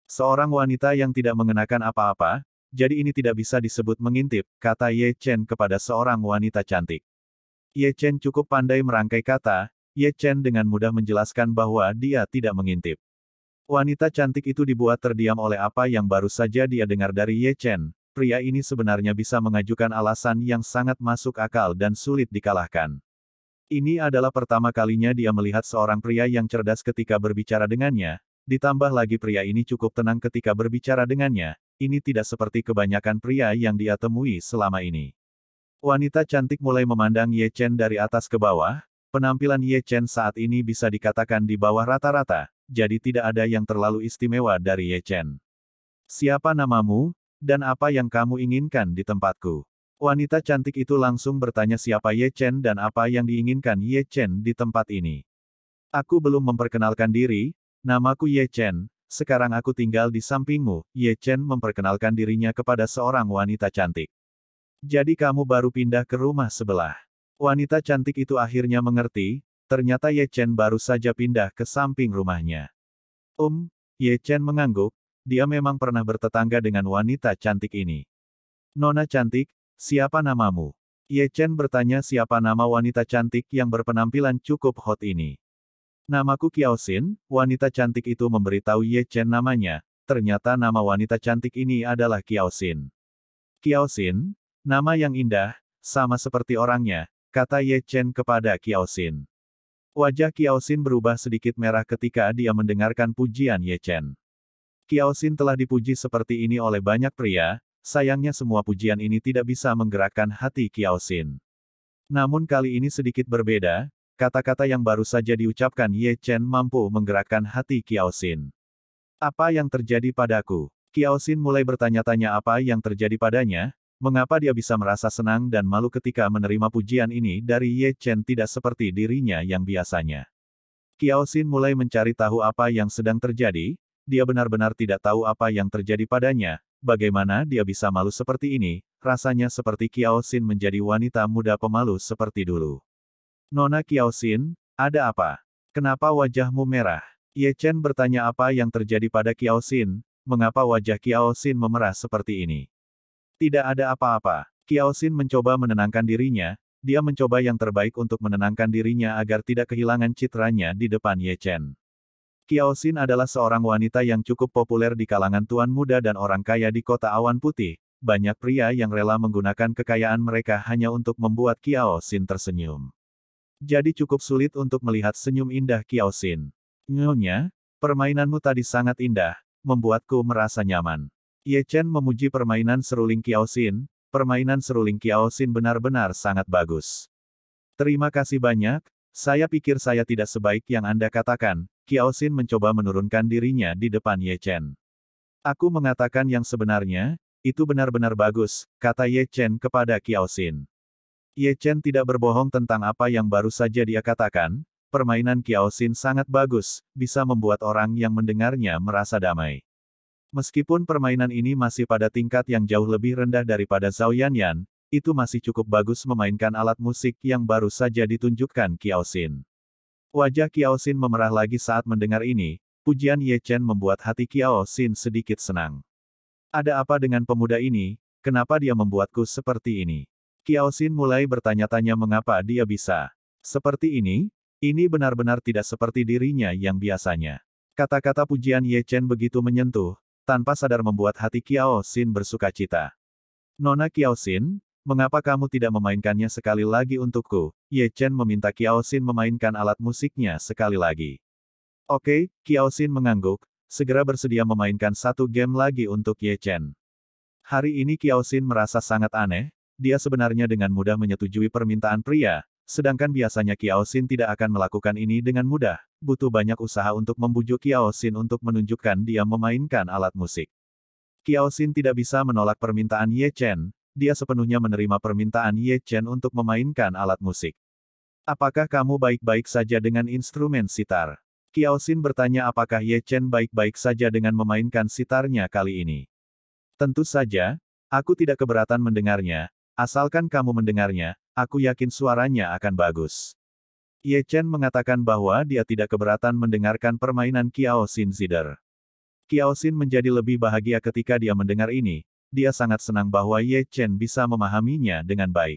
Seorang wanita yang tidak mengenakan apa-apa, jadi ini tidak bisa disebut mengintip, kata Ye Chen kepada seorang wanita cantik. Ye Chen cukup pandai merangkai kata, Ye Chen dengan mudah menjelaskan bahwa dia tidak mengintip. Wanita cantik itu dibuat terdiam oleh apa yang baru saja dia dengar dari Ye Chen, pria ini sebenarnya bisa mengajukan alasan yang sangat masuk akal dan sulit dikalahkan. Ini adalah pertama kalinya dia melihat seorang pria yang cerdas ketika berbicara dengannya, Ditambah lagi pria ini cukup tenang ketika berbicara dengannya, ini tidak seperti kebanyakan pria yang dia temui selama ini. Wanita cantik mulai memandang Ye Chen dari atas ke bawah, penampilan Ye Chen saat ini bisa dikatakan di bawah rata-rata, jadi tidak ada yang terlalu istimewa dari Ye Chen. Siapa namamu, dan apa yang kamu inginkan di tempatku? Wanita cantik itu langsung bertanya siapa Ye Chen dan apa yang diinginkan Ye Chen di tempat ini. Aku belum memperkenalkan diri, Namaku Ye Chen, sekarang aku tinggal di sampingmu, Ye Chen memperkenalkan dirinya kepada seorang wanita cantik. Jadi kamu baru pindah ke rumah sebelah. Wanita cantik itu akhirnya mengerti, ternyata Ye Chen baru saja pindah ke samping rumahnya. Um, Ye Chen mengangguk, dia memang pernah bertetangga dengan wanita cantik ini. Nona cantik, siapa namamu? Ye Chen bertanya siapa nama wanita cantik yang berpenampilan cukup hot ini. Namaku Kiao Xin. wanita cantik itu memberitahu Ye Chen namanya. Ternyata nama wanita cantik ini adalah Xin. Kiao Kiao Xin, nama yang indah, sama seperti orangnya, kata Ye Chen kepada Kiao Xin. Wajah Kiao Xin berubah sedikit merah ketika dia mendengarkan pujian Ye Chen. Kiao Xin telah dipuji seperti ini oleh banyak pria, sayangnya semua pujian ini tidak bisa menggerakkan hati Kiao Xin. Namun kali ini sedikit berbeda, Kata-kata yang baru saja diucapkan Ye Chen mampu menggerakkan hati Kiao Xin. Apa yang terjadi padaku? Kiao Xin mulai bertanya-tanya apa yang terjadi padanya, mengapa dia bisa merasa senang dan malu ketika menerima pujian ini dari Ye Chen tidak seperti dirinya yang biasanya. Kiao Xin mulai mencari tahu apa yang sedang terjadi, dia benar-benar tidak tahu apa yang terjadi padanya, bagaimana dia bisa malu seperti ini, rasanya seperti Kiao Xin menjadi wanita muda pemalu seperti dulu. Nona Kiaosin, ada apa? Kenapa wajahmu merah? Ye Chen bertanya apa yang terjadi pada Kiaosin, mengapa wajah Kiaosin memerah seperti ini. Tidak ada apa-apa. Kiaosin mencoba menenangkan dirinya, dia mencoba yang terbaik untuk menenangkan dirinya agar tidak kehilangan citranya di depan Ye Chen. Kiaosin adalah seorang wanita yang cukup populer di kalangan tuan muda dan orang kaya di kota awan putih, banyak pria yang rela menggunakan kekayaan mereka hanya untuk membuat Kiao Xin tersenyum jadi cukup sulit untuk melihat senyum indah Xin. Nyonya, permainanmu tadi sangat indah, membuatku merasa nyaman. Ye Chen memuji permainan seruling Xin, permainan seruling Xin benar-benar sangat bagus. Terima kasih banyak, saya pikir saya tidak sebaik yang Anda katakan, Xin mencoba menurunkan dirinya di depan Ye Chen. Aku mengatakan yang sebenarnya, itu benar-benar bagus, kata Ye Chen kepada Xin. Ye Chen tidak berbohong tentang apa yang baru saja dia katakan, permainan Kiaosin sangat bagus, bisa membuat orang yang mendengarnya merasa damai. Meskipun permainan ini masih pada tingkat yang jauh lebih rendah daripada Zhao Yan, itu masih cukup bagus memainkan alat musik yang baru saja ditunjukkan Kiaosin. Wajah Kiaosin memerah lagi saat mendengar ini, pujian Ye Chen membuat hati Kiaosin sedikit senang. Ada apa dengan pemuda ini, kenapa dia membuatku seperti ini? Kiaosin mulai bertanya-tanya mengapa dia bisa. Seperti ini, ini benar-benar tidak seperti dirinya yang biasanya. Kata-kata pujian Ye Chen begitu menyentuh, tanpa sadar membuat hati Kiao Kiaosin bersuka cita. Nona Kiao Kiaosin, mengapa kamu tidak memainkannya sekali lagi untukku? Ye Chen meminta Kiaosin memainkan alat musiknya sekali lagi. Oke, Kiao Kiaosin mengangguk, segera bersedia memainkan satu game lagi untuk Ye Chen. Hari ini Kiao Kiaosin merasa sangat aneh, dia sebenarnya dengan mudah menyetujui permintaan pria, sedangkan biasanya Kiao Xin tidak akan melakukan ini dengan mudah, butuh banyak usaha untuk membujuk Kiao Xin untuk menunjukkan dia memainkan alat musik. Kiao Xin tidak bisa menolak permintaan Ye Chen, dia sepenuhnya menerima permintaan Ye Chen untuk memainkan alat musik. Apakah kamu baik-baik saja dengan instrumen sitar? Kiao Xin bertanya apakah Ye Chen baik-baik saja dengan memainkan sitarnya kali ini. Tentu saja, aku tidak keberatan mendengarnya, Asalkan kamu mendengarnya, aku yakin suaranya akan bagus. Ye Chen mengatakan bahwa dia tidak keberatan mendengarkan permainan Kiao Xin Zider. Kiao Xin menjadi lebih bahagia ketika dia mendengar ini, dia sangat senang bahwa Ye Chen bisa memahaminya dengan baik.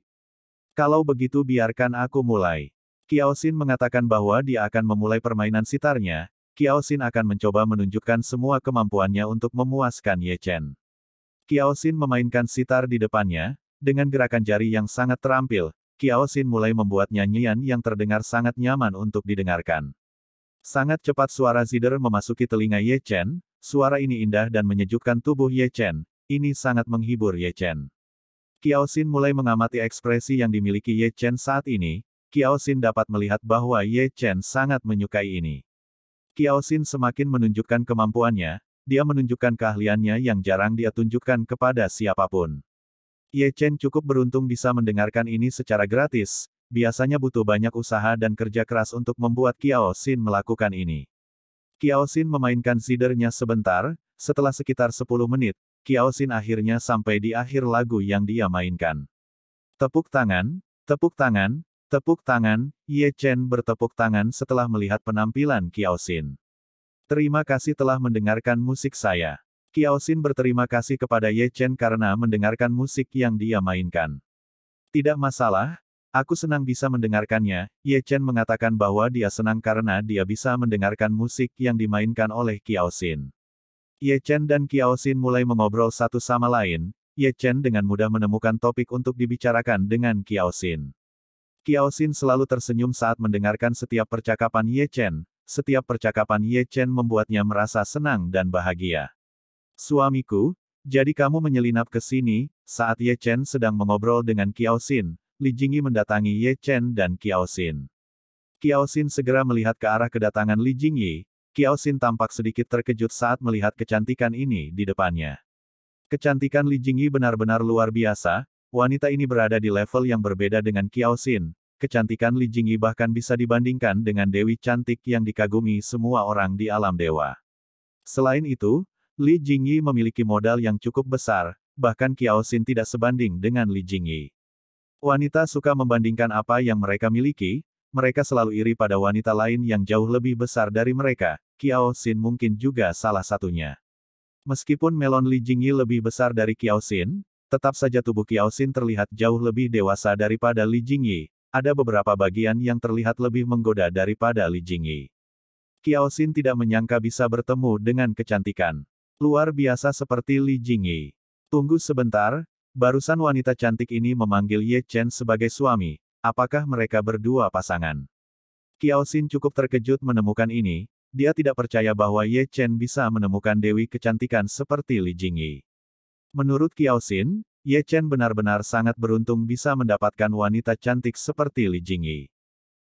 Kalau begitu biarkan aku mulai. Kiao Xin mengatakan bahwa dia akan memulai permainan sitarnya, Kiao Xin akan mencoba menunjukkan semua kemampuannya untuk memuaskan Ye Chen. Kiao Xin memainkan sitar di depannya, dengan gerakan jari yang sangat terampil, Xin mulai membuat nyanyian yang terdengar sangat nyaman untuk didengarkan. Sangat cepat suara Zider memasuki telinga Ye Chen, suara ini indah dan menyejukkan tubuh Ye Chen, ini sangat menghibur Ye Chen. Xin mulai mengamati ekspresi yang dimiliki Ye Chen saat ini, Xin dapat melihat bahwa Ye Chen sangat menyukai ini. Xin semakin menunjukkan kemampuannya, dia menunjukkan keahliannya yang jarang dia tunjukkan kepada siapapun. Ye Chen cukup beruntung bisa mendengarkan ini secara gratis, biasanya butuh banyak usaha dan kerja keras untuk membuat Kiao Xin melakukan ini. Kiao Xin memainkan sidernya sebentar, setelah sekitar 10 menit, Kiao Xin akhirnya sampai di akhir lagu yang dia mainkan. Tepuk tangan, tepuk tangan, tepuk tangan, Ye Chen bertepuk tangan setelah melihat penampilan Kiao Xin. Terima kasih telah mendengarkan musik saya. Kiaosin berterima kasih kepada Ye Chen karena mendengarkan musik yang dia mainkan. Tidak masalah, aku senang bisa mendengarkannya, Ye Chen mengatakan bahwa dia senang karena dia bisa mendengarkan musik yang dimainkan oleh Kiaosin. Ye Chen dan Kiaosin mulai mengobrol satu sama lain, Ye Chen dengan mudah menemukan topik untuk dibicarakan dengan Kiaosin. Kiaosin selalu tersenyum saat mendengarkan setiap percakapan Ye Chen, setiap percakapan Ye Chen membuatnya merasa senang dan bahagia. Suamiku, jadi kamu menyelinap ke sini, saat Ye Chen sedang mengobrol dengan Kiao Xin, Li Jingyi mendatangi Ye Chen dan Kiao Xin. Kiao Xin segera melihat ke arah kedatangan Li Jingyi, Kiao Xin tampak sedikit terkejut saat melihat kecantikan ini di depannya. Kecantikan Li Jingyi benar-benar luar biasa, wanita ini berada di level yang berbeda dengan Kiao Xin, kecantikan Li Jingyi bahkan bisa dibandingkan dengan Dewi Cantik yang dikagumi semua orang di alam dewa. Selain itu, Li Jingyi memiliki modal yang cukup besar, bahkan Qiao Xin tidak sebanding dengan Li Jingyi. Wanita suka membandingkan apa yang mereka miliki, mereka selalu iri pada wanita lain yang jauh lebih besar dari mereka, Qiao Xin mungkin juga salah satunya. Meskipun melon Li Jingyi lebih besar dari Qiao Xin, tetap saja tubuh Qiao Xin terlihat jauh lebih dewasa daripada Li Jingyi, ada beberapa bagian yang terlihat lebih menggoda daripada Li Jingyi. Qiao Xin tidak menyangka bisa bertemu dengan kecantikan. Luar biasa seperti Li Jingyi. Tunggu sebentar, barusan wanita cantik ini memanggil Ye Chen sebagai suami. Apakah mereka berdua pasangan? Kiao Xin cukup terkejut menemukan ini, dia tidak percaya bahwa Ye Chen bisa menemukan Dewi kecantikan seperti Li Jingyi. Menurut Kiao Xin, Ye Chen benar-benar sangat beruntung bisa mendapatkan wanita cantik seperti Li Jingyi.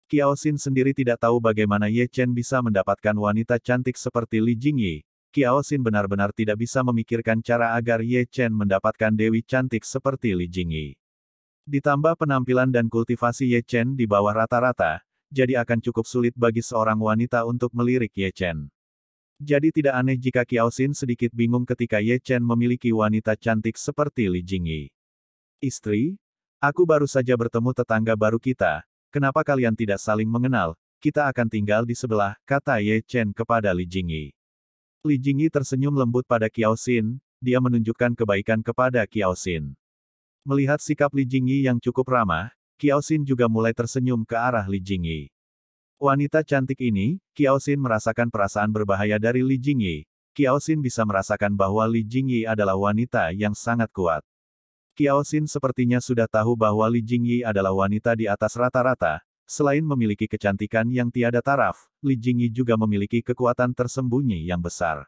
Kiao Xin sendiri tidak tahu bagaimana Ye Chen bisa mendapatkan wanita cantik seperti Li Jingyi, Kiao Xin benar-benar tidak bisa memikirkan cara agar Ye Chen mendapatkan dewi cantik seperti Li Jingyi. Ditambah penampilan dan kultivasi Ye Chen di bawah rata-rata, jadi akan cukup sulit bagi seorang wanita untuk melirik Ye Chen. Jadi tidak aneh jika Kiao Xin sedikit bingung ketika Ye Chen memiliki wanita cantik seperti Li Jingyi. Istri, aku baru saja bertemu tetangga baru kita, kenapa kalian tidak saling mengenal, kita akan tinggal di sebelah, kata Ye Chen kepada Li Jingyi. Li Jingyi tersenyum lembut pada Kiao Xin, dia menunjukkan kebaikan kepada Kiao Xin. Melihat sikap Li Jingyi yang cukup ramah, Kiao Xin juga mulai tersenyum ke arah Li Jingyi. Wanita cantik ini, Kiao Xin merasakan perasaan berbahaya dari Li Jingyi. Kiao Xin bisa merasakan bahwa Li Jingyi adalah wanita yang sangat kuat. Kiao Xin sepertinya sudah tahu bahwa Li Jingyi adalah wanita di atas rata-rata, Selain memiliki kecantikan yang tiada taraf, Li Jingyi juga memiliki kekuatan tersembunyi yang besar.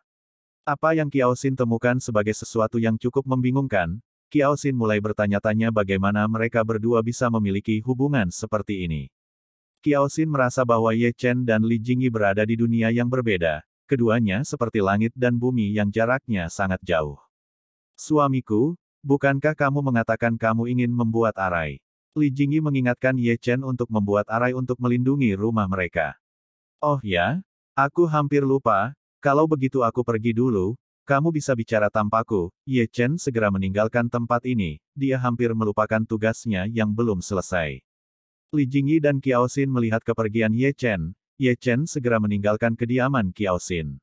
Apa yang Kiao Xin temukan sebagai sesuatu yang cukup membingungkan, Kiao Xin mulai bertanya-tanya bagaimana mereka berdua bisa memiliki hubungan seperti ini. Kiao Xin merasa bahwa Ye Chen dan Li Jingyi berada di dunia yang berbeda, keduanya seperti langit dan bumi yang jaraknya sangat jauh. Suamiku, bukankah kamu mengatakan kamu ingin membuat arai? Li Jingyi mengingatkan Ye Chen untuk membuat arai untuk melindungi rumah mereka. Oh ya? Aku hampir lupa, kalau begitu aku pergi dulu, kamu bisa bicara tanpaku. Ye Chen segera meninggalkan tempat ini, dia hampir melupakan tugasnya yang belum selesai. Li Jingyi dan Xin melihat kepergian Ye Chen, Ye Chen segera meninggalkan kediaman Kiao Xin.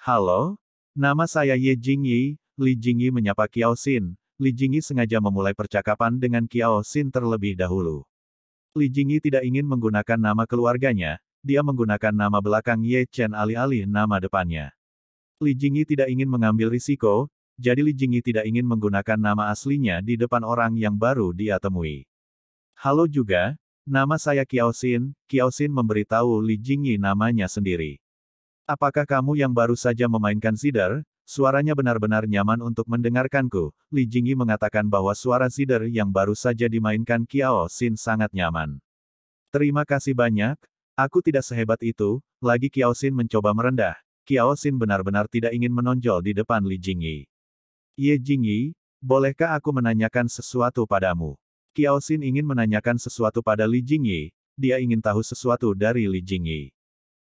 Halo? Nama saya Ye Jingyi, Li Jingyi menyapa Xin. Li Jingyi sengaja memulai percakapan dengan Kiao Xin terlebih dahulu. Li Jingyi tidak ingin menggunakan nama keluarganya, dia menggunakan nama belakang Ye Chen alih-alih nama depannya. Li Jingyi tidak ingin mengambil risiko, jadi Li Jingyi tidak ingin menggunakan nama aslinya di depan orang yang baru dia temui. Halo juga, nama saya Kiao Xin, Kiao Xin memberitahu Li Jingyi namanya sendiri. Apakah kamu yang baru saja memainkan sidar? Suaranya benar-benar nyaman untuk mendengarkanku. Li Jingyi mengatakan bahwa suara Zider yang baru saja dimainkan Kiao Xin sangat nyaman. Terima kasih banyak, aku tidak sehebat itu, lagi Kiao Xin mencoba merendah. Kiao Xin benar-benar tidak ingin menonjol di depan Li Jingyi. Ye Jingyi, bolehkah aku menanyakan sesuatu padamu? Kiao Xin ingin menanyakan sesuatu pada Li Jingyi, dia ingin tahu sesuatu dari Li Jingyi.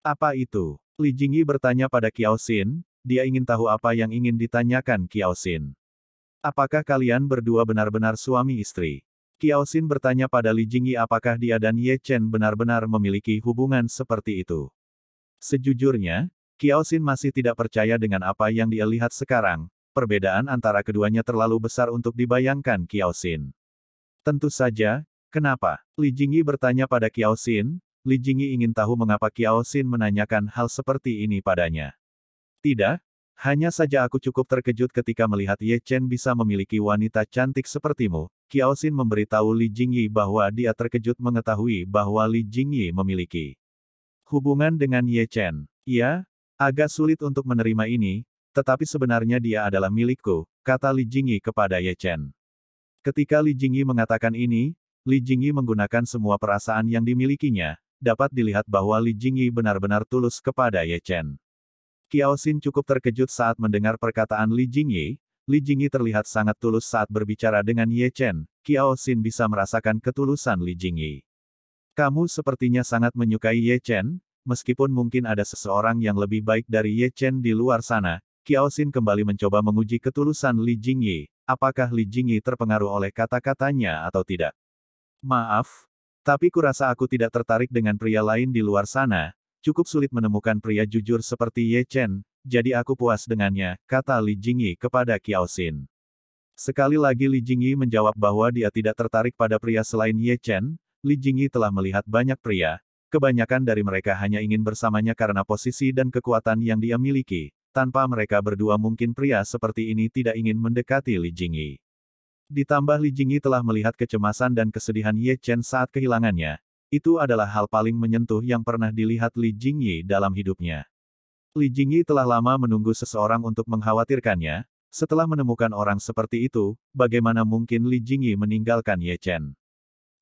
Apa itu? Li Jingyi bertanya pada Kiao Xin, dia ingin tahu apa yang ingin ditanyakan Kiao Xin. Apakah kalian berdua benar-benar suami istri? Kiao Xin bertanya pada Li Jingyi apakah dia dan Ye Chen benar-benar memiliki hubungan seperti itu. Sejujurnya, Kiao Xin masih tidak percaya dengan apa yang dia lihat sekarang, perbedaan antara keduanya terlalu besar untuk dibayangkan Kiao Xin. Tentu saja, kenapa? Li Jingyi bertanya pada Kiao Xin. Li Jingyi ingin tahu mengapa Kiao Xin menanyakan hal seperti ini padanya. Tidak, hanya saja aku cukup terkejut ketika melihat Ye Chen bisa memiliki wanita cantik sepertimu. Xin memberitahu Li Jingyi bahwa dia terkejut mengetahui bahwa Li Jingyi memiliki hubungan dengan Ye Chen. Ya, agak sulit untuk menerima ini, tetapi sebenarnya dia adalah milikku, kata Li Jingyi kepada Ye Chen. Ketika Li Jingyi mengatakan ini, Li Jingyi menggunakan semua perasaan yang dimilikinya, dapat dilihat bahwa Li Jingyi benar-benar tulus kepada Ye Chen. Kiao Xin cukup terkejut saat mendengar perkataan Li Jingyi. Li Jingyi terlihat sangat tulus saat berbicara dengan Ye Chen. Kiao Xin bisa merasakan ketulusan Li Jingyi. Kamu sepertinya sangat menyukai Ye Chen, meskipun mungkin ada seseorang yang lebih baik dari Ye Chen di luar sana. Kiao Xin kembali mencoba menguji ketulusan Li Jingyi. Apakah Li Jingyi terpengaruh oleh kata-katanya atau tidak? Maaf, tapi kurasa aku tidak tertarik dengan pria lain di luar sana, cukup sulit menemukan pria jujur seperti Ye Chen, jadi aku puas dengannya, kata Li Jingyi kepada Qiao Xin. Sekali lagi Li Jingyi menjawab bahwa dia tidak tertarik pada pria selain Ye Chen, Li Jingyi telah melihat banyak pria, kebanyakan dari mereka hanya ingin bersamanya karena posisi dan kekuatan yang dia miliki, tanpa mereka berdua mungkin pria seperti ini tidak ingin mendekati Li Jingyi. Ditambah Li Jingyi telah melihat kecemasan dan kesedihan Ye Chen saat kehilangannya, itu adalah hal paling menyentuh yang pernah dilihat Li Jingyi dalam hidupnya. Li Jingyi telah lama menunggu seseorang untuk mengkhawatirkannya, setelah menemukan orang seperti itu, bagaimana mungkin Li Jingyi meninggalkan Ye Chen?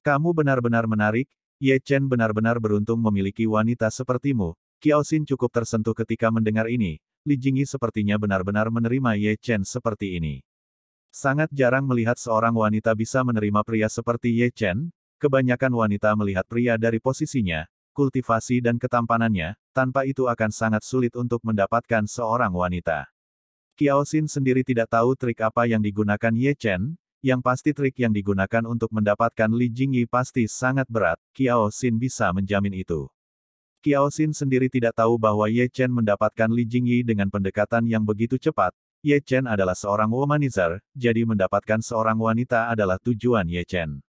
Kamu benar-benar menarik, Ye Chen benar-benar beruntung memiliki wanita sepertimu, Kiao Xin cukup tersentuh ketika mendengar ini, Li Jingyi sepertinya benar-benar menerima Ye Chen seperti ini. Sangat jarang melihat seorang wanita bisa menerima pria seperti Ye Chen, Kebanyakan wanita melihat pria dari posisinya, kultivasi dan ketampanannya, tanpa itu akan sangat sulit untuk mendapatkan seorang wanita. Xin sendiri tidak tahu trik apa yang digunakan Ye Chen, yang pasti trik yang digunakan untuk mendapatkan Li Jingyi pasti sangat berat, Xin bisa menjamin itu. Xin sendiri tidak tahu bahwa Ye Chen mendapatkan Li Jingyi dengan pendekatan yang begitu cepat, Ye Chen adalah seorang womanizer, jadi mendapatkan seorang wanita adalah tujuan Ye Chen.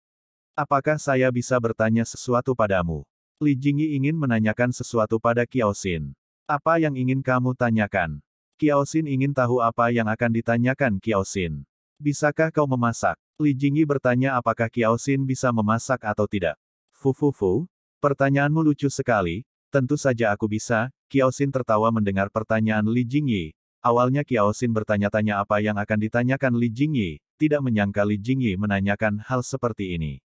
Apakah saya bisa bertanya sesuatu padamu? Li Jingyi ingin menanyakan sesuatu pada Xin. Apa yang ingin kamu tanyakan? Xin ingin tahu apa yang akan ditanyakan Xin. Bisakah kau memasak? Li Jingyi bertanya apakah Xin bisa memasak atau tidak. Fu fu fu, pertanyaanmu lucu sekali, tentu saja aku bisa, Xin tertawa mendengar pertanyaan Li Jingyi, Awalnya Xin bertanya-tanya apa yang akan ditanyakan Li Jingyi, tidak menyangka Li Jingyi menanyakan hal seperti ini.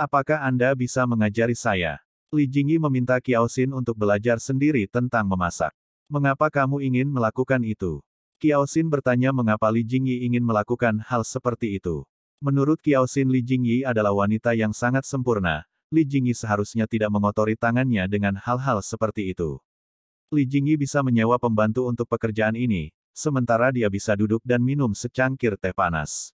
Apakah Anda bisa mengajari saya? Li Jingyi meminta Xin untuk belajar sendiri tentang memasak. Mengapa kamu ingin melakukan itu? Xin bertanya mengapa Li Jingyi ingin melakukan hal seperti itu. Menurut Xin, Li Jingyi adalah wanita yang sangat sempurna, Li Jingyi seharusnya tidak mengotori tangannya dengan hal-hal seperti itu. Li Jingyi bisa menyewa pembantu untuk pekerjaan ini, sementara dia bisa duduk dan minum secangkir teh panas.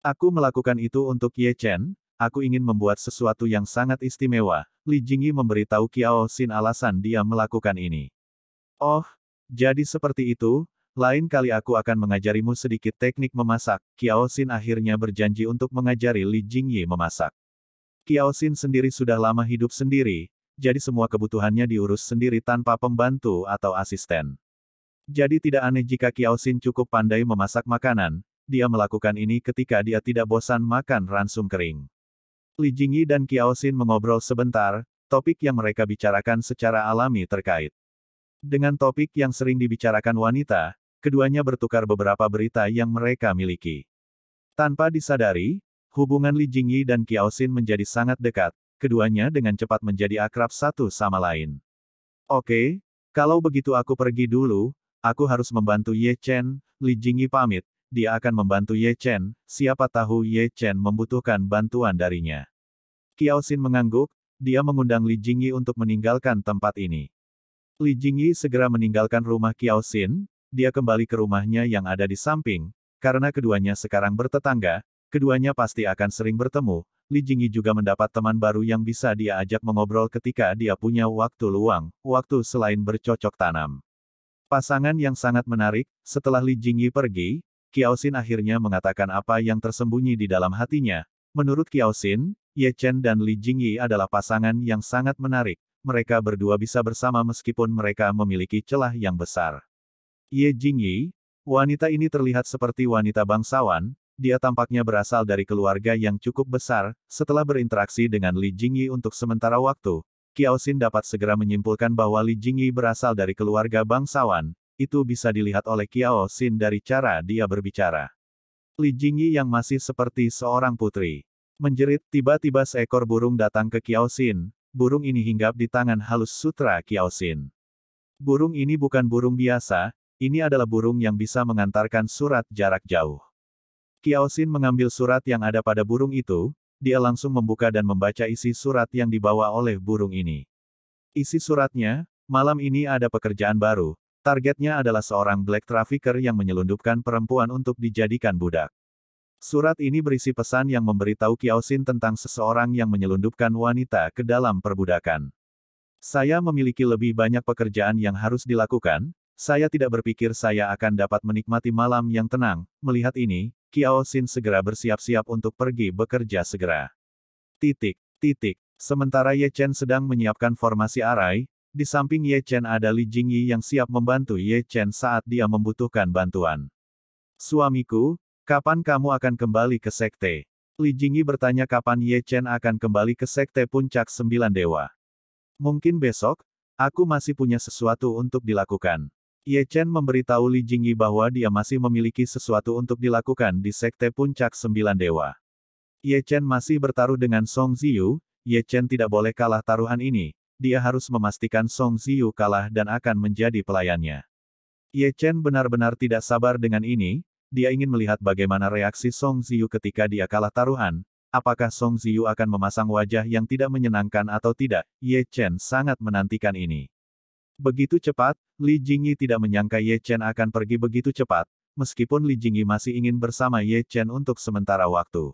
Aku melakukan itu untuk Ye Chen, aku ingin membuat sesuatu yang sangat istimewa. Li Jingyi memberitahu Kiao Xin alasan dia melakukan ini. Oh, jadi seperti itu, lain kali aku akan mengajarimu sedikit teknik memasak. Kiao Xin akhirnya berjanji untuk mengajari Li Jingyi memasak. Kiao Xin sendiri sudah lama hidup sendiri, jadi semua kebutuhannya diurus sendiri tanpa pembantu atau asisten. Jadi tidak aneh jika Kiao Xin cukup pandai memasak makanan, dia melakukan ini ketika dia tidak bosan makan ransum kering. Li Jingyi dan Xin mengobrol sebentar, topik yang mereka bicarakan secara alami terkait. Dengan topik yang sering dibicarakan wanita, keduanya bertukar beberapa berita yang mereka miliki. Tanpa disadari, hubungan Li Jingyi dan Xin menjadi sangat dekat, keduanya dengan cepat menjadi akrab satu sama lain. Oke, kalau begitu aku pergi dulu, aku harus membantu Ye Chen, Li Jingyi pamit, dia akan membantu Ye Chen, siapa tahu Ye Chen membutuhkan bantuan darinya. Kiao Xin mengangguk, dia mengundang Li Jingyi untuk meninggalkan tempat ini. Li Jingyi segera meninggalkan rumah Kiao Xin, dia kembali ke rumahnya yang ada di samping, karena keduanya sekarang bertetangga, keduanya pasti akan sering bertemu, Li Jingyi juga mendapat teman baru yang bisa dia ajak mengobrol ketika dia punya waktu luang, waktu selain bercocok tanam. Pasangan yang sangat menarik, setelah Li Jingyi pergi, Kiaosin akhirnya mengatakan apa yang tersembunyi di dalam hatinya. Menurut Kiaosin, Ye Chen dan Li Jingyi adalah pasangan yang sangat menarik. Mereka berdua bisa bersama meskipun mereka memiliki celah yang besar. Ye Jingyi, wanita ini terlihat seperti wanita bangsawan, dia tampaknya berasal dari keluarga yang cukup besar, setelah berinteraksi dengan Li Jingyi untuk sementara waktu, Kiaosin dapat segera menyimpulkan bahwa Li Jingyi berasal dari keluarga bangsawan, itu bisa dilihat oleh Kiao Xin dari cara dia berbicara. Li Jingyi yang masih seperti seorang putri. Menjerit tiba-tiba seekor burung datang ke Kiao Xin, burung ini hinggap di tangan halus sutra Kiao Xin. Burung ini bukan burung biasa, ini adalah burung yang bisa mengantarkan surat jarak jauh. Kiao Xin mengambil surat yang ada pada burung itu, dia langsung membuka dan membaca isi surat yang dibawa oleh burung ini. Isi suratnya, malam ini ada pekerjaan baru, Targetnya adalah seorang black trafficker yang menyelundupkan perempuan untuk dijadikan budak. Surat ini berisi pesan yang memberitahu Kiaosin tentang seseorang yang menyelundupkan wanita ke dalam perbudakan. Saya memiliki lebih banyak pekerjaan yang harus dilakukan, saya tidak berpikir saya akan dapat menikmati malam yang tenang. Melihat ini, Kiao Kiaosin segera bersiap-siap untuk pergi bekerja segera. Titik, titik. Sementara Ye Chen sedang menyiapkan formasi arai, di samping Ye Chen ada Li Jingyi yang siap membantu Ye Chen saat dia membutuhkan bantuan. Suamiku, kapan kamu akan kembali ke sekte? Li Jingyi bertanya kapan Ye Chen akan kembali ke sekte puncak sembilan dewa. Mungkin besok, aku masih punya sesuatu untuk dilakukan. Ye Chen memberitahu Li Jingyi bahwa dia masih memiliki sesuatu untuk dilakukan di Sekte Puncak Sembilan Dewa. Ye Chen masih bertaruh dengan Song Ziyu, Ye Chen tidak boleh kalah taruhan ini, dia harus memastikan Song Ziyu kalah dan akan menjadi pelayannya. Ye Chen benar-benar tidak sabar dengan ini, dia ingin melihat bagaimana reaksi Song Ziyu ketika dia kalah taruhan, apakah Song Ziyu akan memasang wajah yang tidak menyenangkan atau tidak, Ye Chen sangat menantikan ini. Begitu cepat, Li Jingyi tidak menyangka Ye Chen akan pergi begitu cepat, meskipun Li Jingyi masih ingin bersama Ye Chen untuk sementara waktu.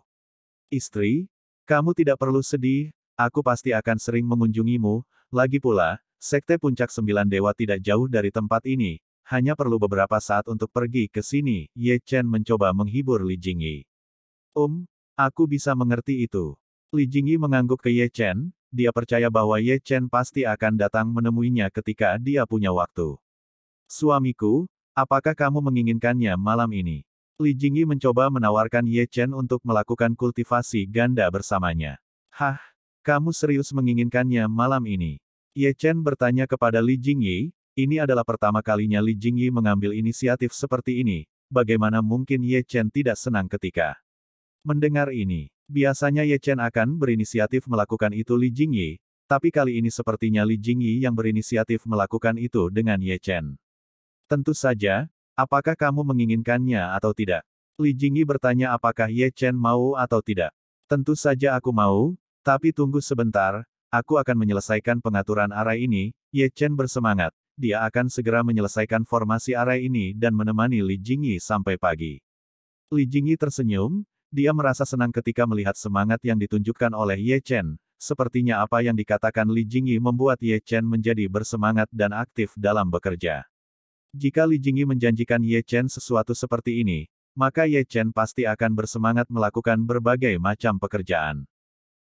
Istri, kamu tidak perlu sedih, aku pasti akan sering mengunjungimu, lagi pula, Sekte Puncak Sembilan Dewa tidak jauh dari tempat ini, hanya perlu beberapa saat untuk pergi ke sini, Ye Chen mencoba menghibur Li Jingyi. Um, aku bisa mengerti itu. Li Jingyi mengangguk ke Ye Chen, dia percaya bahwa Ye Chen pasti akan datang menemuinya ketika dia punya waktu. Suamiku, apakah kamu menginginkannya malam ini? Li Jingyi mencoba menawarkan Ye Chen untuk melakukan kultivasi ganda bersamanya. Hah, kamu serius menginginkannya malam ini? Ye Chen bertanya kepada Li Jingyi, ini adalah pertama kalinya Li Jingyi mengambil inisiatif seperti ini, bagaimana mungkin Ye Chen tidak senang ketika mendengar ini. Biasanya Ye Chen akan berinisiatif melakukan itu Li Jingyi, tapi kali ini sepertinya Li Jingyi yang berinisiatif melakukan itu dengan Ye Chen. Tentu saja, apakah kamu menginginkannya atau tidak? Li Jingyi bertanya apakah Ye Chen mau atau tidak. Tentu saja aku mau, tapi tunggu sebentar, aku akan menyelesaikan pengaturan arai ini, Ye Chen bersemangat. Dia akan segera menyelesaikan formasi arai ini dan menemani Li Jingyi sampai pagi. Li Jingyi tersenyum, dia merasa senang ketika melihat semangat yang ditunjukkan oleh Ye Chen. Sepertinya apa yang dikatakan Li Jingyi membuat Ye Chen menjadi bersemangat dan aktif dalam bekerja. Jika Li Jingyi menjanjikan Ye Chen sesuatu seperti ini, maka Ye Chen pasti akan bersemangat melakukan berbagai macam pekerjaan.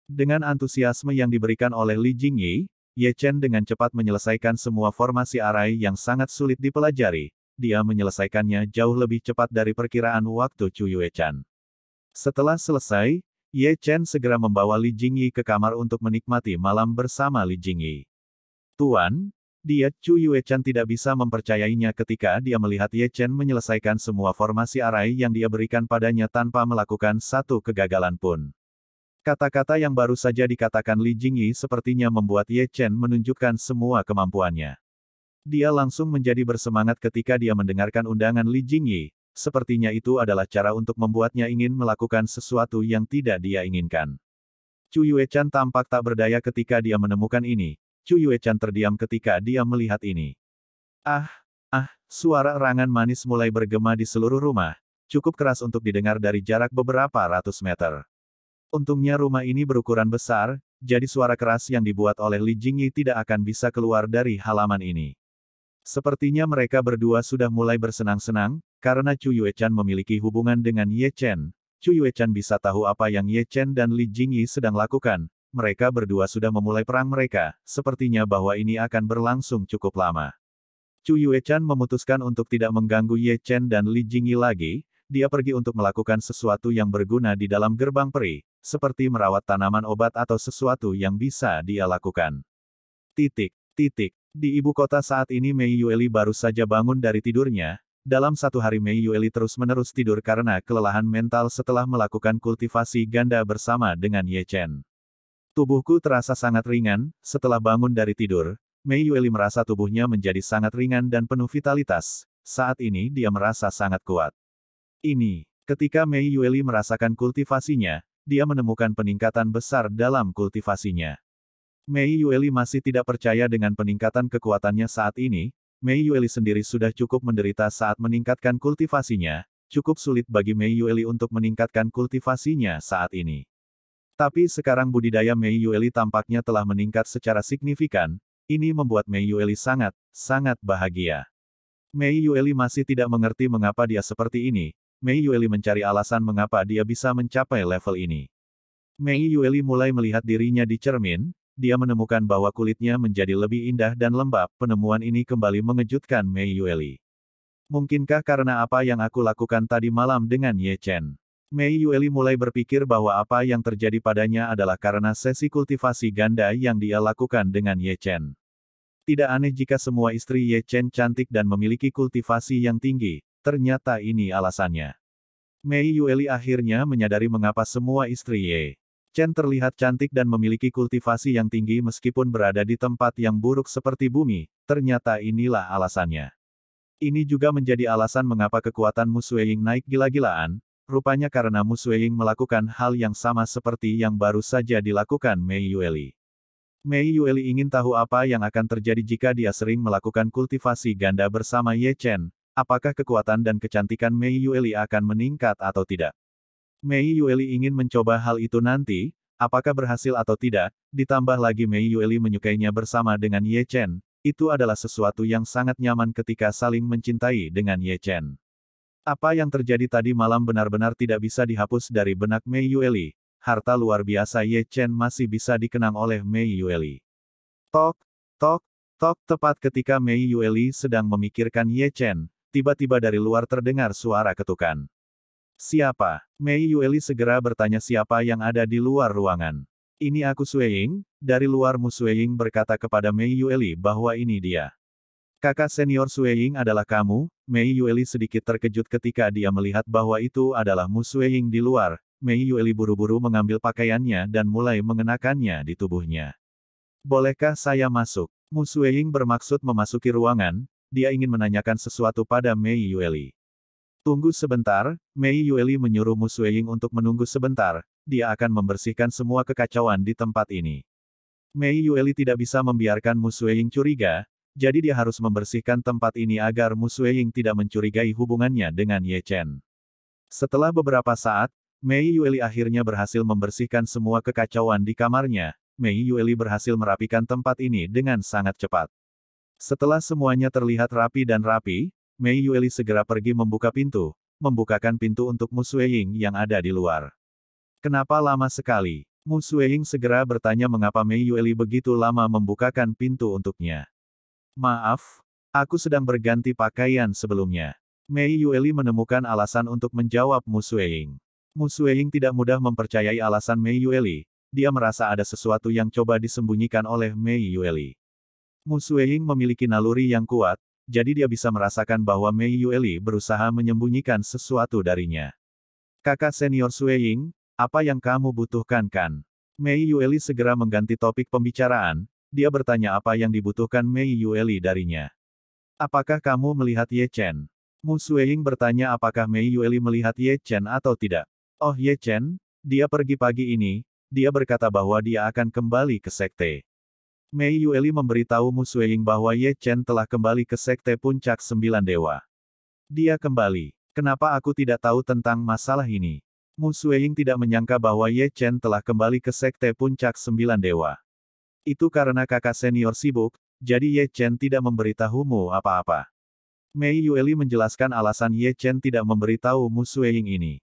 Dengan antusiasme yang diberikan oleh Li Jingyi, Ye Chen dengan cepat menyelesaikan semua formasi arai yang sangat sulit dipelajari. Dia menyelesaikannya jauh lebih cepat dari perkiraan waktu Chu Yue Chan. Setelah selesai, Ye Chen segera membawa Li Jingyi ke kamar untuk menikmati malam bersama Li Jingyi. Tuan, dia Chu Yue Chan tidak bisa mempercayainya ketika dia melihat Ye Chen menyelesaikan semua formasi arai yang dia berikan padanya tanpa melakukan satu kegagalan pun. Kata-kata yang baru saja dikatakan Li Jingyi sepertinya membuat Ye Chen menunjukkan semua kemampuannya. Dia langsung menjadi bersemangat ketika dia mendengarkan undangan Li Jingyi, sepertinya itu adalah cara untuk membuatnya ingin melakukan sesuatu yang tidak dia inginkan. Chu Chan tampak tak berdaya ketika dia menemukan ini, Chu Chan terdiam ketika dia melihat ini. Ah, ah, suara erangan manis mulai bergema di seluruh rumah, cukup keras untuk didengar dari jarak beberapa ratus meter. Untungnya rumah ini berukuran besar, jadi suara keras yang dibuat oleh Li Jingyi tidak akan bisa keluar dari halaman ini. Sepertinya mereka berdua sudah mulai bersenang-senang, karena Chu Yuechan memiliki hubungan dengan Ye Chen. Chu Yuechan bisa tahu apa yang Ye Chen dan Li Jingyi sedang lakukan. Mereka berdua sudah memulai perang mereka, sepertinya bahwa ini akan berlangsung cukup lama. Chu Yuechan memutuskan untuk tidak mengganggu Ye Chen dan Li Jingyi lagi, dia pergi untuk melakukan sesuatu yang berguna di dalam gerbang peri seperti merawat tanaman obat atau sesuatu yang bisa dia lakukan. Titik, titik. Di ibu kota saat ini Mei Yueli baru saja bangun dari tidurnya, dalam satu hari Mei Yueli terus-menerus tidur karena kelelahan mental setelah melakukan kultivasi ganda bersama dengan Ye Chen. Tubuhku terasa sangat ringan, setelah bangun dari tidur, Mei Yueli merasa tubuhnya menjadi sangat ringan dan penuh vitalitas, saat ini dia merasa sangat kuat. Ini, ketika Mei Yueli merasakan kultivasinya, dia menemukan peningkatan besar dalam kultivasinya. Mei Yueli masih tidak percaya dengan peningkatan kekuatannya saat ini, Mei Yueli sendiri sudah cukup menderita saat meningkatkan kultivasinya, cukup sulit bagi Mei Yueli untuk meningkatkan kultivasinya saat ini. Tapi sekarang budidaya Mei Yueli tampaknya telah meningkat secara signifikan, ini membuat Mei Yueli sangat, sangat bahagia. Mei Yueli masih tidak mengerti mengapa dia seperti ini, Mei Yueli mencari alasan mengapa dia bisa mencapai level ini. Mei Yueli mulai melihat dirinya di cermin, dia menemukan bahwa kulitnya menjadi lebih indah dan lembab, penemuan ini kembali mengejutkan Mei Yueli. Mungkinkah karena apa yang aku lakukan tadi malam dengan Ye Chen? Mei Yueli mulai berpikir bahwa apa yang terjadi padanya adalah karena sesi kultivasi ganda yang dia lakukan dengan Ye Chen. Tidak aneh jika semua istri Ye Chen cantik dan memiliki kultivasi yang tinggi, Ternyata ini alasannya. Mei Yueli akhirnya menyadari mengapa semua istri Ye. Chen terlihat cantik dan memiliki kultivasi yang tinggi meskipun berada di tempat yang buruk seperti bumi, ternyata inilah alasannya. Ini juga menjadi alasan mengapa kekuatan Musueying naik gila-gilaan, rupanya karena Musueying melakukan hal yang sama seperti yang baru saja dilakukan Mei Yueli. Mei Yueli ingin tahu apa yang akan terjadi jika dia sering melakukan kultivasi ganda bersama Ye Chen, Apakah kekuatan dan kecantikan Mei Yueli akan meningkat atau tidak? Mei Yueli ingin mencoba hal itu nanti, apakah berhasil atau tidak, ditambah lagi Mei Yueli menyukainya bersama dengan Ye Chen, itu adalah sesuatu yang sangat nyaman ketika saling mencintai dengan Ye Chen. Apa yang terjadi tadi malam benar-benar tidak bisa dihapus dari benak Mei Yueli, harta luar biasa Ye Chen masih bisa dikenang oleh Mei Yueli. Tok, tok, tok tepat ketika Mei Yueli sedang memikirkan Ye Chen, tiba-tiba dari luar terdengar suara ketukan. Siapa? Mei Yueli segera bertanya siapa yang ada di luar ruangan. Ini aku Sueying, dari luar Mu Sueying berkata kepada Mei Yueli bahwa ini dia. Kakak senior Sueying adalah kamu, Mei Yueli sedikit terkejut ketika dia melihat bahwa itu adalah Mu Sueying di luar, Mei Yueli buru-buru mengambil pakaiannya dan mulai mengenakannya di tubuhnya. Bolehkah saya masuk? Mu Sueying bermaksud memasuki ruangan, dia ingin menanyakan sesuatu pada Mei Yueli. Tunggu sebentar, Mei Yueli menyuruh Mu Ying untuk menunggu sebentar, dia akan membersihkan semua kekacauan di tempat ini. Mei Yueli tidak bisa membiarkan Mu Ying curiga, jadi dia harus membersihkan tempat ini agar Mu Ying tidak mencurigai hubungannya dengan Ye Chen. Setelah beberapa saat, Mei Yueli akhirnya berhasil membersihkan semua kekacauan di kamarnya. Mei Yueli berhasil merapikan tempat ini dengan sangat cepat. Setelah semuanya terlihat rapi dan rapi, Mei Yueli segera pergi membuka pintu, membukakan pintu untuk Mu Ying yang ada di luar. Kenapa lama sekali? Mu Ying segera bertanya mengapa Mei Yueli begitu lama membukakan pintu untuknya. Maaf, aku sedang berganti pakaian sebelumnya. Mei Yueli menemukan alasan untuk menjawab Mu Ying. Mu Ying tidak mudah mempercayai alasan Mei Yueli, dia merasa ada sesuatu yang coba disembunyikan oleh Mei Yueli. Mu memiliki naluri yang kuat, jadi dia bisa merasakan bahwa Mei Yueli berusaha menyembunyikan sesuatu darinya. Kakak senior Sueying, apa yang kamu butuhkan kan? Mei Yueli segera mengganti topik pembicaraan, dia bertanya apa yang dibutuhkan Mei Yueli darinya. Apakah kamu melihat Ye Chen? Mu bertanya apakah Mei Yueli melihat Ye Chen atau tidak. Oh Ye Chen, dia pergi pagi ini, dia berkata bahwa dia akan kembali ke sekte. Mei Yueli memberitahu Mu Sueying bahwa Ye Chen telah kembali ke Sekte Puncak Sembilan Dewa. Dia kembali. Kenapa aku tidak tahu tentang masalah ini? Mu Sueying tidak menyangka bahwa Ye Chen telah kembali ke Sekte Puncak Sembilan Dewa. Itu karena kakak senior sibuk, jadi Ye Chen tidak memberitahumu apa-apa. Mei Yueli menjelaskan alasan Ye Chen tidak memberitahu Mu Sueying ini.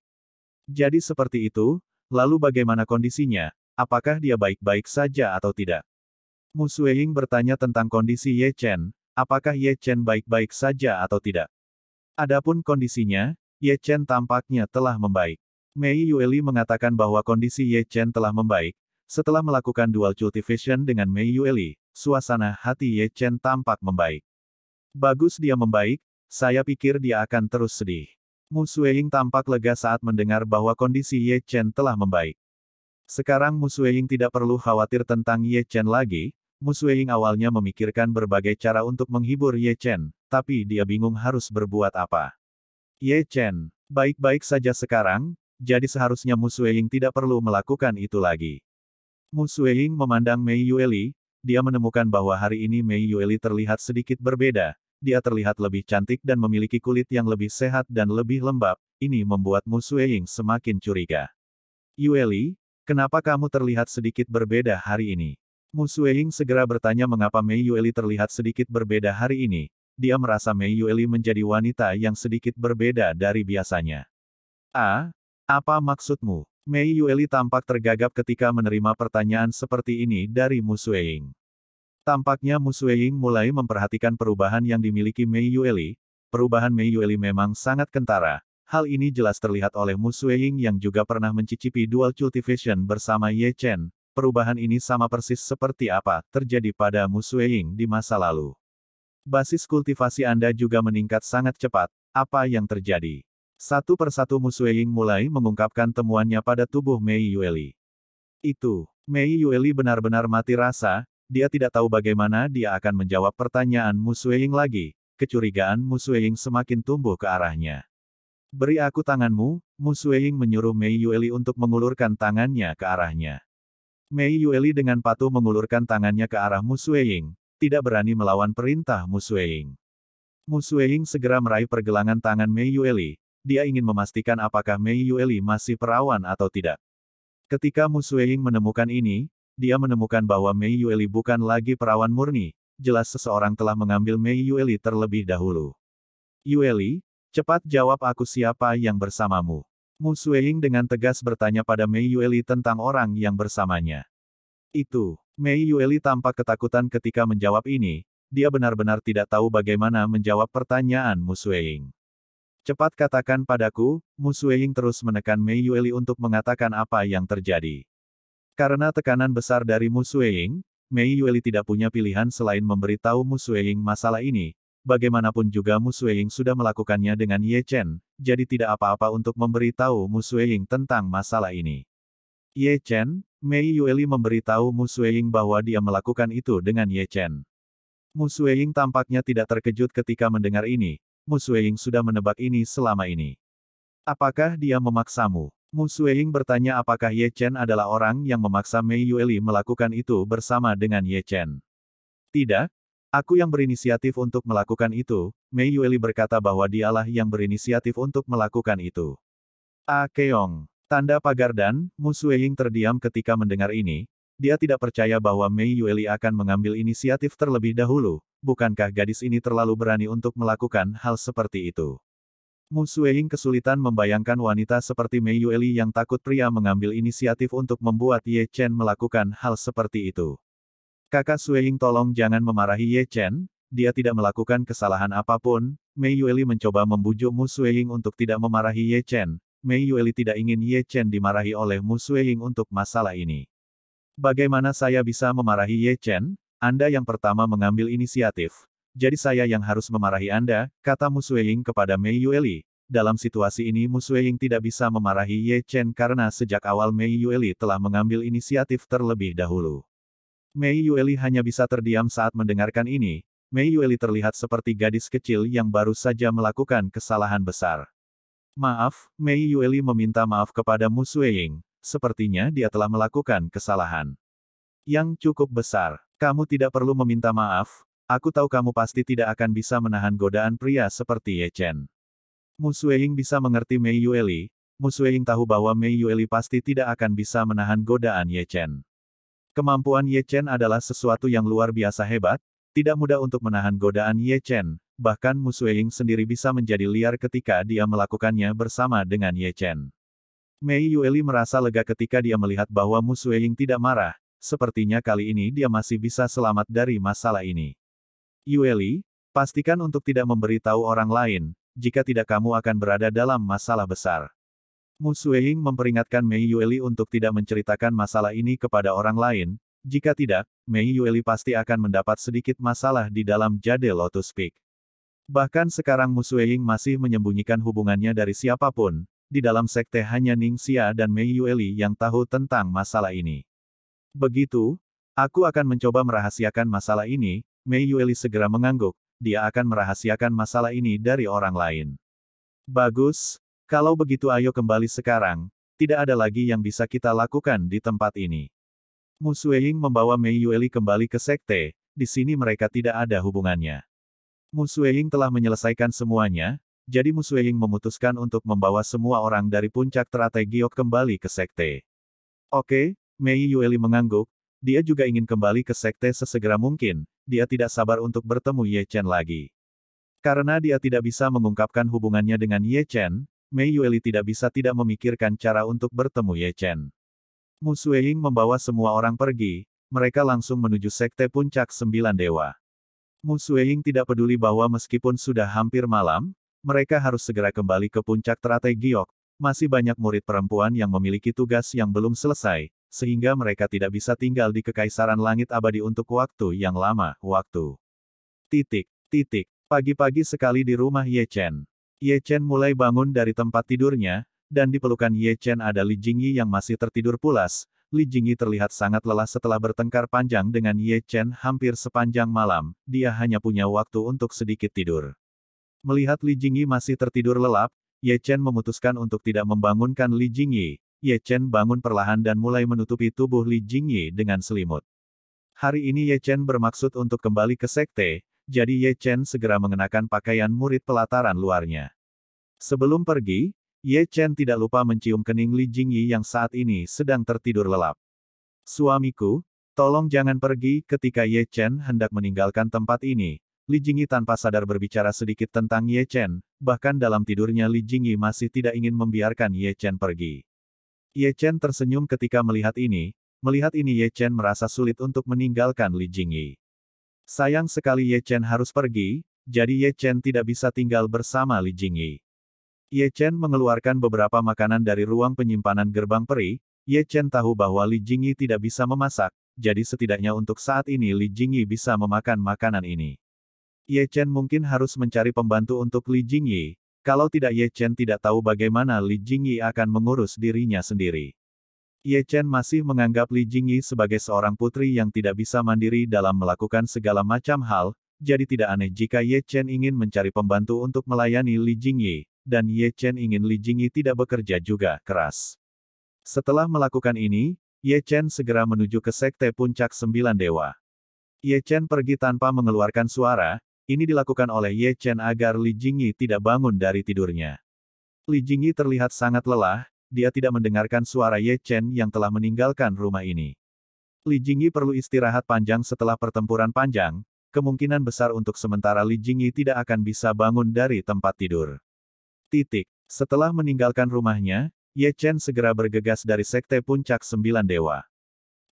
Jadi seperti itu, lalu bagaimana kondisinya, apakah dia baik-baik saja atau tidak? Mu Sueying bertanya tentang kondisi Ye Chen, apakah Ye Chen baik-baik saja atau tidak. Adapun kondisinya, Ye Chen tampaknya telah membaik. Mei Yueli mengatakan bahwa kondisi Ye Chen telah membaik, setelah melakukan dual cultivation dengan Mei Yueli, suasana hati Ye Chen tampak membaik. Bagus dia membaik, saya pikir dia akan terus sedih. Mu Sueying tampak lega saat mendengar bahwa kondisi Ye Chen telah membaik. Sekarang Mu Sueying tidak perlu khawatir tentang Ye Chen lagi, Musueying awalnya memikirkan berbagai cara untuk menghibur Ye Chen, tapi dia bingung harus berbuat apa. Ye Chen, baik-baik saja sekarang, jadi seharusnya Musueying tidak perlu melakukan itu lagi. Musueying memandang Mei Yueli, dia menemukan bahwa hari ini Mei Yueli terlihat sedikit berbeda, dia terlihat lebih cantik dan memiliki kulit yang lebih sehat dan lebih lembab, ini membuat Musueying semakin curiga. Yueli, kenapa kamu terlihat sedikit berbeda hari ini? Mu segera bertanya mengapa Mei Yueli terlihat sedikit berbeda hari ini. Dia merasa Mei Yueli menjadi wanita yang sedikit berbeda dari biasanya. A. Apa maksudmu? Mei Yueli tampak tergagap ketika menerima pertanyaan seperti ini dari Mu Tampaknya Mu mulai memperhatikan perubahan yang dimiliki Mei Yueli. Perubahan Mei Yueli memang sangat kentara. Hal ini jelas terlihat oleh Mu yang juga pernah mencicipi dual cultivation bersama Ye Chen, perubahan ini sama persis seperti apa terjadi pada Musweying di masa lalu. Basis kultivasi Anda juga meningkat sangat cepat. Apa yang terjadi? Satu persatu Musweying mulai mengungkapkan temuannya pada tubuh Mei Yueli. Itu, Mei Yueli benar-benar mati rasa, dia tidak tahu bagaimana dia akan menjawab pertanyaan Musweying lagi, kecurigaan Musweying semakin tumbuh ke arahnya. Beri aku tanganmu, Musweying menyuruh Mei Yueli untuk mengulurkan tangannya ke arahnya. Mei Yueli dengan patuh mengulurkan tangannya ke arah Mu Sueying, tidak berani melawan perintah Mu Sueying. segera meraih pergelangan tangan Mei Yueli, dia ingin memastikan apakah Mei Yueli masih perawan atau tidak. Ketika Mu Sueying menemukan ini, dia menemukan bahwa Mei Yueli bukan lagi perawan murni, jelas seseorang telah mengambil Mei Yueli terlebih dahulu. Yueli, cepat jawab aku siapa yang bersamamu. Mu Sueying dengan tegas bertanya pada Mei Yueli tentang orang yang bersamanya. Itu, Mei Yueli tampak ketakutan ketika menjawab ini, dia benar-benar tidak tahu bagaimana menjawab pertanyaan Mu Sueying. Cepat katakan padaku, Mu Sueying terus menekan Mei Yueli untuk mengatakan apa yang terjadi. Karena tekanan besar dari Mu Sueying, Mei Yueli tidak punya pilihan selain memberitahu Mu Sueying masalah ini, bagaimanapun juga Mu sudah melakukannya dengan Ye Chen, jadi tidak apa-apa untuk memberitahu Mu tentang masalah ini. Ye Chen, Mei Yueli memberitahu Mu bahwa dia melakukan itu dengan Ye Chen. Mu tampaknya tidak terkejut ketika mendengar ini, Mu sudah menebak ini selama ini. Apakah dia memaksamu? Mu bertanya apakah Ye Chen adalah orang yang memaksa Mei Yueli melakukan itu bersama dengan Ye Chen. Tidak, Aku yang berinisiatif untuk melakukan itu, Mei Yueli berkata bahwa dialah yang berinisiatif untuk melakukan itu. A Keong, tanda pagar dan, Mu Sueying terdiam ketika mendengar ini, dia tidak percaya bahwa Mei Yueli akan mengambil inisiatif terlebih dahulu, bukankah gadis ini terlalu berani untuk melakukan hal seperti itu. Mu Sueying kesulitan membayangkan wanita seperti Mei Yueli yang takut pria mengambil inisiatif untuk membuat Ye Chen melakukan hal seperti itu. Kakak Sueying tolong jangan memarahi Ye Chen, dia tidak melakukan kesalahan apapun, Mei Yueli mencoba membujuk Mu Sueying untuk tidak memarahi Ye Chen, Mei Yueli tidak ingin Ye Chen dimarahi oleh Mu Sueying untuk masalah ini. Bagaimana saya bisa memarahi Ye Chen? Anda yang pertama mengambil inisiatif. Jadi saya yang harus memarahi Anda, kata Mu Sueying kepada Mei Yueli. Dalam situasi ini Mu Sueying tidak bisa memarahi Ye Chen karena sejak awal Mei Yueli telah mengambil inisiatif terlebih dahulu. Mei Yueli hanya bisa terdiam saat mendengarkan ini, Mei Yueli terlihat seperti gadis kecil yang baru saja melakukan kesalahan besar. Maaf, Mei Yueli meminta maaf kepada Mu Sueying. Sepertinya dia telah melakukan kesalahan. Yang cukup besar. Kamu tidak perlu meminta maaf, aku tahu kamu pasti tidak akan bisa menahan godaan pria seperti Ye Chen. Mu Sueying bisa mengerti Mei Yueli, Mu Sueying tahu bahwa Mei Yueli pasti tidak akan bisa menahan godaan Ye Chen. Kemampuan Ye Chen adalah sesuatu yang luar biasa hebat, tidak mudah untuk menahan godaan Ye Chen, bahkan Musu Ying sendiri bisa menjadi liar ketika dia melakukannya bersama dengan Ye Chen. Mei Yueli merasa lega ketika dia melihat bahwa Musu Ying tidak marah, sepertinya kali ini dia masih bisa selamat dari masalah ini. Yueli, pastikan untuk tidak memberitahu orang lain, jika tidak kamu akan berada dalam masalah besar. Mu Sueying memperingatkan Mei Yueli untuk tidak menceritakan masalah ini kepada orang lain, jika tidak, Mei Yueli pasti akan mendapat sedikit masalah di dalam Jade Lotus Peak. Bahkan sekarang Mu Sueying masih menyembunyikan hubungannya dari siapapun, di dalam sekte hanya Ning Xia dan Mei Yueli yang tahu tentang masalah ini. Begitu, aku akan mencoba merahasiakan masalah ini, Mei Yueli segera mengangguk, dia akan merahasiakan masalah ini dari orang lain. Bagus, kalau begitu ayo kembali sekarang, tidak ada lagi yang bisa kita lakukan di tempat ini. Musueying membawa Mei Yueli kembali ke sekte, di sini mereka tidak ada hubungannya. Musueying telah menyelesaikan semuanya, jadi Musueying memutuskan untuk membawa semua orang dari puncak teratai Giok kembali ke sekte. Oke, Mei Yueli mengangguk, dia juga ingin kembali ke sekte sesegera mungkin, dia tidak sabar untuk bertemu Ye Chen lagi. Karena dia tidak bisa mengungkapkan hubungannya dengan Ye Chen, Mei Yueli tidak bisa tidak memikirkan cara untuk bertemu Ye Chen. Mu Sueying membawa semua orang pergi, mereka langsung menuju Sekte Puncak Sembilan Dewa. Mu Sueying tidak peduli bahwa meskipun sudah hampir malam, mereka harus segera kembali ke puncak teratai Giok, masih banyak murid perempuan yang memiliki tugas yang belum selesai, sehingga mereka tidak bisa tinggal di Kekaisaran Langit Abadi untuk waktu yang lama, waktu. Titik, titik, pagi-pagi sekali di rumah Ye Chen. Ye Chen mulai bangun dari tempat tidurnya, dan di pelukan Ye Chen ada Li Jingyi yang masih tertidur pulas. Li Jingyi terlihat sangat lelah setelah bertengkar panjang dengan Ye Chen hampir sepanjang malam, dia hanya punya waktu untuk sedikit tidur. Melihat Li Jingyi masih tertidur lelap, Ye Chen memutuskan untuk tidak membangunkan Li Jingyi. Ye Chen bangun perlahan dan mulai menutupi tubuh Li Jingyi dengan selimut. Hari ini Ye Chen bermaksud untuk kembali ke sekte, jadi Ye Chen segera mengenakan pakaian murid pelataran luarnya. Sebelum pergi, Ye Chen tidak lupa mencium kening Li Jingyi yang saat ini sedang tertidur lelap. Suamiku, tolong jangan pergi ketika Ye Chen hendak meninggalkan tempat ini. Li Jingyi tanpa sadar berbicara sedikit tentang Ye Chen, bahkan dalam tidurnya Li Jingyi masih tidak ingin membiarkan Ye Chen pergi. Ye Chen tersenyum ketika melihat ini, melihat ini Ye Chen merasa sulit untuk meninggalkan Li Jingyi. Sayang sekali Ye Chen harus pergi, jadi Ye Chen tidak bisa tinggal bersama Li Jingyi. Ye Chen mengeluarkan beberapa makanan dari ruang penyimpanan gerbang peri, Ye Chen tahu bahwa Li Jingyi tidak bisa memasak, jadi setidaknya untuk saat ini Li Jingyi bisa memakan makanan ini. Ye Chen mungkin harus mencari pembantu untuk Li Jingyi, kalau tidak Ye Chen tidak tahu bagaimana Li Jingyi akan mengurus dirinya sendiri. Ye Chen masih menganggap Li Jingyi sebagai seorang putri yang tidak bisa mandiri dalam melakukan segala macam hal, jadi tidak aneh jika Ye Chen ingin mencari pembantu untuk melayani Li Jingyi, dan Ye Chen ingin Li Jingyi tidak bekerja juga keras. Setelah melakukan ini, Ye Chen segera menuju ke Sekte Puncak Sembilan Dewa. Ye Chen pergi tanpa mengeluarkan suara, ini dilakukan oleh Ye Chen agar Li Jingyi tidak bangun dari tidurnya. Li Jingyi terlihat sangat lelah, dia tidak mendengarkan suara Ye Chen yang telah meninggalkan rumah ini. Li Jingyi perlu istirahat panjang setelah pertempuran panjang, kemungkinan besar untuk sementara Li Jingyi tidak akan bisa bangun dari tempat tidur. Titik. Setelah meninggalkan rumahnya, Ye Chen segera bergegas dari Sekte Puncak Sembilan Dewa.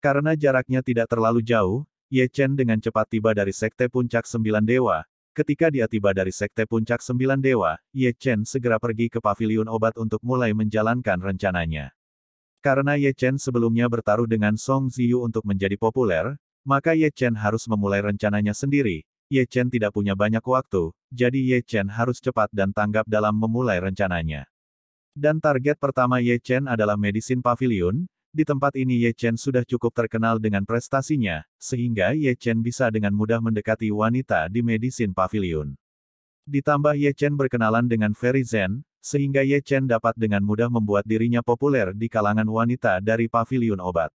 Karena jaraknya tidak terlalu jauh, Ye Chen dengan cepat tiba dari Sekte Puncak Sembilan Dewa, Ketika dia tiba dari Sekte Puncak Sembilan Dewa, Ye Chen segera pergi ke paviliun obat untuk mulai menjalankan rencananya. Karena Ye Chen sebelumnya bertaruh dengan Song Ziyu untuk menjadi populer, maka Ye Chen harus memulai rencananya sendiri. Ye Chen tidak punya banyak waktu, jadi Ye Chen harus cepat dan tanggap dalam memulai rencananya. Dan target pertama Ye Chen adalah Medisin Pavilion, di tempat ini Ye Chen sudah cukup terkenal dengan prestasinya, sehingga Ye Chen bisa dengan mudah mendekati wanita di Medicine Pavilion. Ditambah Ye Chen berkenalan dengan Ferry Zen, sehingga Ye Chen dapat dengan mudah membuat dirinya populer di kalangan wanita dari pavilion obat.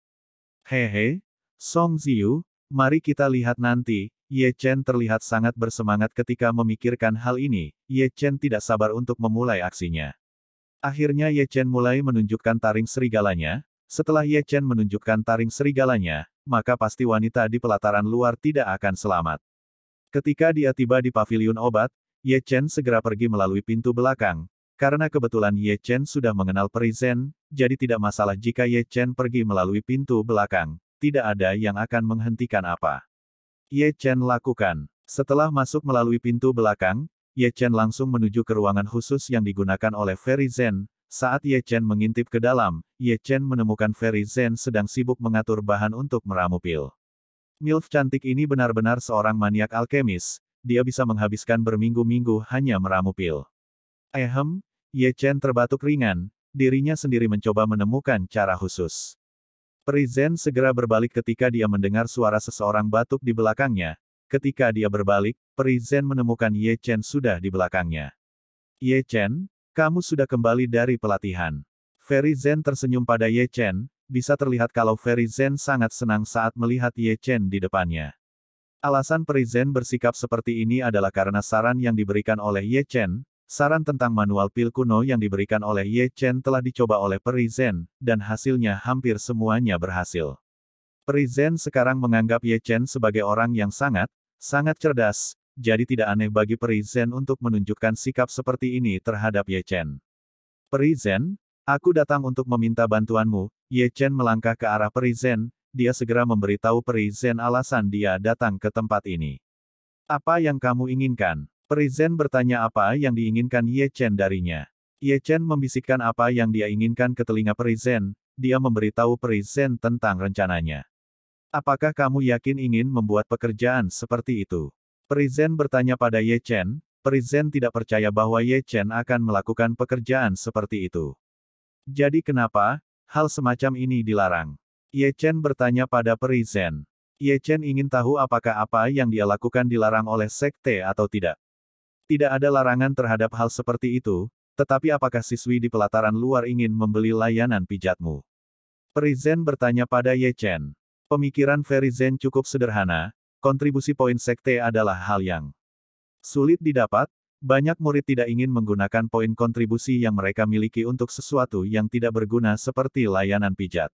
Hehe, Song Ziyu, mari kita lihat nanti, Ye Chen terlihat sangat bersemangat ketika memikirkan hal ini, Ye Chen tidak sabar untuk memulai aksinya. Akhirnya Ye Chen mulai menunjukkan taring serigalanya, setelah Ye Chen menunjukkan taring serigalanya, maka pasti wanita di pelataran luar tidak akan selamat. Ketika dia tiba di paviliun obat, Ye Chen segera pergi melalui pintu belakang. Karena kebetulan Ye Chen sudah mengenal Perizen, jadi tidak masalah jika Ye Chen pergi melalui pintu belakang. Tidak ada yang akan menghentikan apa. Ye Chen lakukan. Setelah masuk melalui pintu belakang, Ye Chen langsung menuju ke ruangan khusus yang digunakan oleh Ferry Zen, saat Ye Chen mengintip ke dalam, Ye Chen menemukan Ferry Zen sedang sibuk mengatur bahan untuk meramu pil. Milf cantik ini benar-benar seorang maniak alkemis, dia bisa menghabiskan berminggu-minggu hanya meramu pil. Ehem, Ye Chen terbatuk ringan, dirinya sendiri mencoba menemukan cara khusus. Zen segera berbalik ketika dia mendengar suara seseorang batuk di belakangnya. Ketika dia berbalik, Zen menemukan Ye Chen sudah di belakangnya. Ye Chen, kamu sudah kembali dari pelatihan. Ferry Zen tersenyum pada Ye Chen, bisa terlihat kalau Ferry Zen sangat senang saat melihat Ye Chen di depannya. Alasan Peri Zen bersikap seperti ini adalah karena saran yang diberikan oleh Ye Chen, saran tentang manual pil kuno yang diberikan oleh Ye Chen telah dicoba oleh Peri Zen, dan hasilnya hampir semuanya berhasil. Peri Zen sekarang menganggap Ye Chen sebagai orang yang sangat, sangat cerdas, jadi tidak aneh bagi Peri Zen untuk menunjukkan sikap seperti ini terhadap Ye Chen. Peri Zen, aku datang untuk meminta bantuanmu, Ye Chen melangkah ke arah Peri Zen. dia segera memberitahu Peri Zen alasan dia datang ke tempat ini. Apa yang kamu inginkan? Peri Zen bertanya apa yang diinginkan Ye Chen darinya. Ye Chen membisikkan apa yang dia inginkan ke telinga Peri Zen. dia memberitahu Peri Zen tentang rencananya. Apakah kamu yakin ingin membuat pekerjaan seperti itu? Perizen bertanya pada Ye Chen, Perizen tidak percaya bahwa Ye Chen akan melakukan pekerjaan seperti itu. Jadi kenapa, hal semacam ini dilarang? Ye Chen bertanya pada Perizen. Ye Chen ingin tahu apakah apa yang dia lakukan dilarang oleh sekte atau tidak. Tidak ada larangan terhadap hal seperti itu, tetapi apakah siswi di pelataran luar ingin membeli layanan pijatmu? Perizen bertanya pada Ye Chen. Pemikiran Ferizen cukup sederhana, kontribusi poin sekte adalah hal yang sulit didapat, banyak murid tidak ingin menggunakan poin kontribusi yang mereka miliki untuk sesuatu yang tidak berguna seperti layanan pijat.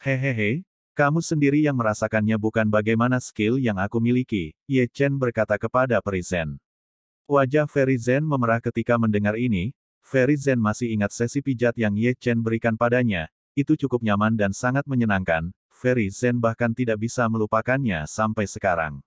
Hehehe, kamu sendiri yang merasakannya bukan bagaimana skill yang aku miliki, Ye Chen berkata kepada Perizen. Wajah Ferry memerah ketika mendengar ini, Ferry masih ingat sesi pijat yang Ye Chen berikan padanya, itu cukup nyaman dan sangat menyenangkan, Ferry Zen bahkan tidak bisa melupakannya sampai sekarang.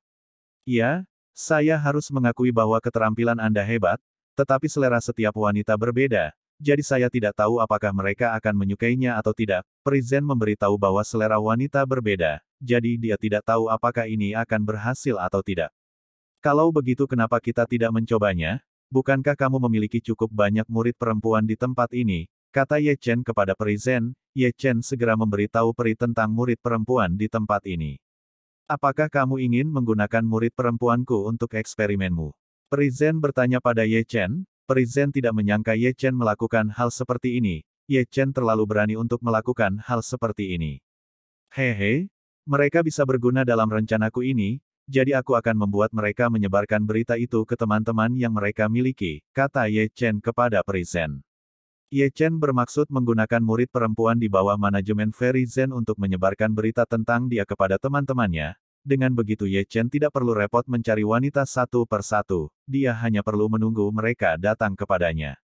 Ya, saya harus mengakui bahwa keterampilan Anda hebat, tetapi selera setiap wanita berbeda, jadi saya tidak tahu apakah mereka akan menyukainya atau tidak. Prizen memberitahu bahwa selera wanita berbeda, jadi dia tidak tahu apakah ini akan berhasil atau tidak. Kalau begitu kenapa kita tidak mencobanya? Bukankah kamu memiliki cukup banyak murid perempuan di tempat ini, Kata Ye Chen kepada Peri Zen, Ye Chen segera memberitahu Peri tentang murid perempuan di tempat ini. Apakah kamu ingin menggunakan murid perempuanku untuk eksperimenmu? Peri Zen bertanya pada Ye Chen, Peri Zen tidak menyangka Ye Chen melakukan hal seperti ini, Ye Chen terlalu berani untuk melakukan hal seperti ini. Hehe, mereka bisa berguna dalam rencanaku ini, jadi aku akan membuat mereka menyebarkan berita itu ke teman-teman yang mereka miliki, kata Ye Chen kepada Peri Zen. Ye Chen bermaksud menggunakan murid perempuan di bawah manajemen Ferry Zen untuk menyebarkan berita tentang dia kepada teman-temannya. Dengan begitu Ye Chen tidak perlu repot mencari wanita satu per satu, dia hanya perlu menunggu mereka datang kepadanya.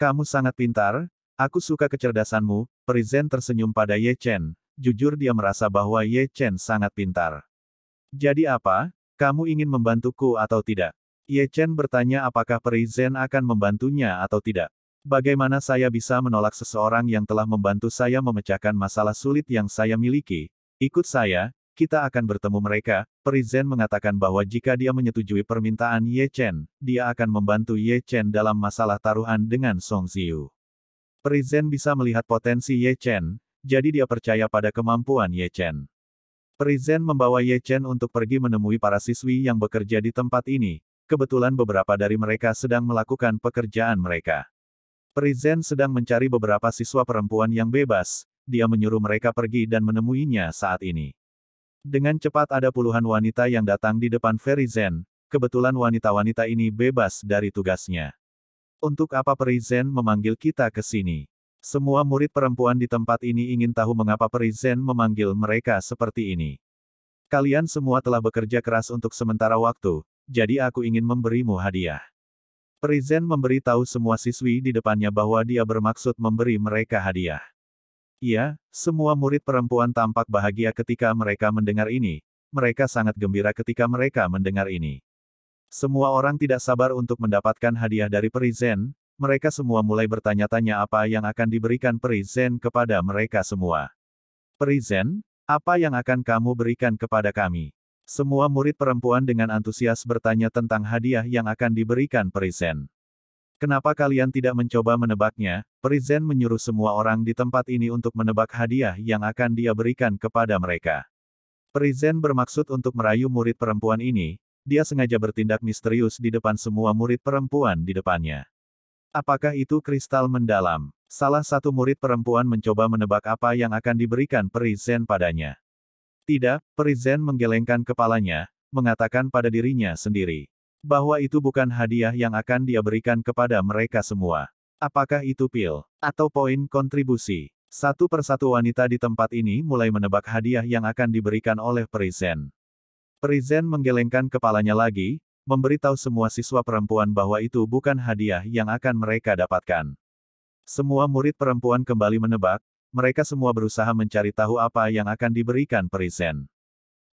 Kamu sangat pintar, aku suka kecerdasanmu, Peri Zen tersenyum pada Ye Chen. Jujur dia merasa bahwa Ye Chen sangat pintar. Jadi apa, kamu ingin membantuku atau tidak? Ye Chen bertanya apakah Peri Zen akan membantunya atau tidak. Bagaimana saya bisa menolak seseorang yang telah membantu saya memecahkan masalah sulit yang saya miliki? Ikut saya, kita akan bertemu mereka. Perizen mengatakan bahwa jika dia menyetujui permintaan Ye Chen, dia akan membantu Ye Chen dalam masalah taruhan dengan Song Ziyu. Perizen bisa melihat potensi Ye Chen, jadi dia percaya pada kemampuan Ye Chen. Perizen membawa Ye Chen untuk pergi menemui para siswi yang bekerja di tempat ini. Kebetulan beberapa dari mereka sedang melakukan pekerjaan mereka. Perizen sedang mencari beberapa siswa perempuan yang bebas, dia menyuruh mereka pergi dan menemuinya saat ini. Dengan cepat ada puluhan wanita yang datang di depan Ferizen, kebetulan wanita-wanita ini bebas dari tugasnya. Untuk apa Perizen memanggil kita ke sini? Semua murid perempuan di tempat ini ingin tahu mengapa Perizen memanggil mereka seperti ini. Kalian semua telah bekerja keras untuk sementara waktu, jadi aku ingin memberimu hadiah. Perizen memberitahu semua siswi di depannya bahwa dia bermaksud memberi mereka hadiah. Iya, semua murid perempuan tampak bahagia ketika mereka mendengar ini. Mereka sangat gembira ketika mereka mendengar ini. Semua orang tidak sabar untuk mendapatkan hadiah dari Perizen, mereka semua mulai bertanya-tanya apa yang akan diberikan Perizen kepada mereka semua. Perizen, apa yang akan kamu berikan kepada kami? Semua murid perempuan dengan antusias bertanya tentang hadiah yang akan diberikan Perizen. Kenapa kalian tidak mencoba menebaknya? Perizen menyuruh semua orang di tempat ini untuk menebak hadiah yang akan dia berikan kepada mereka. Perizen bermaksud untuk merayu murid perempuan ini, dia sengaja bertindak misterius di depan semua murid perempuan di depannya. Apakah itu kristal mendalam? Salah satu murid perempuan mencoba menebak apa yang akan diberikan Perizen padanya. Tidak, Perizen menggelengkan kepalanya, mengatakan pada dirinya sendiri. Bahwa itu bukan hadiah yang akan dia berikan kepada mereka semua. Apakah itu pil? Atau poin kontribusi? Satu persatu wanita di tempat ini mulai menebak hadiah yang akan diberikan oleh Perizen. Perizen menggelengkan kepalanya lagi, memberitahu semua siswa perempuan bahwa itu bukan hadiah yang akan mereka dapatkan. Semua murid perempuan kembali menebak, mereka semua berusaha mencari tahu apa yang akan diberikan Perizen.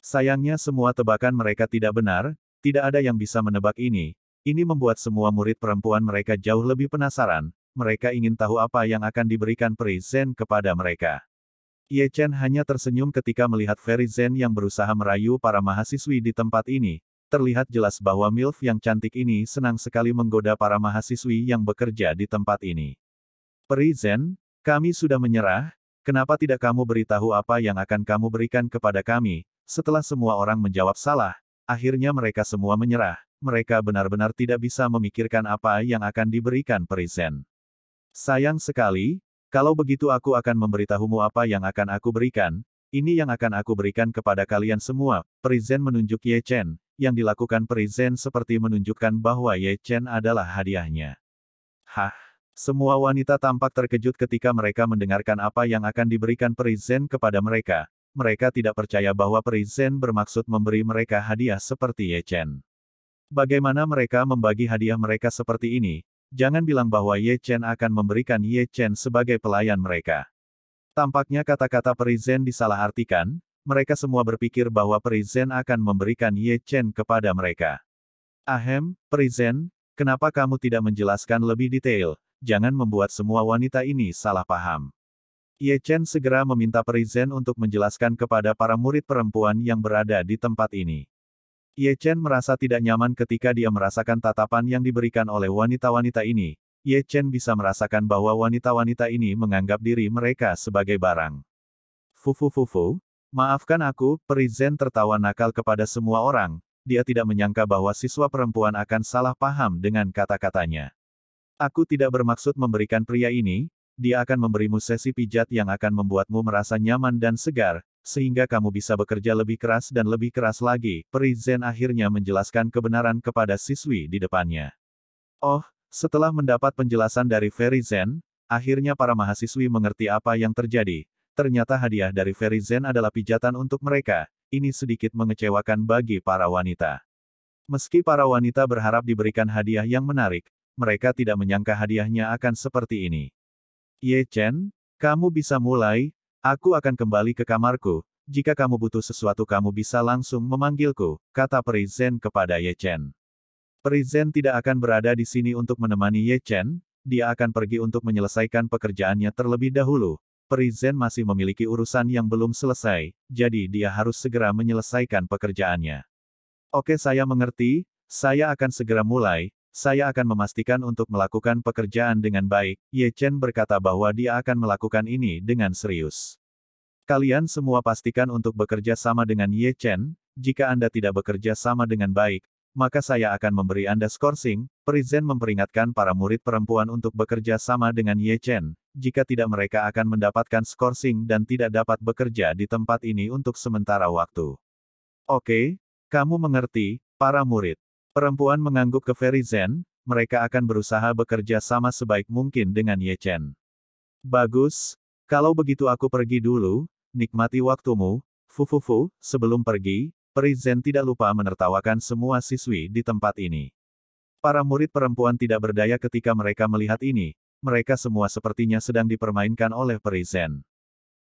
Sayangnya semua tebakan mereka tidak benar, tidak ada yang bisa menebak ini, ini membuat semua murid perempuan mereka jauh lebih penasaran, mereka ingin tahu apa yang akan diberikan Perizen kepada mereka. Ye Chen hanya tersenyum ketika melihat Ferry Zen yang berusaha merayu para mahasiswi di tempat ini. Terlihat jelas bahwa MILF yang cantik ini senang sekali menggoda para mahasiswi yang bekerja di tempat ini. Peri Zen, kami sudah menyerah, kenapa tidak kamu beritahu apa yang akan kamu berikan kepada kami? Setelah semua orang menjawab salah, akhirnya mereka semua menyerah. Mereka benar-benar tidak bisa memikirkan apa yang akan diberikan Perizen. Sayang sekali, kalau begitu aku akan memberitahumu apa yang akan aku berikan, ini yang akan aku berikan kepada kalian semua. Perizen menunjuk Ye Chen, yang dilakukan Perizen seperti menunjukkan bahwa Ye Chen adalah hadiahnya. Hah? Semua wanita tampak terkejut ketika mereka mendengarkan apa yang akan diberikan Perizen kepada mereka. Mereka tidak percaya bahwa Perizen bermaksud memberi mereka hadiah seperti Ye Chen. Bagaimana mereka membagi hadiah mereka seperti ini? Jangan bilang bahwa Ye Chen akan memberikan Ye Chen sebagai pelayan mereka. Tampaknya kata-kata Perizen disalahartikan, mereka semua berpikir bahwa Perizen akan memberikan Ye Chen kepada mereka. Ahem, Perizen, kenapa kamu tidak menjelaskan lebih detail? jangan membuat semua wanita ini salah paham. Ye Chen segera meminta perizen untuk menjelaskan kepada para murid perempuan yang berada di tempat ini. Ye Chen merasa tidak nyaman ketika dia merasakan tatapan yang diberikan oleh wanita-wanita ini. Ye Chen bisa merasakan bahwa wanita-wanita ini menganggap diri mereka sebagai barang. fufu maafkan aku, perizen tertawa nakal kepada semua orang, dia tidak menyangka bahwa siswa perempuan akan salah paham dengan kata-katanya. Aku tidak bermaksud memberikan pria ini, dia akan memberimu sesi pijat yang akan membuatmu merasa nyaman dan segar, sehingga kamu bisa bekerja lebih keras dan lebih keras lagi. Peri Zen akhirnya menjelaskan kebenaran kepada siswi di depannya. Oh, setelah mendapat penjelasan dari Ferry Zen, akhirnya para mahasiswi mengerti apa yang terjadi. Ternyata hadiah dari Ferry Zen adalah pijatan untuk mereka. Ini sedikit mengecewakan bagi para wanita. Meski para wanita berharap diberikan hadiah yang menarik, mereka tidak menyangka hadiahnya akan seperti ini. Ye Chen, kamu bisa mulai, aku akan kembali ke kamarku, jika kamu butuh sesuatu kamu bisa langsung memanggilku, kata Peri Zen kepada Ye Chen. Peri Zen tidak akan berada di sini untuk menemani Ye Chen, dia akan pergi untuk menyelesaikan pekerjaannya terlebih dahulu, Peri Zen masih memiliki urusan yang belum selesai, jadi dia harus segera menyelesaikan pekerjaannya. Oke saya mengerti, saya akan segera mulai, saya akan memastikan untuk melakukan pekerjaan dengan baik, Ye Chen berkata bahwa dia akan melakukan ini dengan serius. Kalian semua pastikan untuk bekerja sama dengan Ye Chen, jika Anda tidak bekerja sama dengan baik, maka saya akan memberi Anda skorsing, Prizen memperingatkan para murid perempuan untuk bekerja sama dengan Ye Chen, jika tidak mereka akan mendapatkan skorsing dan tidak dapat bekerja di tempat ini untuk sementara waktu. Oke, kamu mengerti, para murid. Perempuan mengangguk ke Ferry Zen, mereka akan berusaha bekerja sama sebaik mungkin dengan Ye Chen. Bagus, kalau begitu aku pergi dulu, nikmati waktumu, Fu fu fu. sebelum pergi, Peri Zen tidak lupa menertawakan semua siswi di tempat ini. Para murid perempuan tidak berdaya ketika mereka melihat ini, mereka semua sepertinya sedang dipermainkan oleh Peri Zen.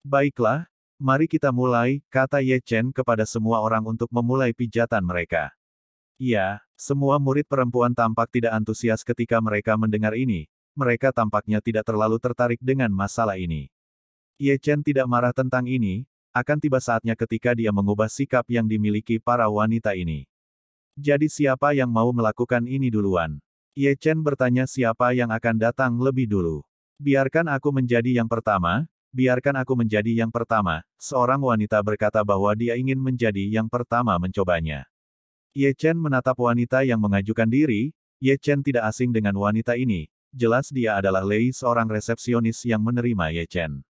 Baiklah, mari kita mulai, kata Ye Chen kepada semua orang untuk memulai pijatan mereka. Iya, semua murid perempuan tampak tidak antusias ketika mereka mendengar ini, mereka tampaknya tidak terlalu tertarik dengan masalah ini. Ye Chen tidak marah tentang ini, akan tiba saatnya ketika dia mengubah sikap yang dimiliki para wanita ini. Jadi siapa yang mau melakukan ini duluan? Ye Chen bertanya siapa yang akan datang lebih dulu. Biarkan aku menjadi yang pertama, biarkan aku menjadi yang pertama, seorang wanita berkata bahwa dia ingin menjadi yang pertama mencobanya. Ye Chen menatap wanita yang mengajukan diri, Ye Chen tidak asing dengan wanita ini, jelas dia adalah Lei seorang resepsionis yang menerima Ye Chen.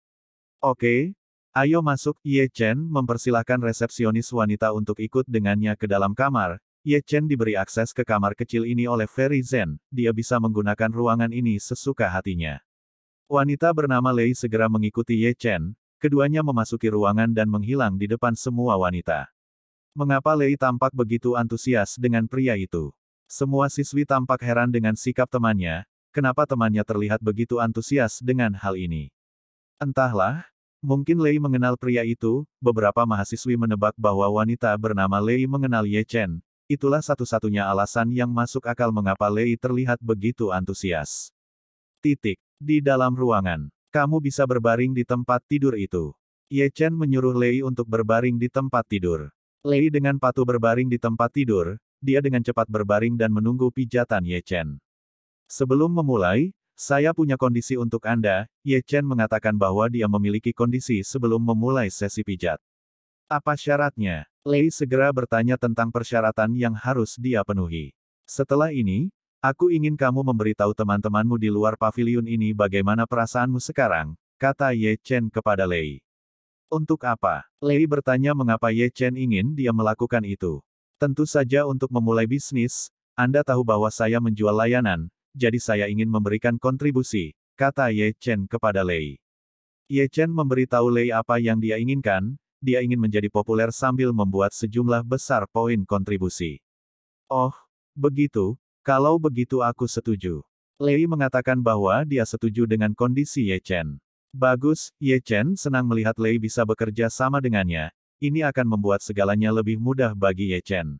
Oke, ayo masuk, Ye Chen mempersilahkan resepsionis wanita untuk ikut dengannya ke dalam kamar, Ye Chen diberi akses ke kamar kecil ini oleh Ferry Zen, dia bisa menggunakan ruangan ini sesuka hatinya. Wanita bernama Lei segera mengikuti Ye Chen, keduanya memasuki ruangan dan menghilang di depan semua wanita. Mengapa Lei tampak begitu antusias dengan pria itu? Semua siswi tampak heran dengan sikap temannya, kenapa temannya terlihat begitu antusias dengan hal ini. Entahlah, mungkin Lei mengenal pria itu, beberapa mahasiswi menebak bahwa wanita bernama Lei mengenal Ye Chen, itulah satu-satunya alasan yang masuk akal mengapa Lei terlihat begitu antusias. Titik. Di dalam ruangan, kamu bisa berbaring di tempat tidur itu. Ye Chen menyuruh Lei untuk berbaring di tempat tidur. Lei dengan patuh berbaring di tempat tidur, dia dengan cepat berbaring dan menunggu pijatan Ye Chen. Sebelum memulai, saya punya kondisi untuk Anda, Ye Chen mengatakan bahwa dia memiliki kondisi sebelum memulai sesi pijat. Apa syaratnya? Lei segera bertanya tentang persyaratan yang harus dia penuhi. Setelah ini, aku ingin kamu memberitahu teman-temanmu di luar pavilion ini bagaimana perasaanmu sekarang, kata Ye Chen kepada Lei. Untuk apa? Lei bertanya mengapa Ye Chen ingin dia melakukan itu. Tentu saja untuk memulai bisnis, Anda tahu bahwa saya menjual layanan, jadi saya ingin memberikan kontribusi, kata Ye Chen kepada Lei. Ye Chen memberitahu Lei apa yang dia inginkan, dia ingin menjadi populer sambil membuat sejumlah besar poin kontribusi. Oh, begitu, kalau begitu aku setuju. Lei mengatakan bahwa dia setuju dengan kondisi Ye Chen. Bagus, Ye Chen senang melihat Lei bisa bekerja sama dengannya. Ini akan membuat segalanya lebih mudah bagi Ye Chen.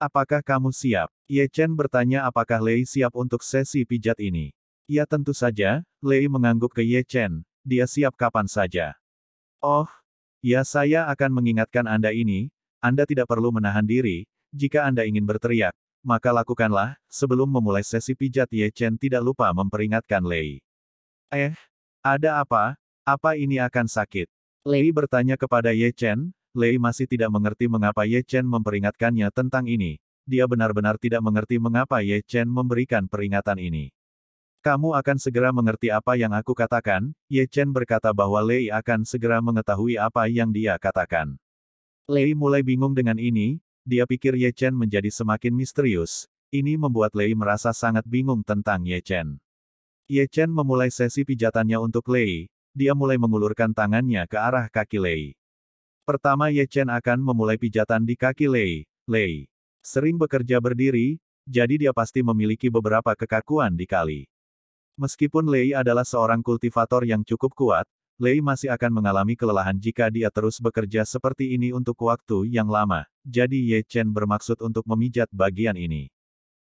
Apakah kamu siap? Ye Chen bertanya apakah Lei siap untuk sesi pijat ini. Ya tentu saja, Lei mengangguk ke Ye Chen. Dia siap kapan saja. Oh, ya saya akan mengingatkan Anda ini, Anda tidak perlu menahan diri, jika Anda ingin berteriak, maka lakukanlah, sebelum memulai sesi pijat Ye Chen tidak lupa memperingatkan Lei. Eh, ada apa? Apa ini akan sakit? Lei bertanya kepada Ye Chen, Lei masih tidak mengerti mengapa Ye Chen memperingatkannya tentang ini. Dia benar-benar tidak mengerti mengapa Ye Chen memberikan peringatan ini. Kamu akan segera mengerti apa yang aku katakan, Ye Chen berkata bahwa Lei akan segera mengetahui apa yang dia katakan. Lei mulai bingung dengan ini, dia pikir Ye Chen menjadi semakin misterius, ini membuat Lei merasa sangat bingung tentang Ye Chen. Ye Chen memulai sesi pijatannya untuk Lei, dia mulai mengulurkan tangannya ke arah kaki Lei. Pertama Ye Chen akan memulai pijatan di kaki Lei. Lei sering bekerja berdiri, jadi dia pasti memiliki beberapa kekakuan di kali. Meskipun Lei adalah seorang kultivator yang cukup kuat, Lei masih akan mengalami kelelahan jika dia terus bekerja seperti ini untuk waktu yang lama, jadi Ye Chen bermaksud untuk memijat bagian ini.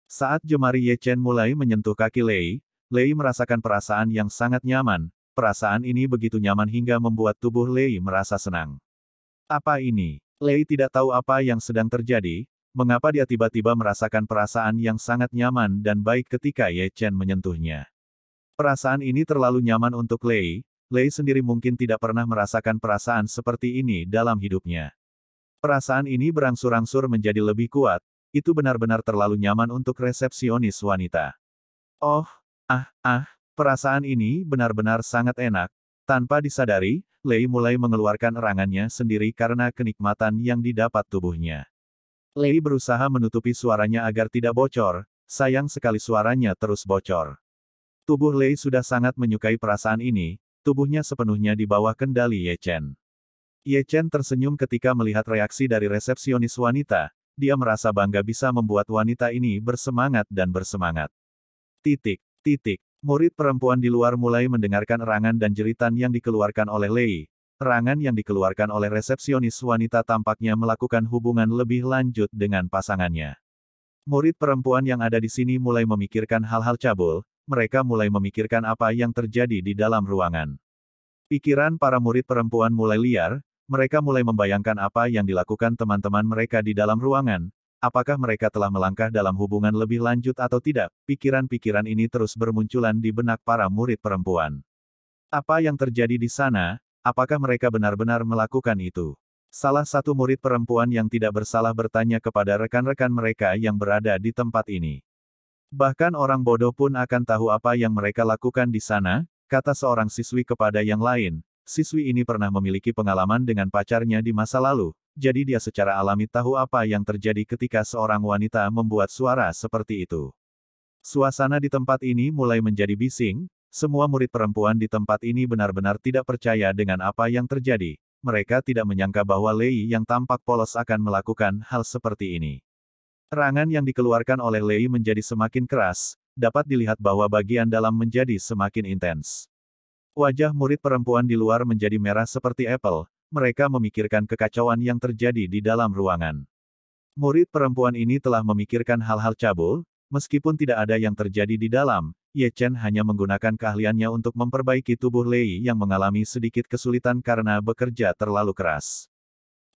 Saat jemari Ye Chen mulai menyentuh kaki Lei, Lei merasakan perasaan yang sangat nyaman, perasaan ini begitu nyaman hingga membuat tubuh Lei merasa senang. Apa ini? Lei tidak tahu apa yang sedang terjadi, mengapa dia tiba-tiba merasakan perasaan yang sangat nyaman dan baik ketika Ye Chen menyentuhnya. Perasaan ini terlalu nyaman untuk Lei, Lei sendiri mungkin tidak pernah merasakan perasaan seperti ini dalam hidupnya. Perasaan ini berangsur-angsur menjadi lebih kuat, itu benar-benar terlalu nyaman untuk resepsionis wanita. Oh, Ah, ah, perasaan ini benar-benar sangat enak. Tanpa disadari, Lei mulai mengeluarkan erangannya sendiri karena kenikmatan yang didapat tubuhnya. Lei berusaha menutupi suaranya agar tidak bocor, sayang sekali suaranya terus bocor. Tubuh Lei sudah sangat menyukai perasaan ini, tubuhnya sepenuhnya di bawah kendali Ye Chen. Ye Chen tersenyum ketika melihat reaksi dari resepsionis wanita, dia merasa bangga bisa membuat wanita ini bersemangat dan bersemangat. Titik. Titik. Murid perempuan di luar mulai mendengarkan erangan dan jeritan yang dikeluarkan oleh Lei. Erangan yang dikeluarkan oleh resepsionis wanita tampaknya melakukan hubungan lebih lanjut dengan pasangannya. Murid perempuan yang ada di sini mulai memikirkan hal-hal cabul, mereka mulai memikirkan apa yang terjadi di dalam ruangan. Pikiran para murid perempuan mulai liar, mereka mulai membayangkan apa yang dilakukan teman-teman mereka di dalam ruangan, apakah mereka telah melangkah dalam hubungan lebih lanjut atau tidak, pikiran-pikiran ini terus bermunculan di benak para murid perempuan. Apa yang terjadi di sana, apakah mereka benar-benar melakukan itu? Salah satu murid perempuan yang tidak bersalah bertanya kepada rekan-rekan mereka yang berada di tempat ini. Bahkan orang bodoh pun akan tahu apa yang mereka lakukan di sana, kata seorang siswi kepada yang lain. Siswi ini pernah memiliki pengalaman dengan pacarnya di masa lalu, jadi dia secara alami tahu apa yang terjadi ketika seorang wanita membuat suara seperti itu. Suasana di tempat ini mulai menjadi bising, semua murid perempuan di tempat ini benar-benar tidak percaya dengan apa yang terjadi. Mereka tidak menyangka bahwa Lei yang tampak polos akan melakukan hal seperti ini. Terangan yang dikeluarkan oleh Lei menjadi semakin keras, dapat dilihat bahwa bagian dalam menjadi semakin intens. Wajah murid perempuan di luar menjadi merah seperti apel, mereka memikirkan kekacauan yang terjadi di dalam ruangan. Murid perempuan ini telah memikirkan hal-hal cabul, meskipun tidak ada yang terjadi di dalam, Ye Chen hanya menggunakan keahliannya untuk memperbaiki tubuh Lei yang mengalami sedikit kesulitan karena bekerja terlalu keras.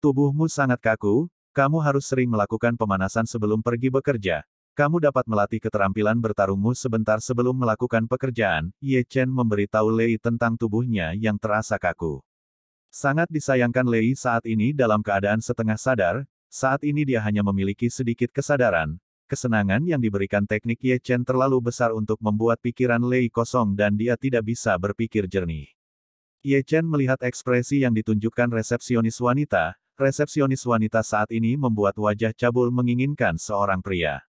Tubuhmu sangat kaku, kamu harus sering melakukan pemanasan sebelum pergi bekerja. Kamu dapat melatih keterampilan bertarungmu sebentar sebelum melakukan pekerjaan, Ye Chen memberitahu Lei tentang tubuhnya yang terasa kaku. Sangat disayangkan Lei saat ini dalam keadaan setengah sadar, saat ini dia hanya memiliki sedikit kesadaran, kesenangan yang diberikan teknik Ye Chen terlalu besar untuk membuat pikiran Lei kosong dan dia tidak bisa berpikir jernih. Ye Chen melihat ekspresi yang ditunjukkan resepsionis wanita, resepsionis wanita saat ini membuat wajah cabul menginginkan seorang pria.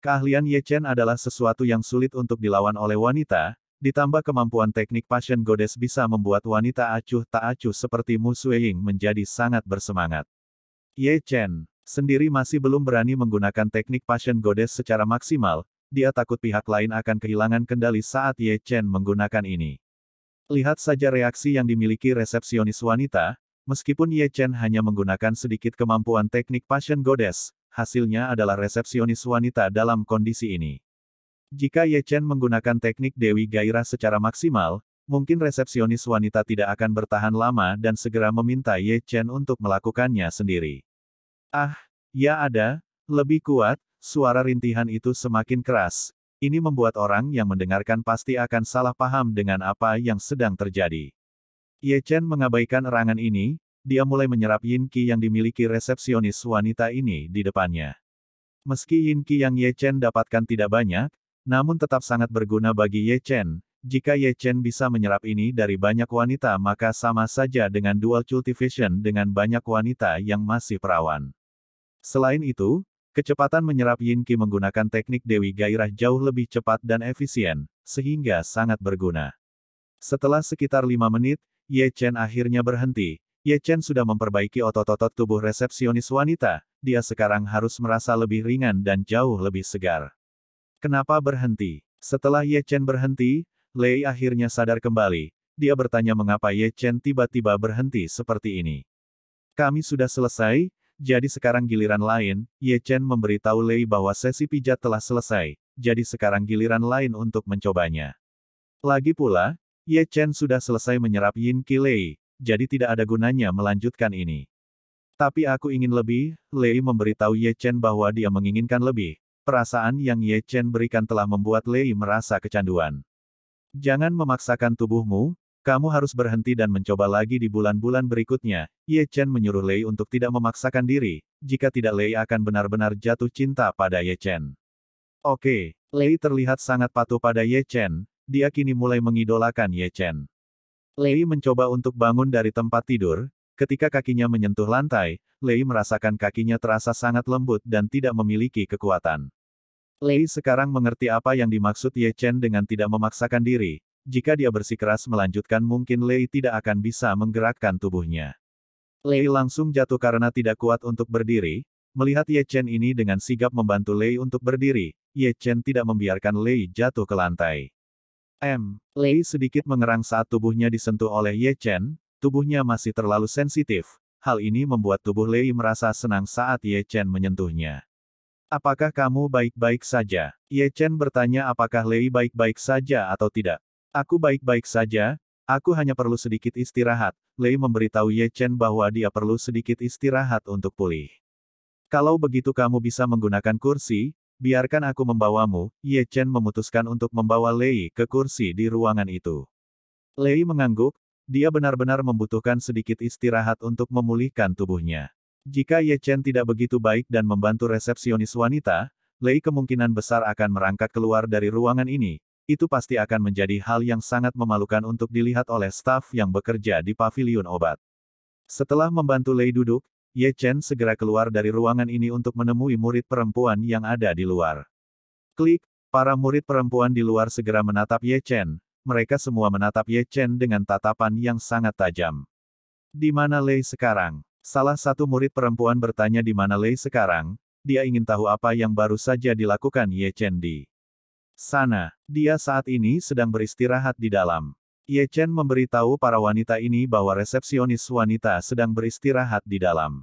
Keahlian Ye Chen adalah sesuatu yang sulit untuk dilawan oleh wanita, Ditambah kemampuan teknik Passion Goddess bisa membuat wanita acuh tak acuh seperti Mu Sueying menjadi sangat bersemangat. Ye Chen sendiri masih belum berani menggunakan teknik Passion Goddess secara maksimal, dia takut pihak lain akan kehilangan kendali saat Ye Chen menggunakan ini. Lihat saja reaksi yang dimiliki resepsionis wanita, meskipun Ye Chen hanya menggunakan sedikit kemampuan teknik Passion Goddess, hasilnya adalah resepsionis wanita dalam kondisi ini. Jika Ye Chen menggunakan teknik Dewi Gairah secara maksimal, mungkin resepsionis wanita tidak akan bertahan lama dan segera meminta Ye Chen untuk melakukannya sendiri. Ah, ya ada, lebih kuat, suara rintihan itu semakin keras. Ini membuat orang yang mendengarkan pasti akan salah paham dengan apa yang sedang terjadi. Ye Chen mengabaikan erangan ini, dia mulai menyerap yin qi yang dimiliki resepsionis wanita ini di depannya. Meski yin qi yang Ye Chen dapatkan tidak banyak, namun tetap sangat berguna bagi Ye Chen. Jika Ye Chen bisa menyerap ini dari banyak wanita maka sama saja dengan dual cultivation dengan banyak wanita yang masih perawan. Selain itu, kecepatan menyerap Yin Qi menggunakan teknik Dewi Gairah jauh lebih cepat dan efisien, sehingga sangat berguna. Setelah sekitar lima menit, Ye Chen akhirnya berhenti. Ye Chen sudah memperbaiki otot-otot tubuh resepsionis wanita, dia sekarang harus merasa lebih ringan dan jauh lebih segar. Kenapa berhenti? Setelah Ye Chen berhenti, Lei akhirnya sadar kembali. Dia bertanya mengapa Ye Chen tiba-tiba berhenti seperti ini. Kami sudah selesai, jadi sekarang giliran lain, Ye Chen memberitahu Lei bahwa sesi pijat telah selesai, jadi sekarang giliran lain untuk mencobanya. Lagi pula, Ye Chen sudah selesai menyerap Yin Qi Lei, jadi tidak ada gunanya melanjutkan ini. Tapi aku ingin lebih, Lei memberitahu Ye Chen bahwa dia menginginkan lebih, Perasaan yang Ye Chen berikan telah membuat Lei merasa kecanduan. Jangan memaksakan tubuhmu, kamu harus berhenti dan mencoba lagi di bulan-bulan berikutnya. Ye Chen menyuruh Lei untuk tidak memaksakan diri, jika tidak Lei akan benar-benar jatuh cinta pada Ye Chen. Oke, Lei terlihat sangat patuh pada Ye Chen, dia kini mulai mengidolakan Ye Chen. Lei mencoba untuk bangun dari tempat tidur, Ketika kakinya menyentuh lantai, Lei merasakan kakinya terasa sangat lembut dan tidak memiliki kekuatan. Lei sekarang mengerti apa yang dimaksud Ye Chen dengan tidak memaksakan diri, jika dia bersikeras melanjutkan mungkin Lei tidak akan bisa menggerakkan tubuhnya. Lei langsung jatuh karena tidak kuat untuk berdiri, melihat Ye Chen ini dengan sigap membantu Lei untuk berdiri, Ye Chen tidak membiarkan Lei jatuh ke lantai. M. Lei sedikit mengerang saat tubuhnya disentuh oleh Ye Chen, tubuhnya masih terlalu sensitif, hal ini membuat tubuh Lei merasa senang saat Ye Chen menyentuhnya. Apakah kamu baik-baik saja? Ye Chen bertanya apakah Lei baik-baik saja atau tidak. Aku baik-baik saja, aku hanya perlu sedikit istirahat. Lei memberitahu Ye Chen bahwa dia perlu sedikit istirahat untuk pulih. Kalau begitu kamu bisa menggunakan kursi, biarkan aku membawamu. Ye Chen memutuskan untuk membawa Lei ke kursi di ruangan itu. Lei mengangguk, dia benar-benar membutuhkan sedikit istirahat untuk memulihkan tubuhnya. Jika Ye Chen tidak begitu baik dan membantu resepsionis wanita, Lei kemungkinan besar akan merangkak keluar dari ruangan ini, itu pasti akan menjadi hal yang sangat memalukan untuk dilihat oleh staf yang bekerja di pavilion obat. Setelah membantu Lei duduk, Ye Chen segera keluar dari ruangan ini untuk menemui murid perempuan yang ada di luar. Klik, para murid perempuan di luar segera menatap Ye Chen, mereka semua menatap Ye Chen dengan tatapan yang sangat tajam. Di mana Lei sekarang? Salah satu murid perempuan bertanya di mana Lei sekarang, dia ingin tahu apa yang baru saja dilakukan Ye Chen di sana. Dia saat ini sedang beristirahat di dalam. Ye Chen memberitahu para wanita ini bahwa resepsionis wanita sedang beristirahat di dalam.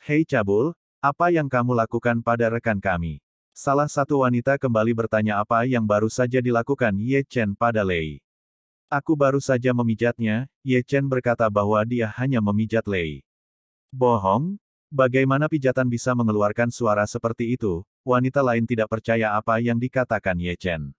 Hei Cabul, apa yang kamu lakukan pada rekan kami? Salah satu wanita kembali bertanya apa yang baru saja dilakukan Ye Chen pada Lei. Aku baru saja memijatnya, Ye Chen berkata bahwa dia hanya memijat Lei. Bohong? Bagaimana pijatan bisa mengeluarkan suara seperti itu? Wanita lain tidak percaya apa yang dikatakan Ye Chen.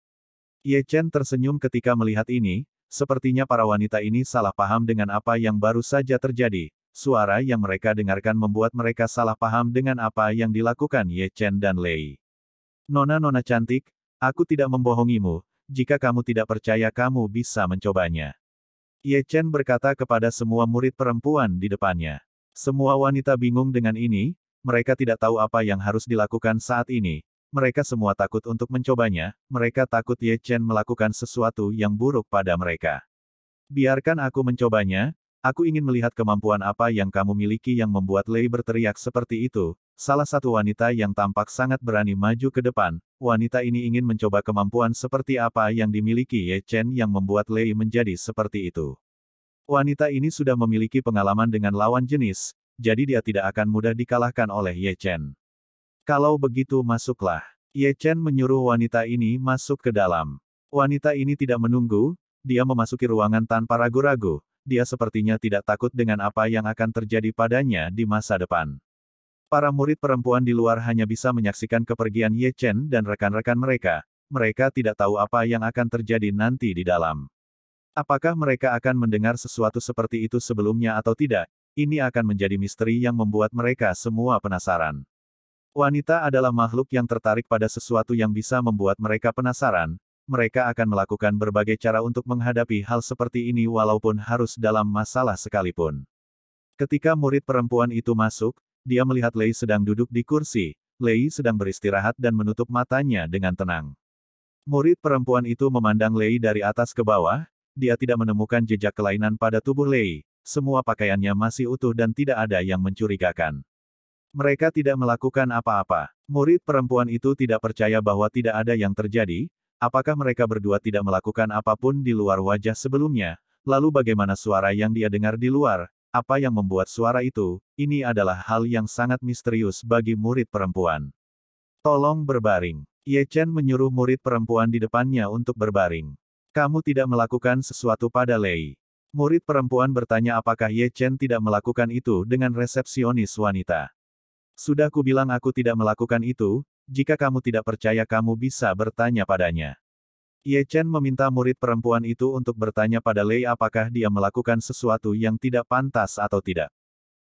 Ye Chen tersenyum ketika melihat ini, sepertinya para wanita ini salah paham dengan apa yang baru saja terjadi. Suara yang mereka dengarkan membuat mereka salah paham dengan apa yang dilakukan Ye Chen dan Lei. Nona-nona cantik, aku tidak membohongimu, jika kamu tidak percaya kamu bisa mencobanya. Ye Chen berkata kepada semua murid perempuan di depannya. Semua wanita bingung dengan ini, mereka tidak tahu apa yang harus dilakukan saat ini. Mereka semua takut untuk mencobanya, mereka takut Ye Chen melakukan sesuatu yang buruk pada mereka. Biarkan aku mencobanya, aku ingin melihat kemampuan apa yang kamu miliki yang membuat Lei berteriak seperti itu. Salah satu wanita yang tampak sangat berani maju ke depan, wanita ini ingin mencoba kemampuan seperti apa yang dimiliki Ye Chen yang membuat Lei menjadi seperti itu. Wanita ini sudah memiliki pengalaman dengan lawan jenis, jadi dia tidak akan mudah dikalahkan oleh Ye Chen. Kalau begitu masuklah. Ye Chen menyuruh wanita ini masuk ke dalam. Wanita ini tidak menunggu, dia memasuki ruangan tanpa ragu-ragu, dia sepertinya tidak takut dengan apa yang akan terjadi padanya di masa depan. Para murid perempuan di luar hanya bisa menyaksikan kepergian Ye Chen dan rekan-rekan mereka, mereka tidak tahu apa yang akan terjadi nanti di dalam. Apakah mereka akan mendengar sesuatu seperti itu sebelumnya atau tidak, ini akan menjadi misteri yang membuat mereka semua penasaran. Wanita adalah makhluk yang tertarik pada sesuatu yang bisa membuat mereka penasaran, mereka akan melakukan berbagai cara untuk menghadapi hal seperti ini walaupun harus dalam masalah sekalipun. Ketika murid perempuan itu masuk, dia melihat Lei sedang duduk di kursi, Lei sedang beristirahat dan menutup matanya dengan tenang. Murid perempuan itu memandang Lei dari atas ke bawah, dia tidak menemukan jejak kelainan pada tubuh Lei, semua pakaiannya masih utuh dan tidak ada yang mencurigakan. Mereka tidak melakukan apa-apa. Murid perempuan itu tidak percaya bahwa tidak ada yang terjadi, apakah mereka berdua tidak melakukan apapun di luar wajah sebelumnya, lalu bagaimana suara yang dia dengar di luar, apa yang membuat suara itu, ini adalah hal yang sangat misterius bagi murid perempuan. Tolong berbaring. Ye Chen menyuruh murid perempuan di depannya untuk berbaring. Kamu tidak melakukan sesuatu pada Lei. Murid perempuan bertanya apakah Ye Chen tidak melakukan itu dengan resepsionis wanita. Sudah kubilang aku tidak melakukan itu, jika kamu tidak percaya kamu bisa bertanya padanya. Ye Chen meminta murid perempuan itu untuk bertanya pada Lei apakah dia melakukan sesuatu yang tidak pantas atau tidak.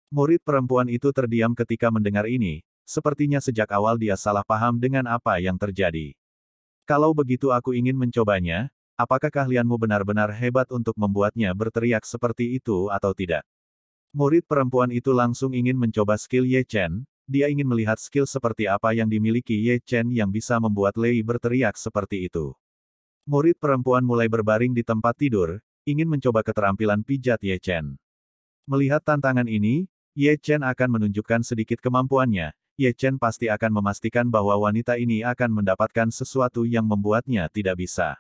Murid perempuan itu terdiam ketika mendengar ini, sepertinya sejak awal dia salah paham dengan apa yang terjadi. Kalau begitu aku ingin mencobanya, apakah keahlianmu benar-benar hebat untuk membuatnya berteriak seperti itu atau tidak? Murid perempuan itu langsung ingin mencoba skill Ye Chen, dia ingin melihat skill seperti apa yang dimiliki Ye Chen yang bisa membuat Lei berteriak seperti itu. Murid perempuan mulai berbaring di tempat tidur, ingin mencoba keterampilan pijat Ye Chen. Melihat tantangan ini, Ye Chen akan menunjukkan sedikit kemampuannya, Ye Chen pasti akan memastikan bahwa wanita ini akan mendapatkan sesuatu yang membuatnya tidak bisa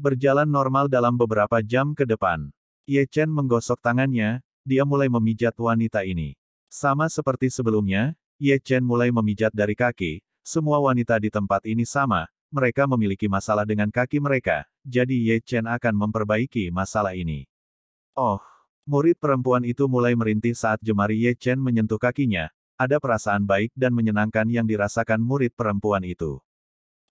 berjalan normal dalam beberapa jam ke depan. Ye Chen menggosok tangannya, dia mulai memijat wanita ini. Sama seperti sebelumnya, Ye Chen mulai memijat dari kaki, semua wanita di tempat ini sama, mereka memiliki masalah dengan kaki mereka, jadi Ye Chen akan memperbaiki masalah ini. Oh, murid perempuan itu mulai merintih saat jemari Ye Chen menyentuh kakinya, ada perasaan baik dan menyenangkan yang dirasakan murid perempuan itu.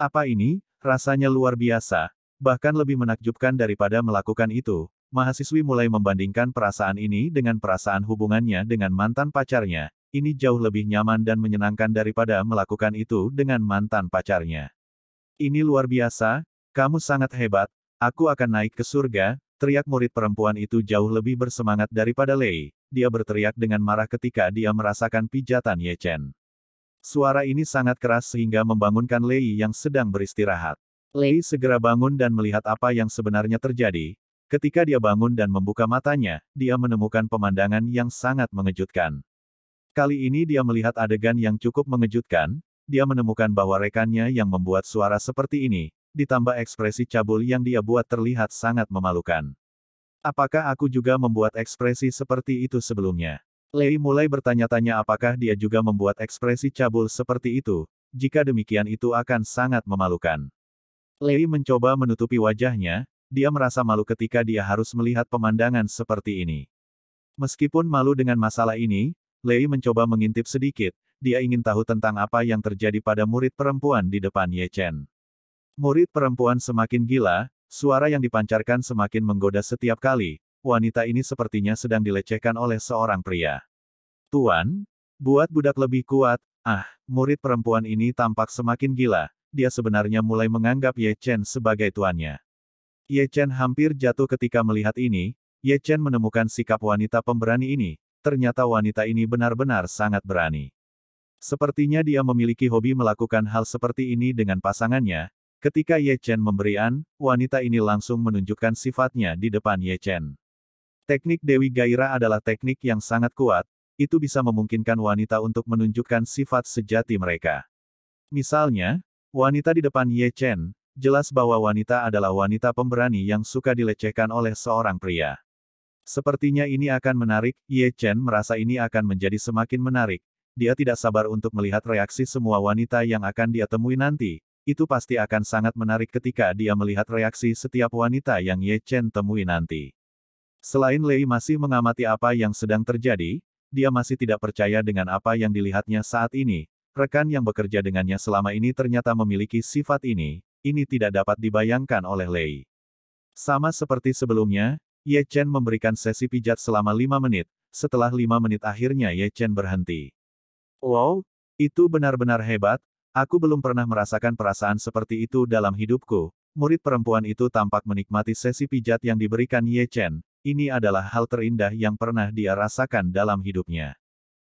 Apa ini? Rasanya luar biasa, Bahkan lebih menakjubkan daripada melakukan itu, mahasiswi mulai membandingkan perasaan ini dengan perasaan hubungannya dengan mantan pacarnya. Ini jauh lebih nyaman dan menyenangkan daripada melakukan itu dengan mantan pacarnya. Ini luar biasa, kamu sangat hebat, aku akan naik ke surga, teriak murid perempuan itu jauh lebih bersemangat daripada Lei. Dia berteriak dengan marah ketika dia merasakan pijatan Ye Chen. Suara ini sangat keras sehingga membangunkan Lei yang sedang beristirahat. Lei segera bangun dan melihat apa yang sebenarnya terjadi. Ketika dia bangun dan membuka matanya, dia menemukan pemandangan yang sangat mengejutkan. Kali ini dia melihat adegan yang cukup mengejutkan, dia menemukan bahwa rekannya yang membuat suara seperti ini, ditambah ekspresi cabul yang dia buat terlihat sangat memalukan. Apakah aku juga membuat ekspresi seperti itu sebelumnya? Lei mulai bertanya-tanya apakah dia juga membuat ekspresi cabul seperti itu, jika demikian itu akan sangat memalukan. Lei mencoba menutupi wajahnya, dia merasa malu ketika dia harus melihat pemandangan seperti ini. Meskipun malu dengan masalah ini, Lei mencoba mengintip sedikit, dia ingin tahu tentang apa yang terjadi pada murid perempuan di depan Ye Chen. Murid perempuan semakin gila, suara yang dipancarkan semakin menggoda setiap kali, wanita ini sepertinya sedang dilecehkan oleh seorang pria. Tuan, buat budak lebih kuat, ah, murid perempuan ini tampak semakin gila, dia sebenarnya mulai menganggap Ye Chen sebagai tuannya. Ye Chen hampir jatuh ketika melihat ini, Ye Chen menemukan sikap wanita pemberani ini, ternyata wanita ini benar-benar sangat berani. Sepertinya dia memiliki hobi melakukan hal seperti ini dengan pasangannya. Ketika Ye Chen memberi An, wanita ini langsung menunjukkan sifatnya di depan Ye Chen. Teknik Dewi Gaira adalah teknik yang sangat kuat, itu bisa memungkinkan wanita untuk menunjukkan sifat sejati mereka. Misalnya, Wanita di depan Ye Chen, jelas bahwa wanita adalah wanita pemberani yang suka dilecehkan oleh seorang pria. Sepertinya ini akan menarik, Ye Chen merasa ini akan menjadi semakin menarik. Dia tidak sabar untuk melihat reaksi semua wanita yang akan dia temui nanti. Itu pasti akan sangat menarik ketika dia melihat reaksi setiap wanita yang Ye Chen temui nanti. Selain Lei masih mengamati apa yang sedang terjadi, dia masih tidak percaya dengan apa yang dilihatnya saat ini, Rekan yang bekerja dengannya selama ini ternyata memiliki sifat ini, ini tidak dapat dibayangkan oleh Lei. Sama seperti sebelumnya, Ye Chen memberikan sesi pijat selama lima menit, setelah lima menit akhirnya Ye Chen berhenti. Wow, itu benar-benar hebat, aku belum pernah merasakan perasaan seperti itu dalam hidupku. Murid perempuan itu tampak menikmati sesi pijat yang diberikan Ye Chen, ini adalah hal terindah yang pernah dia rasakan dalam hidupnya.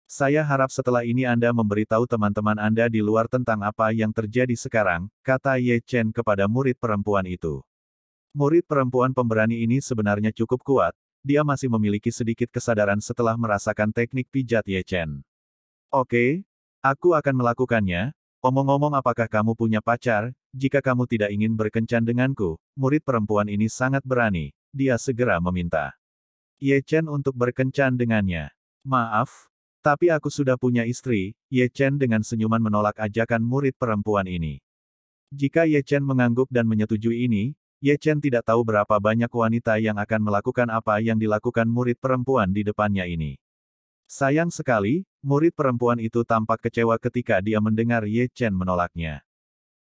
Saya harap setelah ini Anda memberitahu teman-teman Anda di luar tentang apa yang terjadi sekarang, kata Ye Chen kepada murid perempuan itu. Murid perempuan pemberani ini sebenarnya cukup kuat, dia masih memiliki sedikit kesadaran setelah merasakan teknik pijat Ye Chen. Oke, aku akan melakukannya. Omong-omong apakah kamu punya pacar, jika kamu tidak ingin berkencan denganku, murid perempuan ini sangat berani, dia segera meminta. Ye Chen untuk berkencan dengannya. Maaf, tapi aku sudah punya istri, Ye Chen dengan senyuman menolak ajakan murid perempuan ini. Jika Ye Chen mengangguk dan menyetujui ini, Ye Chen tidak tahu berapa banyak wanita yang akan melakukan apa yang dilakukan murid perempuan di depannya ini. Sayang sekali, murid perempuan itu tampak kecewa ketika dia mendengar Ye Chen menolaknya.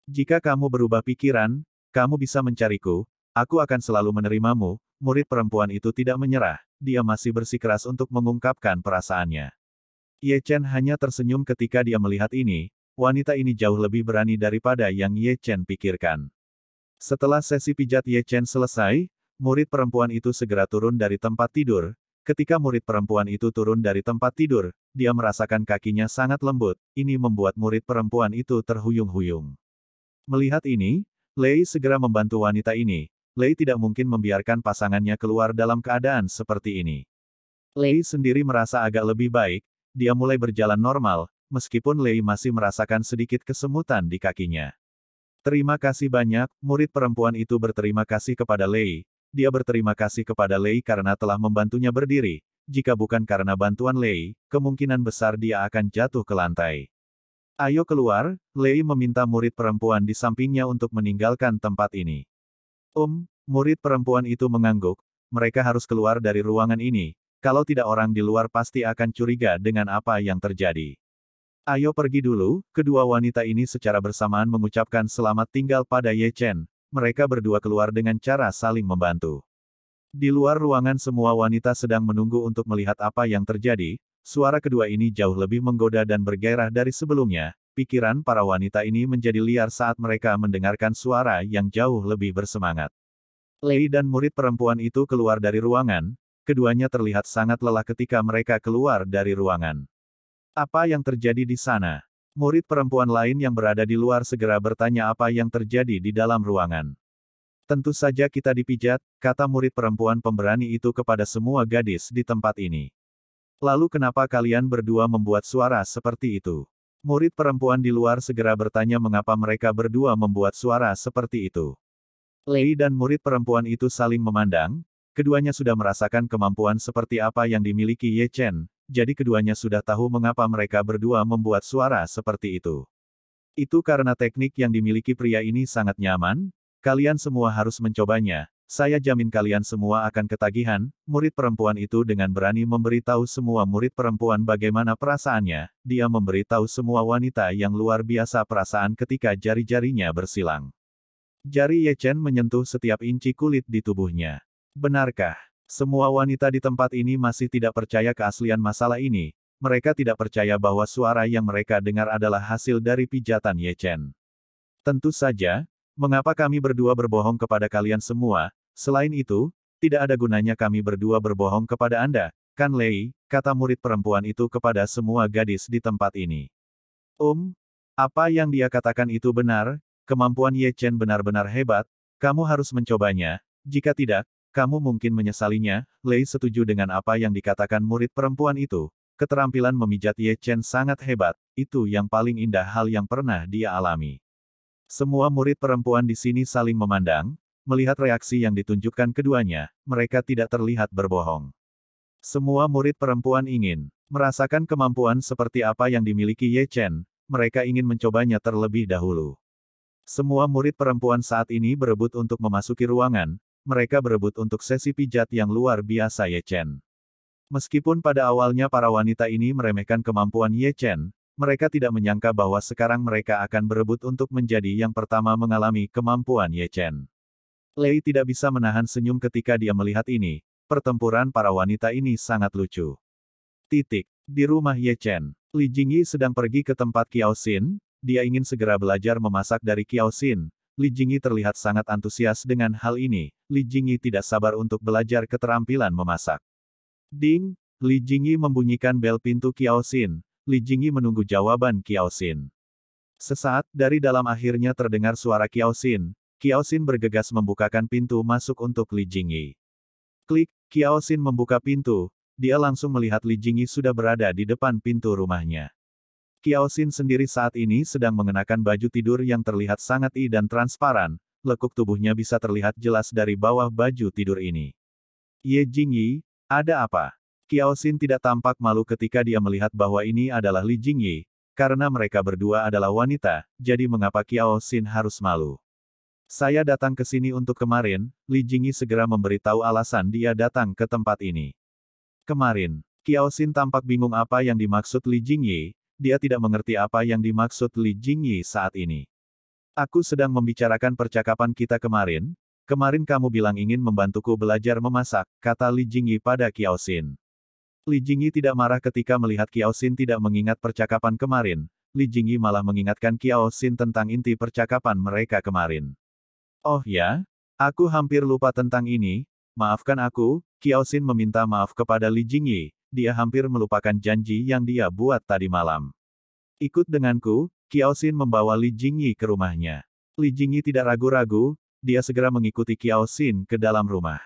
Jika kamu berubah pikiran, kamu bisa mencariku, aku akan selalu menerimamu, murid perempuan itu tidak menyerah, dia masih bersikeras untuk mengungkapkan perasaannya. Ye Chen hanya tersenyum ketika dia melihat ini, wanita ini jauh lebih berani daripada yang Ye Chen pikirkan. Setelah sesi pijat Ye Chen selesai, murid perempuan itu segera turun dari tempat tidur. Ketika murid perempuan itu turun dari tempat tidur, dia merasakan kakinya sangat lembut, ini membuat murid perempuan itu terhuyung-huyung. Melihat ini, Lei segera membantu wanita ini, Lei tidak mungkin membiarkan pasangannya keluar dalam keadaan seperti ini. Lei sendiri merasa agak lebih baik, dia mulai berjalan normal, meskipun Lei masih merasakan sedikit kesemutan di kakinya. Terima kasih banyak, murid perempuan itu berterima kasih kepada Lei. Dia berterima kasih kepada Lei karena telah membantunya berdiri. Jika bukan karena bantuan Lei, kemungkinan besar dia akan jatuh ke lantai. Ayo keluar, Lei meminta murid perempuan di sampingnya untuk meninggalkan tempat ini. Um, murid perempuan itu mengangguk, mereka harus keluar dari ruangan ini, kalau tidak orang di luar pasti akan curiga dengan apa yang terjadi. Ayo pergi dulu, kedua wanita ini secara bersamaan mengucapkan selamat tinggal pada Ye Chen. Mereka berdua keluar dengan cara saling membantu. Di luar ruangan semua wanita sedang menunggu untuk melihat apa yang terjadi, suara kedua ini jauh lebih menggoda dan bergairah dari sebelumnya, pikiran para wanita ini menjadi liar saat mereka mendengarkan suara yang jauh lebih bersemangat. Lei dan murid perempuan itu keluar dari ruangan, keduanya terlihat sangat lelah ketika mereka keluar dari ruangan. Apa yang terjadi di sana? Murid perempuan lain yang berada di luar segera bertanya apa yang terjadi di dalam ruangan. Tentu saja kita dipijat, kata murid perempuan pemberani itu kepada semua gadis di tempat ini. Lalu kenapa kalian berdua membuat suara seperti itu? Murid perempuan di luar segera bertanya mengapa mereka berdua membuat suara seperti itu. Lei dan murid perempuan itu saling memandang, Keduanya sudah merasakan kemampuan seperti apa yang dimiliki Ye Chen, jadi keduanya sudah tahu mengapa mereka berdua membuat suara seperti itu. Itu karena teknik yang dimiliki pria ini sangat nyaman, kalian semua harus mencobanya, saya jamin kalian semua akan ketagihan, murid perempuan itu dengan berani memberi tahu semua murid perempuan bagaimana perasaannya, dia memberi tahu semua wanita yang luar biasa perasaan ketika jari-jarinya bersilang. Jari Ye Chen menyentuh setiap inci kulit di tubuhnya. Benarkah? Semua wanita di tempat ini masih tidak percaya keaslian masalah ini, mereka tidak percaya bahwa suara yang mereka dengar adalah hasil dari pijatan Ye Chen. Tentu saja, mengapa kami berdua berbohong kepada kalian semua, selain itu, tidak ada gunanya kami berdua berbohong kepada Anda, Kan Lei, kata murid perempuan itu kepada semua gadis di tempat ini. Um, apa yang dia katakan itu benar, kemampuan Ye Chen benar-benar hebat, kamu harus mencobanya, jika tidak, kamu mungkin menyesalinya, Lei setuju dengan apa yang dikatakan murid perempuan itu. Keterampilan memijat Ye Chen sangat hebat, itu yang paling indah hal yang pernah dia alami. Semua murid perempuan di sini saling memandang, melihat reaksi yang ditunjukkan keduanya, mereka tidak terlihat berbohong. Semua murid perempuan ingin merasakan kemampuan seperti apa yang dimiliki Ye Chen, mereka ingin mencobanya terlebih dahulu. Semua murid perempuan saat ini berebut untuk memasuki ruangan, mereka berebut untuk sesi pijat yang luar biasa Ye Chen. Meskipun pada awalnya para wanita ini meremehkan kemampuan Ye Chen, mereka tidak menyangka bahwa sekarang mereka akan berebut untuk menjadi yang pertama mengalami kemampuan Ye Chen. Lei tidak bisa menahan senyum ketika dia melihat ini, pertempuran para wanita ini sangat lucu. Titik. Di rumah Ye Chen, Li Jingyi sedang pergi ke tempat Kiao Xin, dia ingin segera belajar memasak dari Kiao Xin, Li Jingyi terlihat sangat antusias dengan hal ini, Li Jingyi tidak sabar untuk belajar keterampilan memasak. Ding, Li Jingyi membunyikan bel pintu Kiaosin, Li Jingyi menunggu jawaban Kiaosin. Sesaat, dari dalam akhirnya terdengar suara Kiaosin, Kiaosin bergegas membukakan pintu masuk untuk Li Jingyi. Klik, Kiaosin membuka pintu, dia langsung melihat Li Jingyi sudah berada di depan pintu rumahnya. Xin sendiri saat ini sedang mengenakan baju tidur yang terlihat sangat i dan transparan, lekuk tubuhnya bisa terlihat jelas dari bawah baju tidur ini. Ye Jingyi, ada apa? Kiao Xin tidak tampak malu ketika dia melihat bahwa ini adalah Li Jingyi, karena mereka berdua adalah wanita, jadi mengapa Kiao Xin harus malu? Saya datang ke sini untuk kemarin, Li Jingyi segera memberitahu alasan dia datang ke tempat ini. Kemarin, Kiao Xin tampak bingung apa yang dimaksud Li Jingyi, dia tidak mengerti apa yang dimaksud Li Jingyi saat ini. Aku sedang membicarakan percakapan kita kemarin, kemarin kamu bilang ingin membantuku belajar memasak, kata Li Jingyi pada Kiao Xin. Li Jingyi tidak marah ketika melihat Kiao Xin tidak mengingat percakapan kemarin, Li Jingyi malah mengingatkan Kiao Xin tentang inti percakapan mereka kemarin. Oh ya, aku hampir lupa tentang ini, maafkan aku, Kiao Xin meminta maaf kepada Li Jingyi, dia hampir melupakan janji yang dia buat tadi malam. Ikut denganku, Kiao Xin membawa Li Jingyi ke rumahnya. Li Jingyi tidak ragu-ragu, dia segera mengikuti Kiao Xin ke dalam rumah.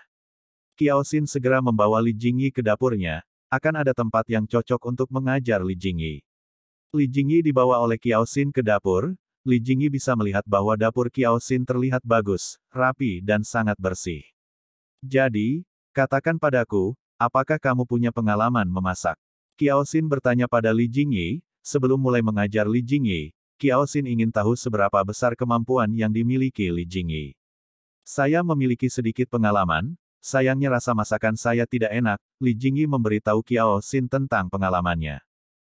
Kiao Xin segera membawa Li Jingyi ke dapurnya, akan ada tempat yang cocok untuk mengajar Li Jingyi. Li Jingyi dibawa oleh Kiao Xin ke dapur, Li Jingyi bisa melihat bahwa dapur Kiao Xin terlihat bagus, rapi dan sangat bersih. Jadi, katakan padaku, apakah kamu punya pengalaman memasak? Kiao Xin bertanya pada Li Jingyi, sebelum mulai mengajar Li Jingyi, Kiao Xin ingin tahu seberapa besar kemampuan yang dimiliki Li Jingyi. Saya memiliki sedikit pengalaman, sayangnya rasa masakan saya tidak enak, Li Jingyi memberitahu Kiao Xin tentang pengalamannya.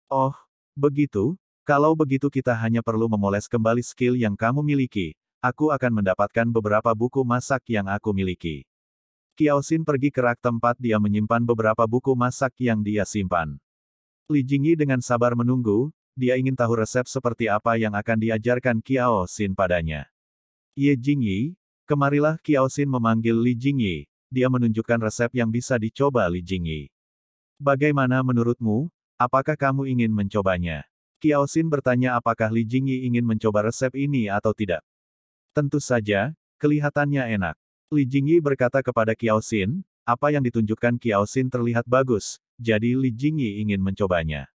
Oh, begitu, kalau begitu kita hanya perlu memoles kembali skill yang kamu miliki, aku akan mendapatkan beberapa buku masak yang aku miliki. Kiaosin pergi ke rak tempat dia menyimpan beberapa buku masak yang dia simpan. Li Jingyi dengan sabar menunggu, dia ingin tahu resep seperti apa yang akan diajarkan Kiao Xin padanya. Ye Jingyi, kemarilah Kiao Kiaosin memanggil Li Jingyi, dia menunjukkan resep yang bisa dicoba Li Jingyi. Bagaimana menurutmu, apakah kamu ingin mencobanya? Kiao Kiaosin bertanya apakah Li Jingyi ingin mencoba resep ini atau tidak. Tentu saja, kelihatannya enak. Li Jingyi berkata kepada Kiao Xin, apa yang ditunjukkan Kiao Xin terlihat bagus, jadi Li Jingyi ingin mencobanya.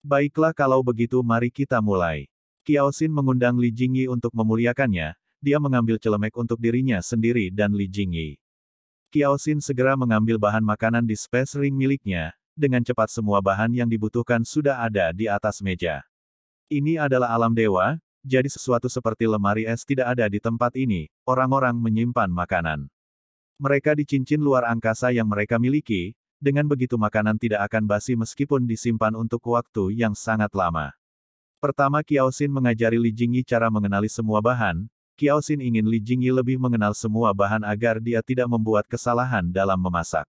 Baiklah kalau begitu mari kita mulai. Kiao Xin mengundang Li Jingyi untuk memuliakannya, dia mengambil celemek untuk dirinya sendiri dan Li Jingyi. Kiao Xin segera mengambil bahan makanan di space ring miliknya, dengan cepat semua bahan yang dibutuhkan sudah ada di atas meja. Ini adalah alam dewa, jadi sesuatu seperti lemari es tidak ada di tempat ini, orang-orang menyimpan makanan. Mereka dicincin luar angkasa yang mereka miliki, dengan begitu makanan tidak akan basi meskipun disimpan untuk waktu yang sangat lama. Pertama Xin mengajari Li Jingyi cara mengenali semua bahan, Xin ingin Li Jingyi lebih mengenal semua bahan agar dia tidak membuat kesalahan dalam memasak.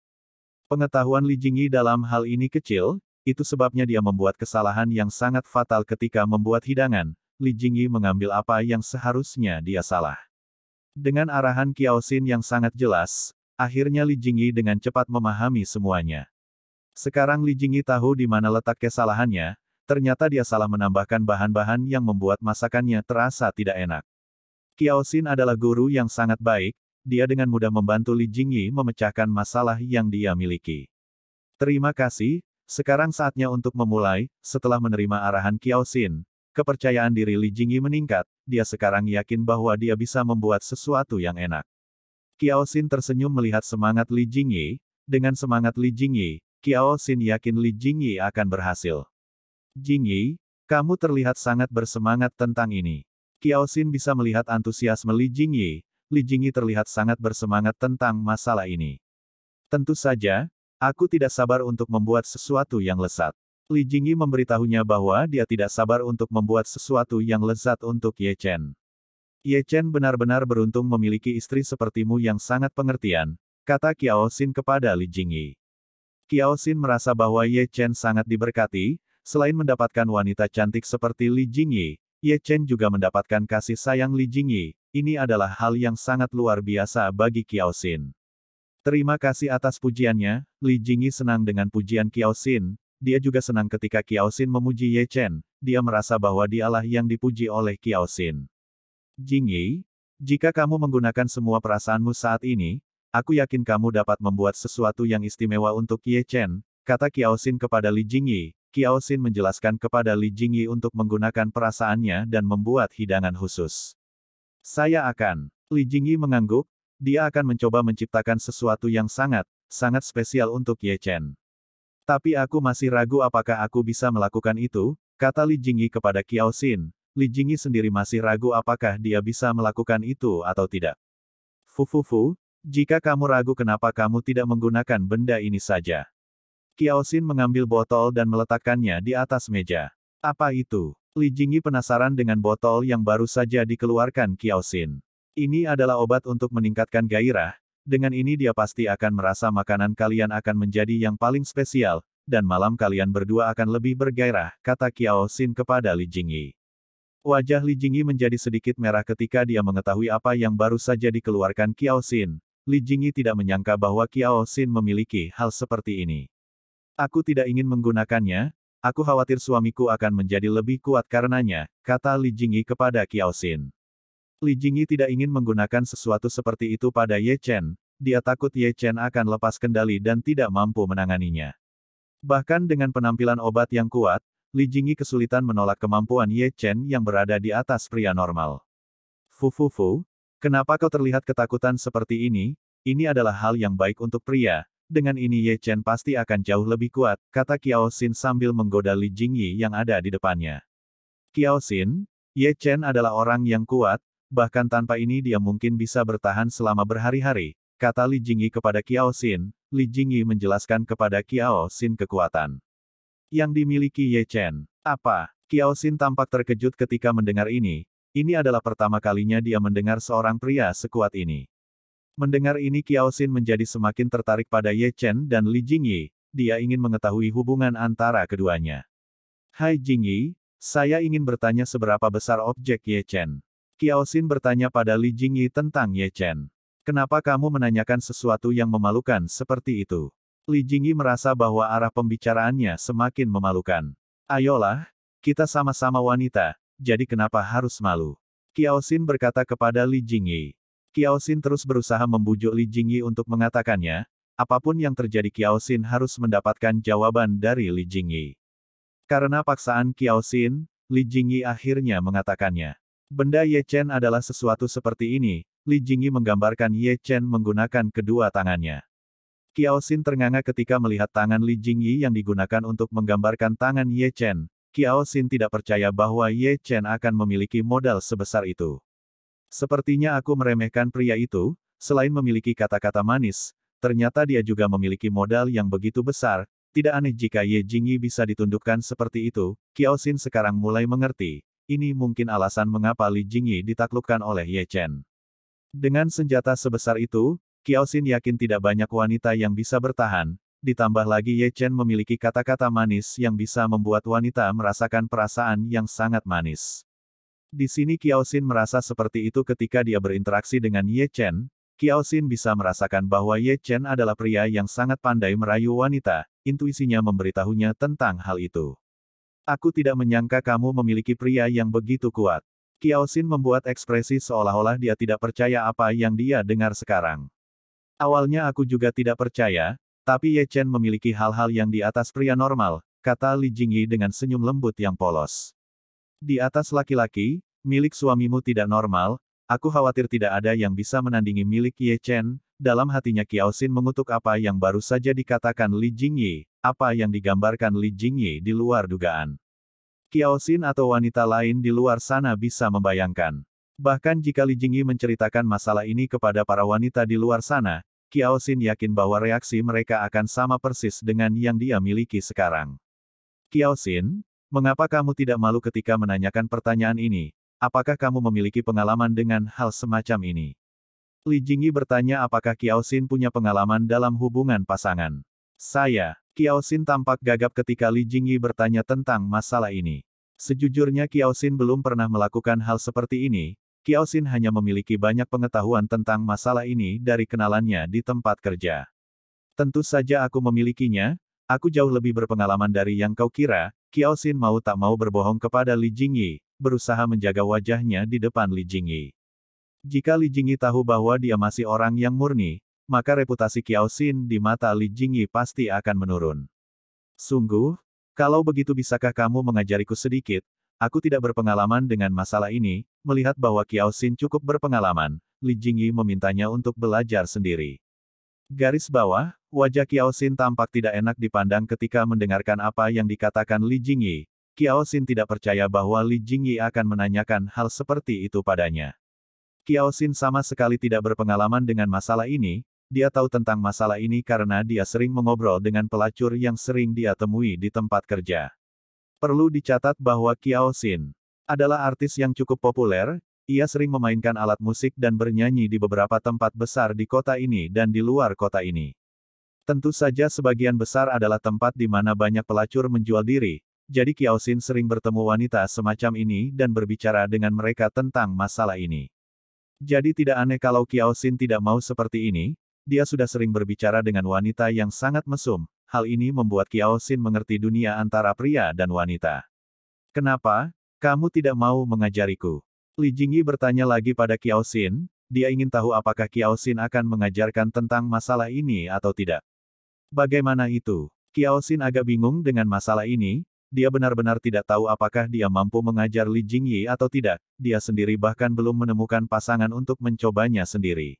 Pengetahuan Li Jingyi dalam hal ini kecil, itu sebabnya dia membuat kesalahan yang sangat fatal ketika membuat hidangan, Li Jingyi mengambil apa yang seharusnya dia salah. Dengan arahan Kiao Xin yang sangat jelas, akhirnya Li Jingyi dengan cepat memahami semuanya. Sekarang Li Jingyi tahu di mana letak kesalahannya, ternyata dia salah menambahkan bahan-bahan yang membuat masakannya terasa tidak enak. Kiao Xin adalah guru yang sangat baik, dia dengan mudah membantu Li Jingyi memecahkan masalah yang dia miliki. Terima kasih, sekarang saatnya untuk memulai, setelah menerima arahan Kiao Xin. Kepercayaan diri Li Jingyi meningkat, dia sekarang yakin bahwa dia bisa membuat sesuatu yang enak. Kiao Xin tersenyum melihat semangat Li Jingyi, dengan semangat Li Jingyi, Kiao Xin yakin Li Jingyi akan berhasil. Jingyi, kamu terlihat sangat bersemangat tentang ini. Kiao Xin bisa melihat antusiasme Li Jingyi, Li Jingyi terlihat sangat bersemangat tentang masalah ini. Tentu saja, aku tidak sabar untuk membuat sesuatu yang lesat. Li Jingyi memberitahunya bahwa dia tidak sabar untuk membuat sesuatu yang lezat untuk Ye Chen. Ye Chen benar-benar beruntung memiliki istri sepertimu yang sangat pengertian, kata Kiao Xin kepada Li Jingyi. Kiao Xin merasa bahwa Ye Chen sangat diberkati, selain mendapatkan wanita cantik seperti Li Jingyi, Ye Chen juga mendapatkan kasih sayang Li Jingyi, ini adalah hal yang sangat luar biasa bagi Kiao Xin. Terima kasih atas pujiannya, Li Jingyi senang dengan pujian Kiao Xin, dia juga senang ketika Kiao Xin memuji Ye Chen, dia merasa bahwa dialah yang dipuji oleh Kiao Xin. Jing Yi, jika kamu menggunakan semua perasaanmu saat ini, aku yakin kamu dapat membuat sesuatu yang istimewa untuk Ye Chen, kata Kiao Xin kepada Li Jing Yi. Kiao Xin menjelaskan kepada Li Jingyi untuk menggunakan perasaannya dan membuat hidangan khusus. Saya akan. Li Jingyi mengangguk, dia akan mencoba menciptakan sesuatu yang sangat, sangat spesial untuk Ye Chen. Tapi aku masih ragu apakah aku bisa melakukan itu, kata Li Jingyi kepada Kiao Xin. Li Jingyi sendiri masih ragu apakah dia bisa melakukan itu atau tidak. fu, jika kamu ragu kenapa kamu tidak menggunakan benda ini saja. Kiao Xin mengambil botol dan meletakkannya di atas meja. Apa itu? Li Jingyi penasaran dengan botol yang baru saja dikeluarkan Kiao Xin. Ini adalah obat untuk meningkatkan gairah, dengan ini dia pasti akan merasa makanan kalian akan menjadi yang paling spesial, dan malam kalian berdua akan lebih bergairah, kata Kiao Xin kepada Li Jingyi. Wajah Li Jingyi menjadi sedikit merah ketika dia mengetahui apa yang baru saja dikeluarkan Kiao Xin. Li Jingyi tidak menyangka bahwa Kiao Xin memiliki hal seperti ini. Aku tidak ingin menggunakannya, aku khawatir suamiku akan menjadi lebih kuat karenanya, kata Li Jingyi kepada Kiao Xin. Li Jingyi tidak ingin menggunakan sesuatu seperti itu pada Ye Chen, dia takut Ye Chen akan lepas kendali dan tidak mampu menanganinya. Bahkan dengan penampilan obat yang kuat, Li Jingyi kesulitan menolak kemampuan Ye Chen yang berada di atas pria normal. Fu fu fu, kenapa kau terlihat ketakutan seperti ini? Ini adalah hal yang baik untuk pria, dengan ini Ye Chen pasti akan jauh lebih kuat, kata Kiao Xin sambil menggoda Li Jingyi yang ada di depannya. Kiao Xin, Ye Chen adalah orang yang kuat, bahkan tanpa ini dia mungkin bisa bertahan selama berhari-hari, kata Li Jingyi kepada Kiao Xin, Li Jingyi menjelaskan kepada Kiao Xin kekuatan yang dimiliki Ye Chen. Apa? Kiao Xin tampak terkejut ketika mendengar ini, ini adalah pertama kalinya dia mendengar seorang pria sekuat ini. Mendengar ini Kiao Xin menjadi semakin tertarik pada Ye Chen dan Li Jingyi, dia ingin mengetahui hubungan antara keduanya. Hai Jingyi, saya ingin bertanya seberapa besar objek Ye Chen. Kiaosin bertanya pada Li Jingyi tentang Ye Chen. Kenapa kamu menanyakan sesuatu yang memalukan seperti itu? Li Jingyi merasa bahwa arah pembicaraannya semakin memalukan. Ayolah, kita sama-sama wanita, jadi kenapa harus malu? Kiaosin berkata kepada Li Jingyi. Kiaosin terus berusaha membujuk Li Jingyi untuk mengatakannya, apapun yang terjadi Kiaosin harus mendapatkan jawaban dari Li Jingyi. Karena paksaan Kiaosin, Li Jingyi akhirnya mengatakannya. Benda Ye Chen adalah sesuatu seperti ini, Li Jingyi menggambarkan Ye Chen menggunakan kedua tangannya. Kiao Xin ternganga ketika melihat tangan Li Jingyi yang digunakan untuk menggambarkan tangan Ye Chen, Kiao Xin tidak percaya bahwa Ye Chen akan memiliki modal sebesar itu. Sepertinya aku meremehkan pria itu, selain memiliki kata-kata manis, ternyata dia juga memiliki modal yang begitu besar, tidak aneh jika Ye Jingyi bisa ditundukkan seperti itu, Kiao Xin sekarang mulai mengerti, ini mungkin alasan mengapa Li Jingyi ditaklukkan oleh Ye Chen. Dengan senjata sebesar itu, Qiao Xin yakin tidak banyak wanita yang bisa bertahan, ditambah lagi Ye Chen memiliki kata-kata manis yang bisa membuat wanita merasakan perasaan yang sangat manis. Di sini Qiao Xin merasa seperti itu ketika dia berinteraksi dengan Ye Chen, Qiao Xin bisa merasakan bahwa Ye Chen adalah pria yang sangat pandai merayu wanita, intuisinya memberitahunya tentang hal itu. Aku tidak menyangka kamu memiliki pria yang begitu kuat. Xin membuat ekspresi seolah-olah dia tidak percaya apa yang dia dengar sekarang. Awalnya aku juga tidak percaya, tapi Ye Chen memiliki hal-hal yang di atas pria normal, kata Li Jingyi dengan senyum lembut yang polos. Di atas laki-laki, milik suamimu tidak normal, aku khawatir tidak ada yang bisa menandingi milik Ye Chen, dalam hatinya Xin mengutuk apa yang baru saja dikatakan Li Jingyi, apa yang digambarkan Li Jingyi di luar dugaan. Xin atau wanita lain di luar sana bisa membayangkan. Bahkan jika Li Jingyi menceritakan masalah ini kepada para wanita di luar sana, Xin yakin bahwa reaksi mereka akan sama persis dengan yang dia miliki sekarang. Xin, mengapa kamu tidak malu ketika menanyakan pertanyaan ini? Apakah kamu memiliki pengalaman dengan hal semacam ini? Li Jingyi bertanya apakah Xin punya pengalaman dalam hubungan pasangan. Saya, Xin tampak gagap ketika Li Jingyi bertanya tentang masalah ini. Sejujurnya Xin belum pernah melakukan hal seperti ini, Xin hanya memiliki banyak pengetahuan tentang masalah ini dari kenalannya di tempat kerja. Tentu saja aku memilikinya, aku jauh lebih berpengalaman dari yang kau kira, Xin mau tak mau berbohong kepada Li Jingyi, berusaha menjaga wajahnya di depan Li Jingyi. Jika Li Jingyi tahu bahwa dia masih orang yang murni, maka reputasi Kiao Xin di mata Li Jingyi pasti akan menurun. Sungguh, kalau begitu bisakah kamu mengajariku sedikit? Aku tidak berpengalaman dengan masalah ini, melihat bahwa Kiao Xin cukup berpengalaman, Li Jingyi memintanya untuk belajar sendiri. Garis bawah, wajah Kiao Xin tampak tidak enak dipandang ketika mendengarkan apa yang dikatakan Li Jingyi. Kiao Xin tidak percaya bahwa Li Jingyi akan menanyakan hal seperti itu padanya. Kiao Xin sama sekali tidak berpengalaman dengan masalah ini, dia tahu tentang masalah ini karena dia sering mengobrol dengan pelacur yang sering dia temui di tempat kerja. Perlu dicatat bahwa Kiao Xin adalah artis yang cukup populer, ia sering memainkan alat musik dan bernyanyi di beberapa tempat besar di kota ini dan di luar kota ini. Tentu saja sebagian besar adalah tempat di mana banyak pelacur menjual diri, jadi Kiao Xin sering bertemu wanita semacam ini dan berbicara dengan mereka tentang masalah ini. Jadi tidak aneh kalau Kiao Xin tidak mau seperti ini, dia sudah sering berbicara dengan wanita yang sangat mesum, hal ini membuat Kiao Xin mengerti dunia antara pria dan wanita. Kenapa? Kamu tidak mau mengajariku? Li Jingyi bertanya lagi pada Kiao Xin, dia ingin tahu apakah Kiao Xin akan mengajarkan tentang masalah ini atau tidak. Bagaimana itu? Kiao Xin agak bingung dengan masalah ini, dia benar-benar tidak tahu apakah dia mampu mengajar Li Jingyi atau tidak, dia sendiri bahkan belum menemukan pasangan untuk mencobanya sendiri.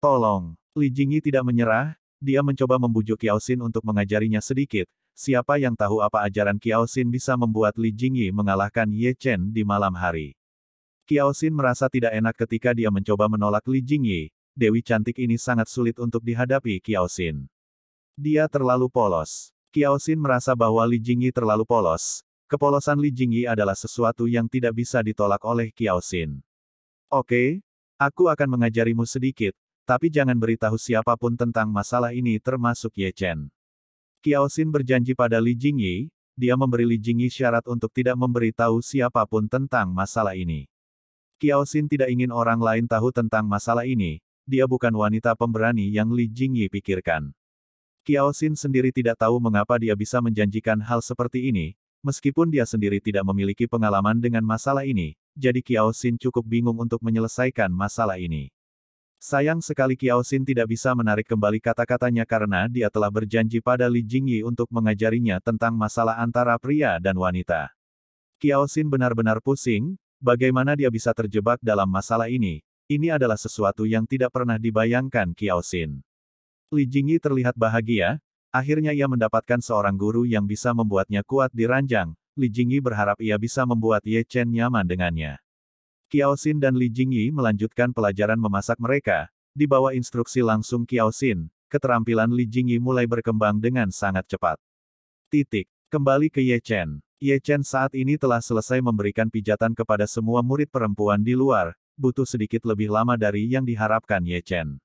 Tolong, Li Jingyi tidak menyerah, dia mencoba membujuk Xin untuk mengajarinya sedikit, siapa yang tahu apa ajaran Xin bisa membuat Li Jingyi mengalahkan Ye Chen di malam hari. Xin merasa tidak enak ketika dia mencoba menolak Li Jingyi, Dewi cantik ini sangat sulit untuk dihadapi Xin. Dia terlalu polos. Xin merasa bahwa Li Jingyi terlalu polos, kepolosan Li Jingyi adalah sesuatu yang tidak bisa ditolak oleh Xin. Oke, okay, aku akan mengajarimu sedikit, tapi jangan beritahu siapapun tentang masalah ini termasuk Ye Chen. Xin berjanji pada Li Jingyi, dia memberi Li Jingyi syarat untuk tidak memberitahu siapapun tentang masalah ini. Xin tidak ingin orang lain tahu tentang masalah ini, dia bukan wanita pemberani yang Li Jingyi pikirkan. Xin sendiri tidak tahu mengapa dia bisa menjanjikan hal seperti ini, meskipun dia sendiri tidak memiliki pengalaman dengan masalah ini, jadi Xin cukup bingung untuk menyelesaikan masalah ini. Sayang sekali Kiao Xin tidak bisa menarik kembali kata-katanya karena dia telah berjanji pada Li Jingyi untuk mengajarinya tentang masalah antara pria dan wanita. Kiao Xin benar-benar pusing, bagaimana dia bisa terjebak dalam masalah ini, ini adalah sesuatu yang tidak pernah dibayangkan Kiao Xin. Li Jingyi terlihat bahagia, akhirnya ia mendapatkan seorang guru yang bisa membuatnya kuat di ranjang, Li Jingyi berharap ia bisa membuat Ye Chen nyaman dengannya. Xin dan Li Jingyi melanjutkan pelajaran memasak mereka, di bawah instruksi langsung Xin, keterampilan Li Jingyi mulai berkembang dengan sangat cepat. Titik. Kembali ke Ye Chen. Ye Chen saat ini telah selesai memberikan pijatan kepada semua murid perempuan di luar, butuh sedikit lebih lama dari yang diharapkan Ye Chen.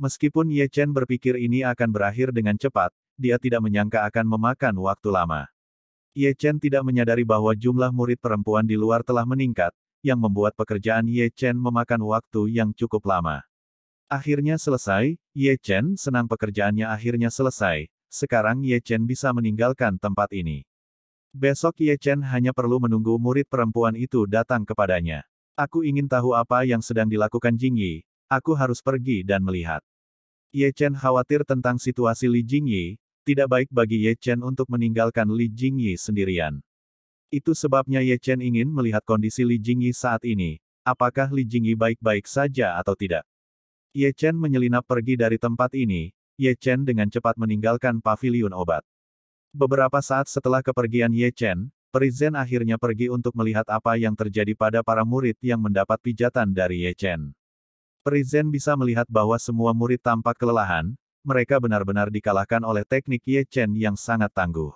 Meskipun Ye Chen berpikir ini akan berakhir dengan cepat, dia tidak menyangka akan memakan waktu lama. Ye Chen tidak menyadari bahwa jumlah murid perempuan di luar telah meningkat, yang membuat pekerjaan Ye Chen memakan waktu yang cukup lama. Akhirnya selesai, Ye Chen senang pekerjaannya akhirnya selesai, sekarang Ye Chen bisa meninggalkan tempat ini. Besok Ye Chen hanya perlu menunggu murid perempuan itu datang kepadanya. Aku ingin tahu apa yang sedang dilakukan Jing Yi, aku harus pergi dan melihat. Ye Chen khawatir tentang situasi Li Jingyi, tidak baik bagi Ye Chen untuk meninggalkan Li Jingyi sendirian. Itu sebabnya Ye Chen ingin melihat kondisi Li Jingyi saat ini. Apakah Li Jingyi baik-baik saja atau tidak? Ye Chen menyelinap pergi dari tempat ini. Ye Chen dengan cepat meninggalkan pavilion obat. Beberapa saat setelah kepergian Ye Chen, Perizen akhirnya pergi untuk melihat apa yang terjadi pada para murid yang mendapat pijatan dari Ye Chen. Perizen bisa melihat bahwa semua murid tampak kelelahan, mereka benar-benar dikalahkan oleh teknik Ye Chen yang sangat tangguh.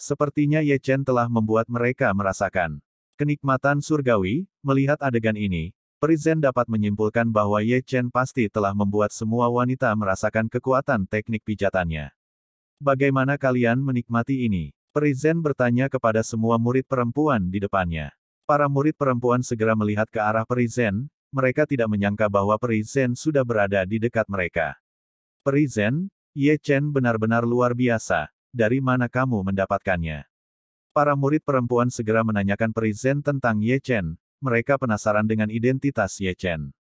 Sepertinya Ye Chen telah membuat mereka merasakan kenikmatan surgawi, melihat adegan ini, Prizen dapat menyimpulkan bahwa Ye Chen pasti telah membuat semua wanita merasakan kekuatan teknik pijatannya. Bagaimana kalian menikmati ini? Prizen bertanya kepada semua murid perempuan di depannya. Para murid perempuan segera melihat ke arah Prizen, mereka tidak menyangka bahwa Prizen sudah berada di dekat mereka. Prizen, Ye Chen benar-benar luar biasa dari mana kamu mendapatkannya? Para murid perempuan segera menanyakan perizen tentang Ye Chen, mereka penasaran dengan identitas Ye Chen.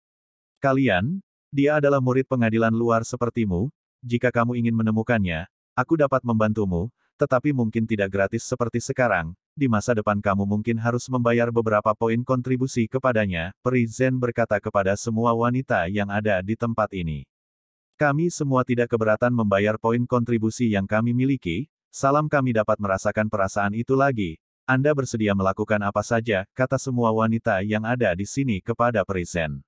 Kalian, dia adalah murid pengadilan luar sepertimu, jika kamu ingin menemukannya, aku dapat membantumu, tetapi mungkin tidak gratis seperti sekarang, di masa depan kamu mungkin harus membayar beberapa poin kontribusi kepadanya, Perizen berkata kepada semua wanita yang ada di tempat ini. Kami semua tidak keberatan membayar poin kontribusi yang kami miliki, salam kami dapat merasakan perasaan itu lagi. Anda bersedia melakukan apa saja, kata semua wanita yang ada di sini kepada Perisen.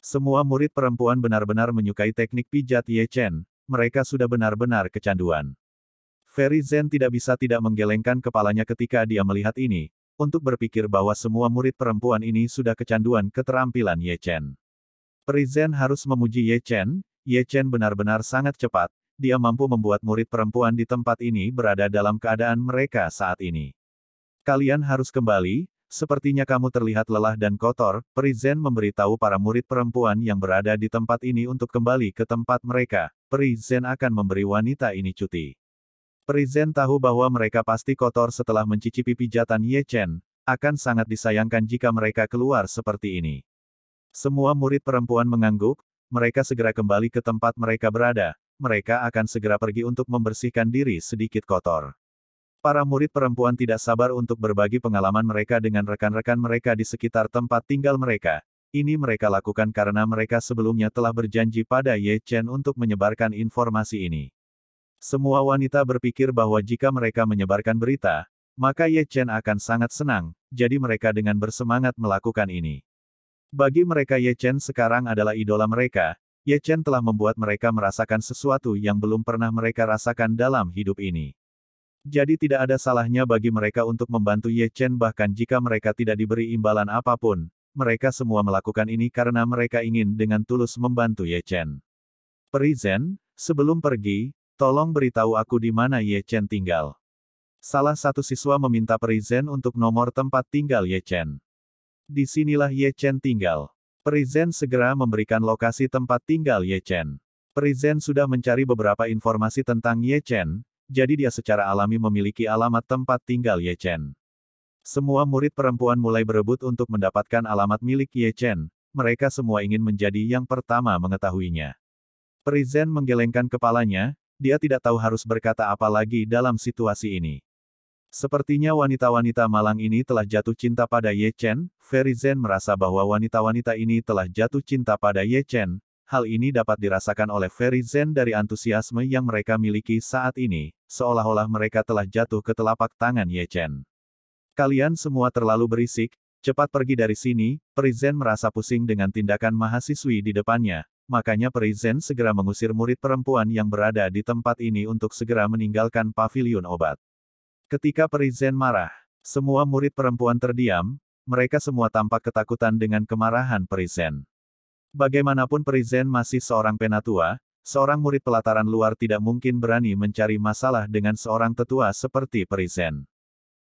Semua murid perempuan benar-benar menyukai teknik pijat Ye Chen, mereka sudah benar-benar kecanduan. Ferry Zen tidak bisa tidak menggelengkan kepalanya ketika dia melihat ini, untuk berpikir bahwa semua murid perempuan ini sudah kecanduan keterampilan Ye Chen. Perizen harus memuji Ye Chen, Ye Chen benar-benar sangat cepat, dia mampu membuat murid perempuan di tempat ini berada dalam keadaan mereka saat ini. Kalian harus kembali, sepertinya kamu terlihat lelah dan kotor, Zen memberitahu para murid perempuan yang berada di tempat ini untuk kembali ke tempat mereka, Zen akan memberi wanita ini cuti. Zen tahu bahwa mereka pasti kotor setelah mencicipi pijatan Ye Chen, akan sangat disayangkan jika mereka keluar seperti ini. Semua murid perempuan mengangguk, mereka segera kembali ke tempat mereka berada, mereka akan segera pergi untuk membersihkan diri sedikit kotor. Para murid perempuan tidak sabar untuk berbagi pengalaman mereka dengan rekan-rekan mereka di sekitar tempat tinggal mereka. Ini mereka lakukan karena mereka sebelumnya telah berjanji pada Ye Chen untuk menyebarkan informasi ini. Semua wanita berpikir bahwa jika mereka menyebarkan berita, maka Ye Chen akan sangat senang, jadi mereka dengan bersemangat melakukan ini. Bagi mereka Ye Chen sekarang adalah idola mereka, Ye Chen telah membuat mereka merasakan sesuatu yang belum pernah mereka rasakan dalam hidup ini. Jadi tidak ada salahnya bagi mereka untuk membantu Ye Chen bahkan jika mereka tidak diberi imbalan apapun, mereka semua melakukan ini karena mereka ingin dengan tulus membantu Ye Chen. Zen, sebelum pergi, tolong beritahu aku di mana Ye Chen tinggal. Salah satu siswa meminta Zen untuk nomor tempat tinggal Ye Chen. Di sinilah Ye Chen tinggal. Prizen segera memberikan lokasi tempat tinggal Ye Chen. Prizen sudah mencari beberapa informasi tentang Ye Chen, jadi dia secara alami memiliki alamat tempat tinggal Ye Chen. Semua murid perempuan mulai berebut untuk mendapatkan alamat milik Ye Chen, mereka semua ingin menjadi yang pertama mengetahuinya. Prizen menggelengkan kepalanya, dia tidak tahu harus berkata apa lagi dalam situasi ini. Sepertinya wanita-wanita malang ini telah jatuh cinta pada Ye Chen, Ferry Zen merasa bahwa wanita-wanita ini telah jatuh cinta pada Ye Chen. Hal ini dapat dirasakan oleh Ferry Zen dari antusiasme yang mereka miliki saat ini, seolah-olah mereka telah jatuh ke telapak tangan Ye Chen. Kalian semua terlalu berisik, cepat pergi dari sini, Zen merasa pusing dengan tindakan mahasiswi di depannya, makanya Zen segera mengusir murid perempuan yang berada di tempat ini untuk segera meninggalkan pavilion obat. Ketika Perizen marah, semua murid perempuan terdiam, mereka semua tampak ketakutan dengan kemarahan Perizen. Bagaimanapun Perizen masih seorang penatua, seorang murid pelataran luar tidak mungkin berani mencari masalah dengan seorang tetua seperti Perizen.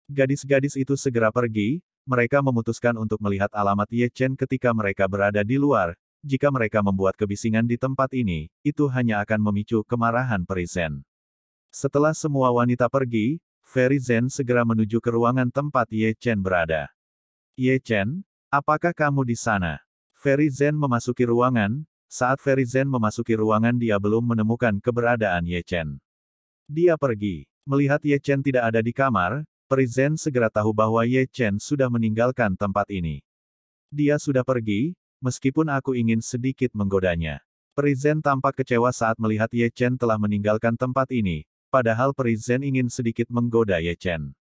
Gadis-gadis itu segera pergi, mereka memutuskan untuk melihat alamat Ye Chen ketika mereka berada di luar, jika mereka membuat kebisingan di tempat ini, itu hanya akan memicu kemarahan Perizen. Setelah semua wanita pergi, Ferry Zen segera menuju ke ruangan tempat Ye Chen berada. Ye Chen, apakah kamu di sana? Ferry Zen memasuki ruangan, saat Ferry Zen memasuki ruangan dia belum menemukan keberadaan Ye Chen. Dia pergi. Melihat Ye Chen tidak ada di kamar, Ferry Zen segera tahu bahwa Ye Chen sudah meninggalkan tempat ini. Dia sudah pergi, meskipun aku ingin sedikit menggodanya. Zen tampak kecewa saat melihat Ye Chen telah meninggalkan tempat ini, Padahal Zen ingin sedikit menggoda Ye Chen.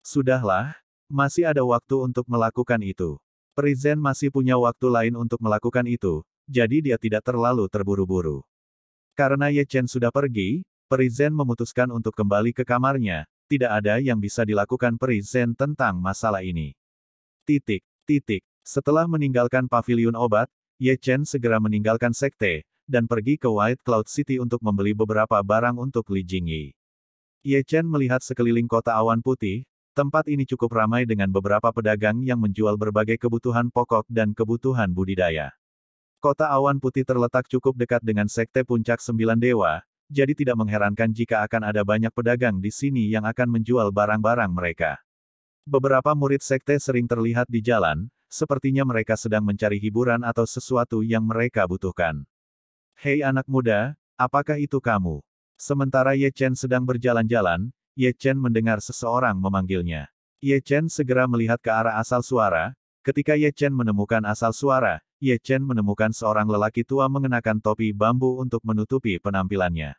Sudahlah, masih ada waktu untuk melakukan itu. Zen masih punya waktu lain untuk melakukan itu, jadi dia tidak terlalu terburu-buru. Karena Ye Chen sudah pergi, Zen memutuskan untuk kembali ke kamarnya, tidak ada yang bisa dilakukan Zen tentang masalah ini. Titik, titik. Setelah meninggalkan paviliun obat, Ye Chen segera meninggalkan sekte, dan pergi ke White Cloud City untuk membeli beberapa barang untuk Li Jingyi. Ye Chen melihat sekeliling kota awan putih, tempat ini cukup ramai dengan beberapa pedagang yang menjual berbagai kebutuhan pokok dan kebutuhan budidaya. Kota awan putih terletak cukup dekat dengan Sekte Puncak Sembilan Dewa, jadi tidak mengherankan jika akan ada banyak pedagang di sini yang akan menjual barang-barang mereka. Beberapa murid Sekte sering terlihat di jalan, sepertinya mereka sedang mencari hiburan atau sesuatu yang mereka butuhkan. Hei anak muda, apakah itu kamu? Sementara Ye Chen sedang berjalan-jalan, Ye Chen mendengar seseorang memanggilnya. Ye Chen segera melihat ke arah asal suara, ketika Ye Chen menemukan asal suara, Ye Chen menemukan seorang lelaki tua mengenakan topi bambu untuk menutupi penampilannya.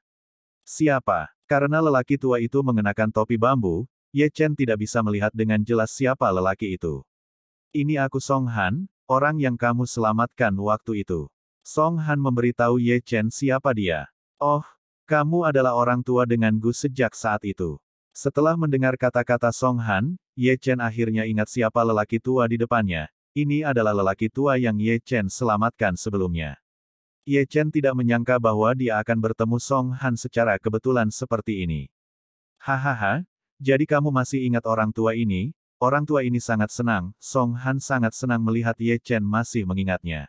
Siapa? Karena lelaki tua itu mengenakan topi bambu, Ye Chen tidak bisa melihat dengan jelas siapa lelaki itu. Ini aku Song Han, orang yang kamu selamatkan waktu itu. Song Han memberitahu Ye Chen siapa dia. Oh, kamu adalah orang tua dengan Gu sejak saat itu. Setelah mendengar kata-kata Song Han, Ye Chen akhirnya ingat siapa lelaki tua di depannya. Ini adalah lelaki tua yang Ye Chen selamatkan sebelumnya. Ye Chen tidak menyangka bahwa dia akan bertemu Song Han secara kebetulan seperti ini. Hahaha, jadi kamu masih ingat orang tua ini? Orang tua ini sangat senang, Song Han sangat senang melihat Ye Chen masih mengingatnya.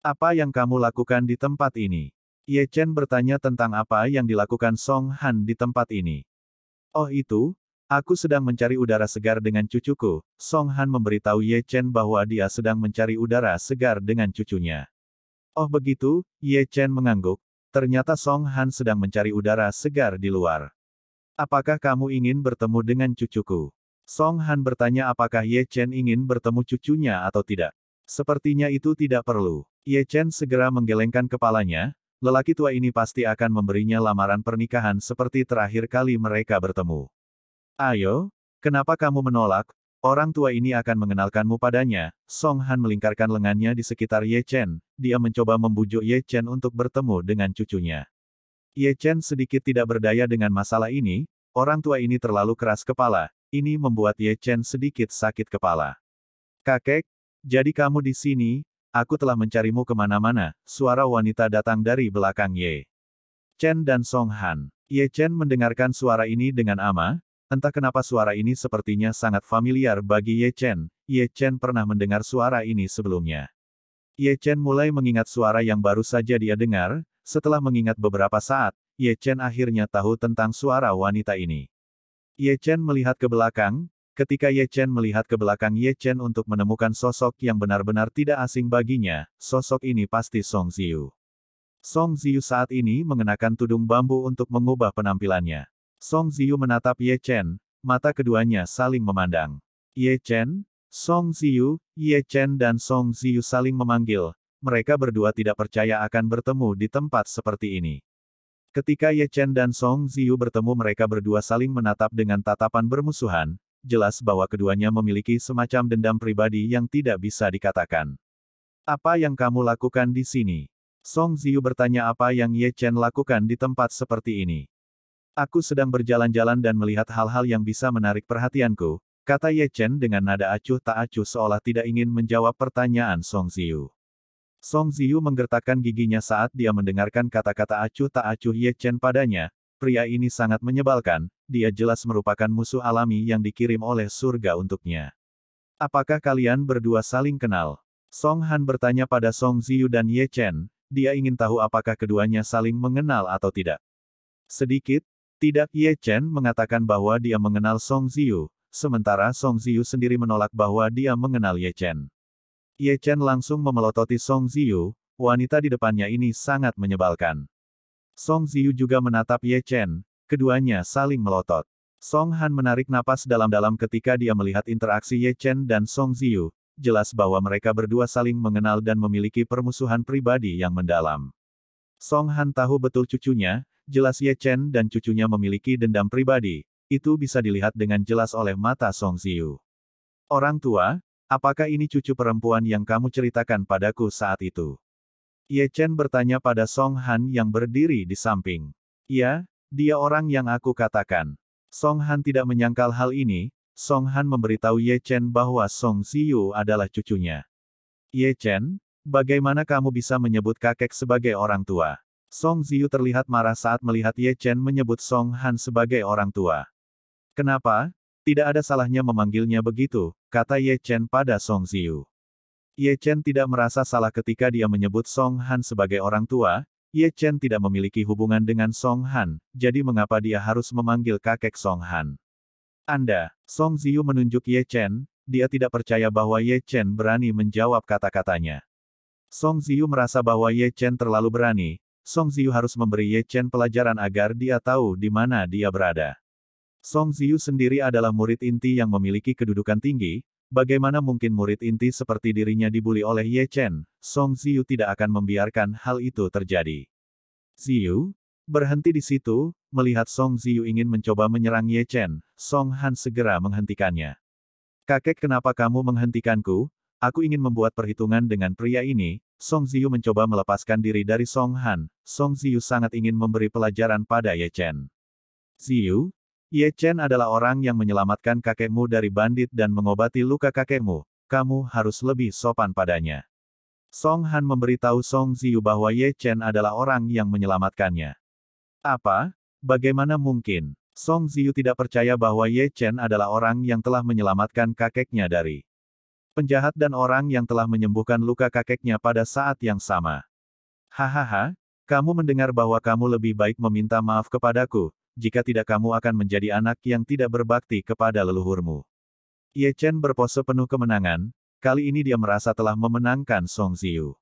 Apa yang kamu lakukan di tempat ini? Ye Chen bertanya tentang apa yang dilakukan Song Han di tempat ini. Oh itu, aku sedang mencari udara segar dengan cucuku. Song Han memberitahu Ye Chen bahwa dia sedang mencari udara segar dengan cucunya. Oh begitu, Ye Chen mengangguk. Ternyata Song Han sedang mencari udara segar di luar. Apakah kamu ingin bertemu dengan cucuku? Song Han bertanya apakah Ye Chen ingin bertemu cucunya atau tidak. Sepertinya itu tidak perlu. Ye Chen segera menggelengkan kepalanya, lelaki tua ini pasti akan memberinya lamaran pernikahan seperti terakhir kali mereka bertemu. Ayo, kenapa kamu menolak? Orang tua ini akan mengenalkanmu padanya. Song Han melingkarkan lengannya di sekitar Ye Chen. Dia mencoba membujuk Ye Chen untuk bertemu dengan cucunya. Ye Chen sedikit tidak berdaya dengan masalah ini. Orang tua ini terlalu keras kepala. Ini membuat Ye Chen sedikit sakit kepala. Kakek, jadi kamu di sini, aku telah mencarimu kemana-mana, suara wanita datang dari belakang Ye. Chen dan Song Han. Ye Chen mendengarkan suara ini dengan ama, entah kenapa suara ini sepertinya sangat familiar bagi Ye Chen, Ye Chen pernah mendengar suara ini sebelumnya. Ye Chen mulai mengingat suara yang baru saja dia dengar, setelah mengingat beberapa saat, Ye Chen akhirnya tahu tentang suara wanita ini. Ye Chen melihat ke belakang, Ketika Ye Chen melihat ke belakang Ye Chen untuk menemukan sosok yang benar-benar tidak asing baginya, sosok ini pasti Song Ziyu. Song Ziyu saat ini mengenakan tudung bambu untuk mengubah penampilannya. Song Ziyu menatap Ye Chen, mata keduanya saling memandang. Ye Chen, Song Ziyu, Ye Chen dan Song Ziyu saling memanggil, mereka berdua tidak percaya akan bertemu di tempat seperti ini. Ketika Ye Chen dan Song Ziyu bertemu mereka berdua saling menatap dengan tatapan bermusuhan, jelas bahwa keduanya memiliki semacam dendam pribadi yang tidak bisa dikatakan. Apa yang kamu lakukan di sini? Song Ziyu bertanya apa yang Ye Chen lakukan di tempat seperti ini. Aku sedang berjalan-jalan dan melihat hal-hal yang bisa menarik perhatianku, kata Ye Chen dengan nada acuh tak acuh seolah tidak ingin menjawab pertanyaan Song Ziyu. Song Ziyu menggertakkan giginya saat dia mendengarkan kata-kata acuh tak acuh Ye Chen padanya, pria ini sangat menyebalkan, dia jelas merupakan musuh alami yang dikirim oleh surga untuknya. Apakah kalian berdua saling kenal? Song Han bertanya pada Song Ziyu dan Ye Chen, dia ingin tahu apakah keduanya saling mengenal atau tidak. Sedikit, tidak Ye Chen mengatakan bahwa dia mengenal Song Ziyu, sementara Song Ziyu sendiri menolak bahwa dia mengenal Ye Chen. Ye Chen langsung memelototi Song Ziyu, wanita di depannya ini sangat menyebalkan. Song Ziyu juga menatap Ye Chen, keduanya saling melotot. Song Han menarik napas dalam-dalam ketika dia melihat interaksi Ye Chen dan Song Ziyu, jelas bahwa mereka berdua saling mengenal dan memiliki permusuhan pribadi yang mendalam. Song Han tahu betul cucunya, jelas Ye Chen dan cucunya memiliki dendam pribadi, itu bisa dilihat dengan jelas oleh mata Song Ziyu. Orang tua, apakah ini cucu perempuan yang kamu ceritakan padaku saat itu? Ye Chen bertanya pada Song Han yang berdiri di samping. Ya, dia orang yang aku katakan. Song Han tidak menyangkal hal ini, Song Han memberitahu Ye Chen bahwa Song Xiu adalah cucunya. Ye Chen, bagaimana kamu bisa menyebut kakek sebagai orang tua? Song Xiu terlihat marah saat melihat Ye Chen menyebut Song Han sebagai orang tua. Kenapa? Tidak ada salahnya memanggilnya begitu, kata Ye Chen pada Song Xiu. Ye Chen tidak merasa salah ketika dia menyebut Song Han sebagai orang tua, Ye Chen tidak memiliki hubungan dengan Song Han, jadi mengapa dia harus memanggil kakek Song Han? Anda, Song Ziyu menunjuk Ye Chen, dia tidak percaya bahwa Ye Chen berani menjawab kata-katanya. Song Ziyu merasa bahwa Ye Chen terlalu berani, Song Ziyu harus memberi Ye Chen pelajaran agar dia tahu di mana dia berada. Song Ziyu sendiri adalah murid inti yang memiliki kedudukan tinggi, Bagaimana mungkin murid inti seperti dirinya dibuli oleh Ye Chen, Song Ziyu tidak akan membiarkan hal itu terjadi. Ziyu, berhenti di situ, melihat Song Ziyu ingin mencoba menyerang Ye Chen, Song Han segera menghentikannya. Kakek kenapa kamu menghentikanku? Aku ingin membuat perhitungan dengan pria ini, Song Ziyu mencoba melepaskan diri dari Song Han. Song Ziyu sangat ingin memberi pelajaran pada Ye Chen. Ziyu, Ye Chen adalah orang yang menyelamatkan kakekmu dari bandit dan mengobati luka kakekmu, kamu harus lebih sopan padanya. Song Han memberitahu Song Ziyu bahwa Ye Chen adalah orang yang menyelamatkannya. Apa? Bagaimana mungkin? Song Ziyu tidak percaya bahwa Ye Chen adalah orang yang telah menyelamatkan kakeknya dari penjahat dan orang yang telah menyembuhkan luka kakeknya pada saat yang sama. Hahaha, kamu mendengar bahwa kamu lebih baik meminta maaf kepadaku, jika tidak kamu akan menjadi anak yang tidak berbakti kepada leluhurmu. Ye Chen berpose penuh kemenangan, kali ini dia merasa telah memenangkan Song Ziyu.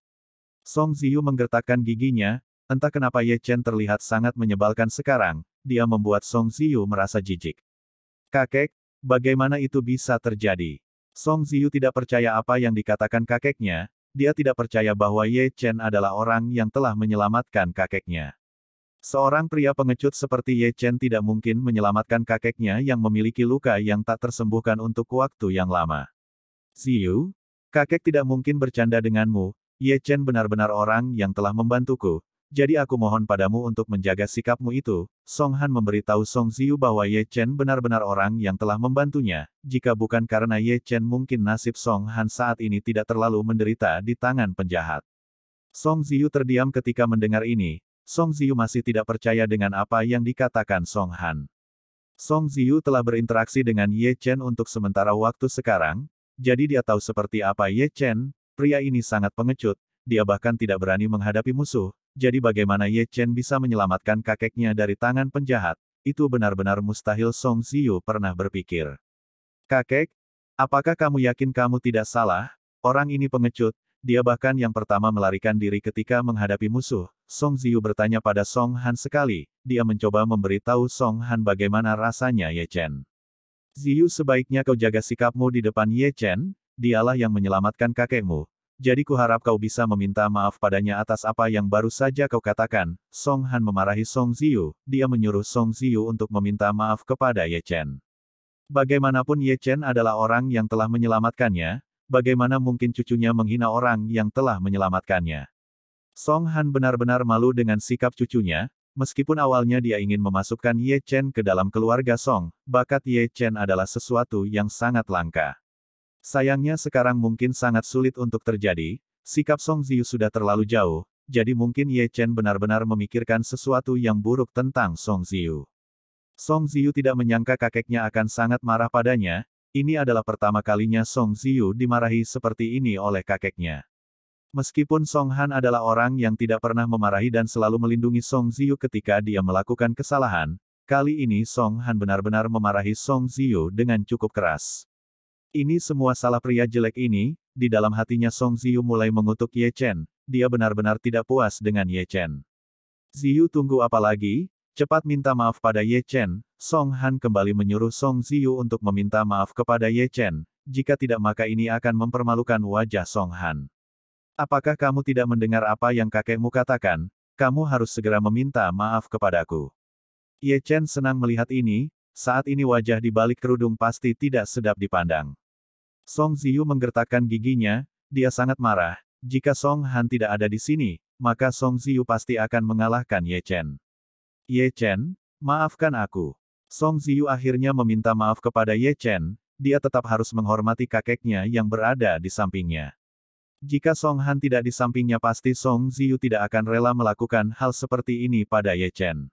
Song Ziyu menggertakkan giginya, entah kenapa Ye Chen terlihat sangat menyebalkan sekarang, dia membuat Song Ziyu merasa jijik. Kakek, bagaimana itu bisa terjadi? Song Ziyu tidak percaya apa yang dikatakan kakeknya, dia tidak percaya bahwa Ye Chen adalah orang yang telah menyelamatkan kakeknya. Seorang pria pengecut seperti Ye Chen tidak mungkin menyelamatkan kakeknya yang memiliki luka yang tak tersembuhkan untuk waktu yang lama. Ziyu, kakek tidak mungkin bercanda denganmu, Ye Chen benar-benar orang yang telah membantuku, jadi aku mohon padamu untuk menjaga sikapmu itu. Song Han memberitahu Song Ziyu bahwa Ye Chen benar-benar orang yang telah membantunya, jika bukan karena Ye Chen mungkin nasib Song Han saat ini tidak terlalu menderita di tangan penjahat. Song Ziyu terdiam ketika mendengar ini, Song Ziyu masih tidak percaya dengan apa yang dikatakan Song Han. Song Ziyu telah berinteraksi dengan Ye Chen untuk sementara waktu sekarang, jadi dia tahu seperti apa Ye Chen, pria ini sangat pengecut, dia bahkan tidak berani menghadapi musuh, jadi bagaimana Ye Chen bisa menyelamatkan kakeknya dari tangan penjahat, itu benar-benar mustahil Song Ziyu pernah berpikir. Kakek, apakah kamu yakin kamu tidak salah? Orang ini pengecut, dia bahkan yang pertama melarikan diri ketika menghadapi musuh. Song Ziyu bertanya pada Song Han sekali, dia mencoba memberitahu Song Han bagaimana rasanya Ye Chen. Ziyu sebaiknya kau jaga sikapmu di depan Ye Chen, dialah yang menyelamatkan kakekmu. Jadi kuharap kau bisa meminta maaf padanya atas apa yang baru saja kau katakan. Song Han memarahi Song Ziyu, dia menyuruh Song Ziyu untuk meminta maaf kepada Ye Chen. Bagaimanapun Ye Chen adalah orang yang telah menyelamatkannya, bagaimana mungkin cucunya menghina orang yang telah menyelamatkannya. Song Han benar-benar malu dengan sikap cucunya, meskipun awalnya dia ingin memasukkan Ye Chen ke dalam keluarga Song, bakat Ye Chen adalah sesuatu yang sangat langka. Sayangnya sekarang mungkin sangat sulit untuk terjadi, sikap Song Ziyu sudah terlalu jauh, jadi mungkin Ye Chen benar-benar memikirkan sesuatu yang buruk tentang Song Ziyu. Song Ziyu tidak menyangka kakeknya akan sangat marah padanya, ini adalah pertama kalinya Song Ziyu dimarahi seperti ini oleh kakeknya. Meskipun Song Han adalah orang yang tidak pernah memarahi dan selalu melindungi Song Ziyu ketika dia melakukan kesalahan, kali ini Song Han benar-benar memarahi Song Ziyu dengan cukup keras. Ini semua salah pria jelek ini, di dalam hatinya Song Ziyu mulai mengutuk Ye Chen, dia benar-benar tidak puas dengan Ye Chen. Ziyu tunggu apa lagi, cepat minta maaf pada Ye Chen, Song Han kembali menyuruh Song Ziyu untuk meminta maaf kepada Ye Chen, jika tidak maka ini akan mempermalukan wajah Song Han. Apakah kamu tidak mendengar apa yang kakekmu katakan? Kamu harus segera meminta maaf kepadaku. Ye Chen senang melihat ini, saat ini wajah di balik kerudung pasti tidak sedap dipandang. Song Ziyu menggertakkan giginya, dia sangat marah, jika Song Han tidak ada di sini, maka Song Ziyu pasti akan mengalahkan Ye Chen. Ye Chen, maafkan aku. Song Ziyu akhirnya meminta maaf kepada Ye Chen, dia tetap harus menghormati kakeknya yang berada di sampingnya. Jika Song Han tidak di sampingnya pasti Song Ziyu tidak akan rela melakukan hal seperti ini pada Ye Chen.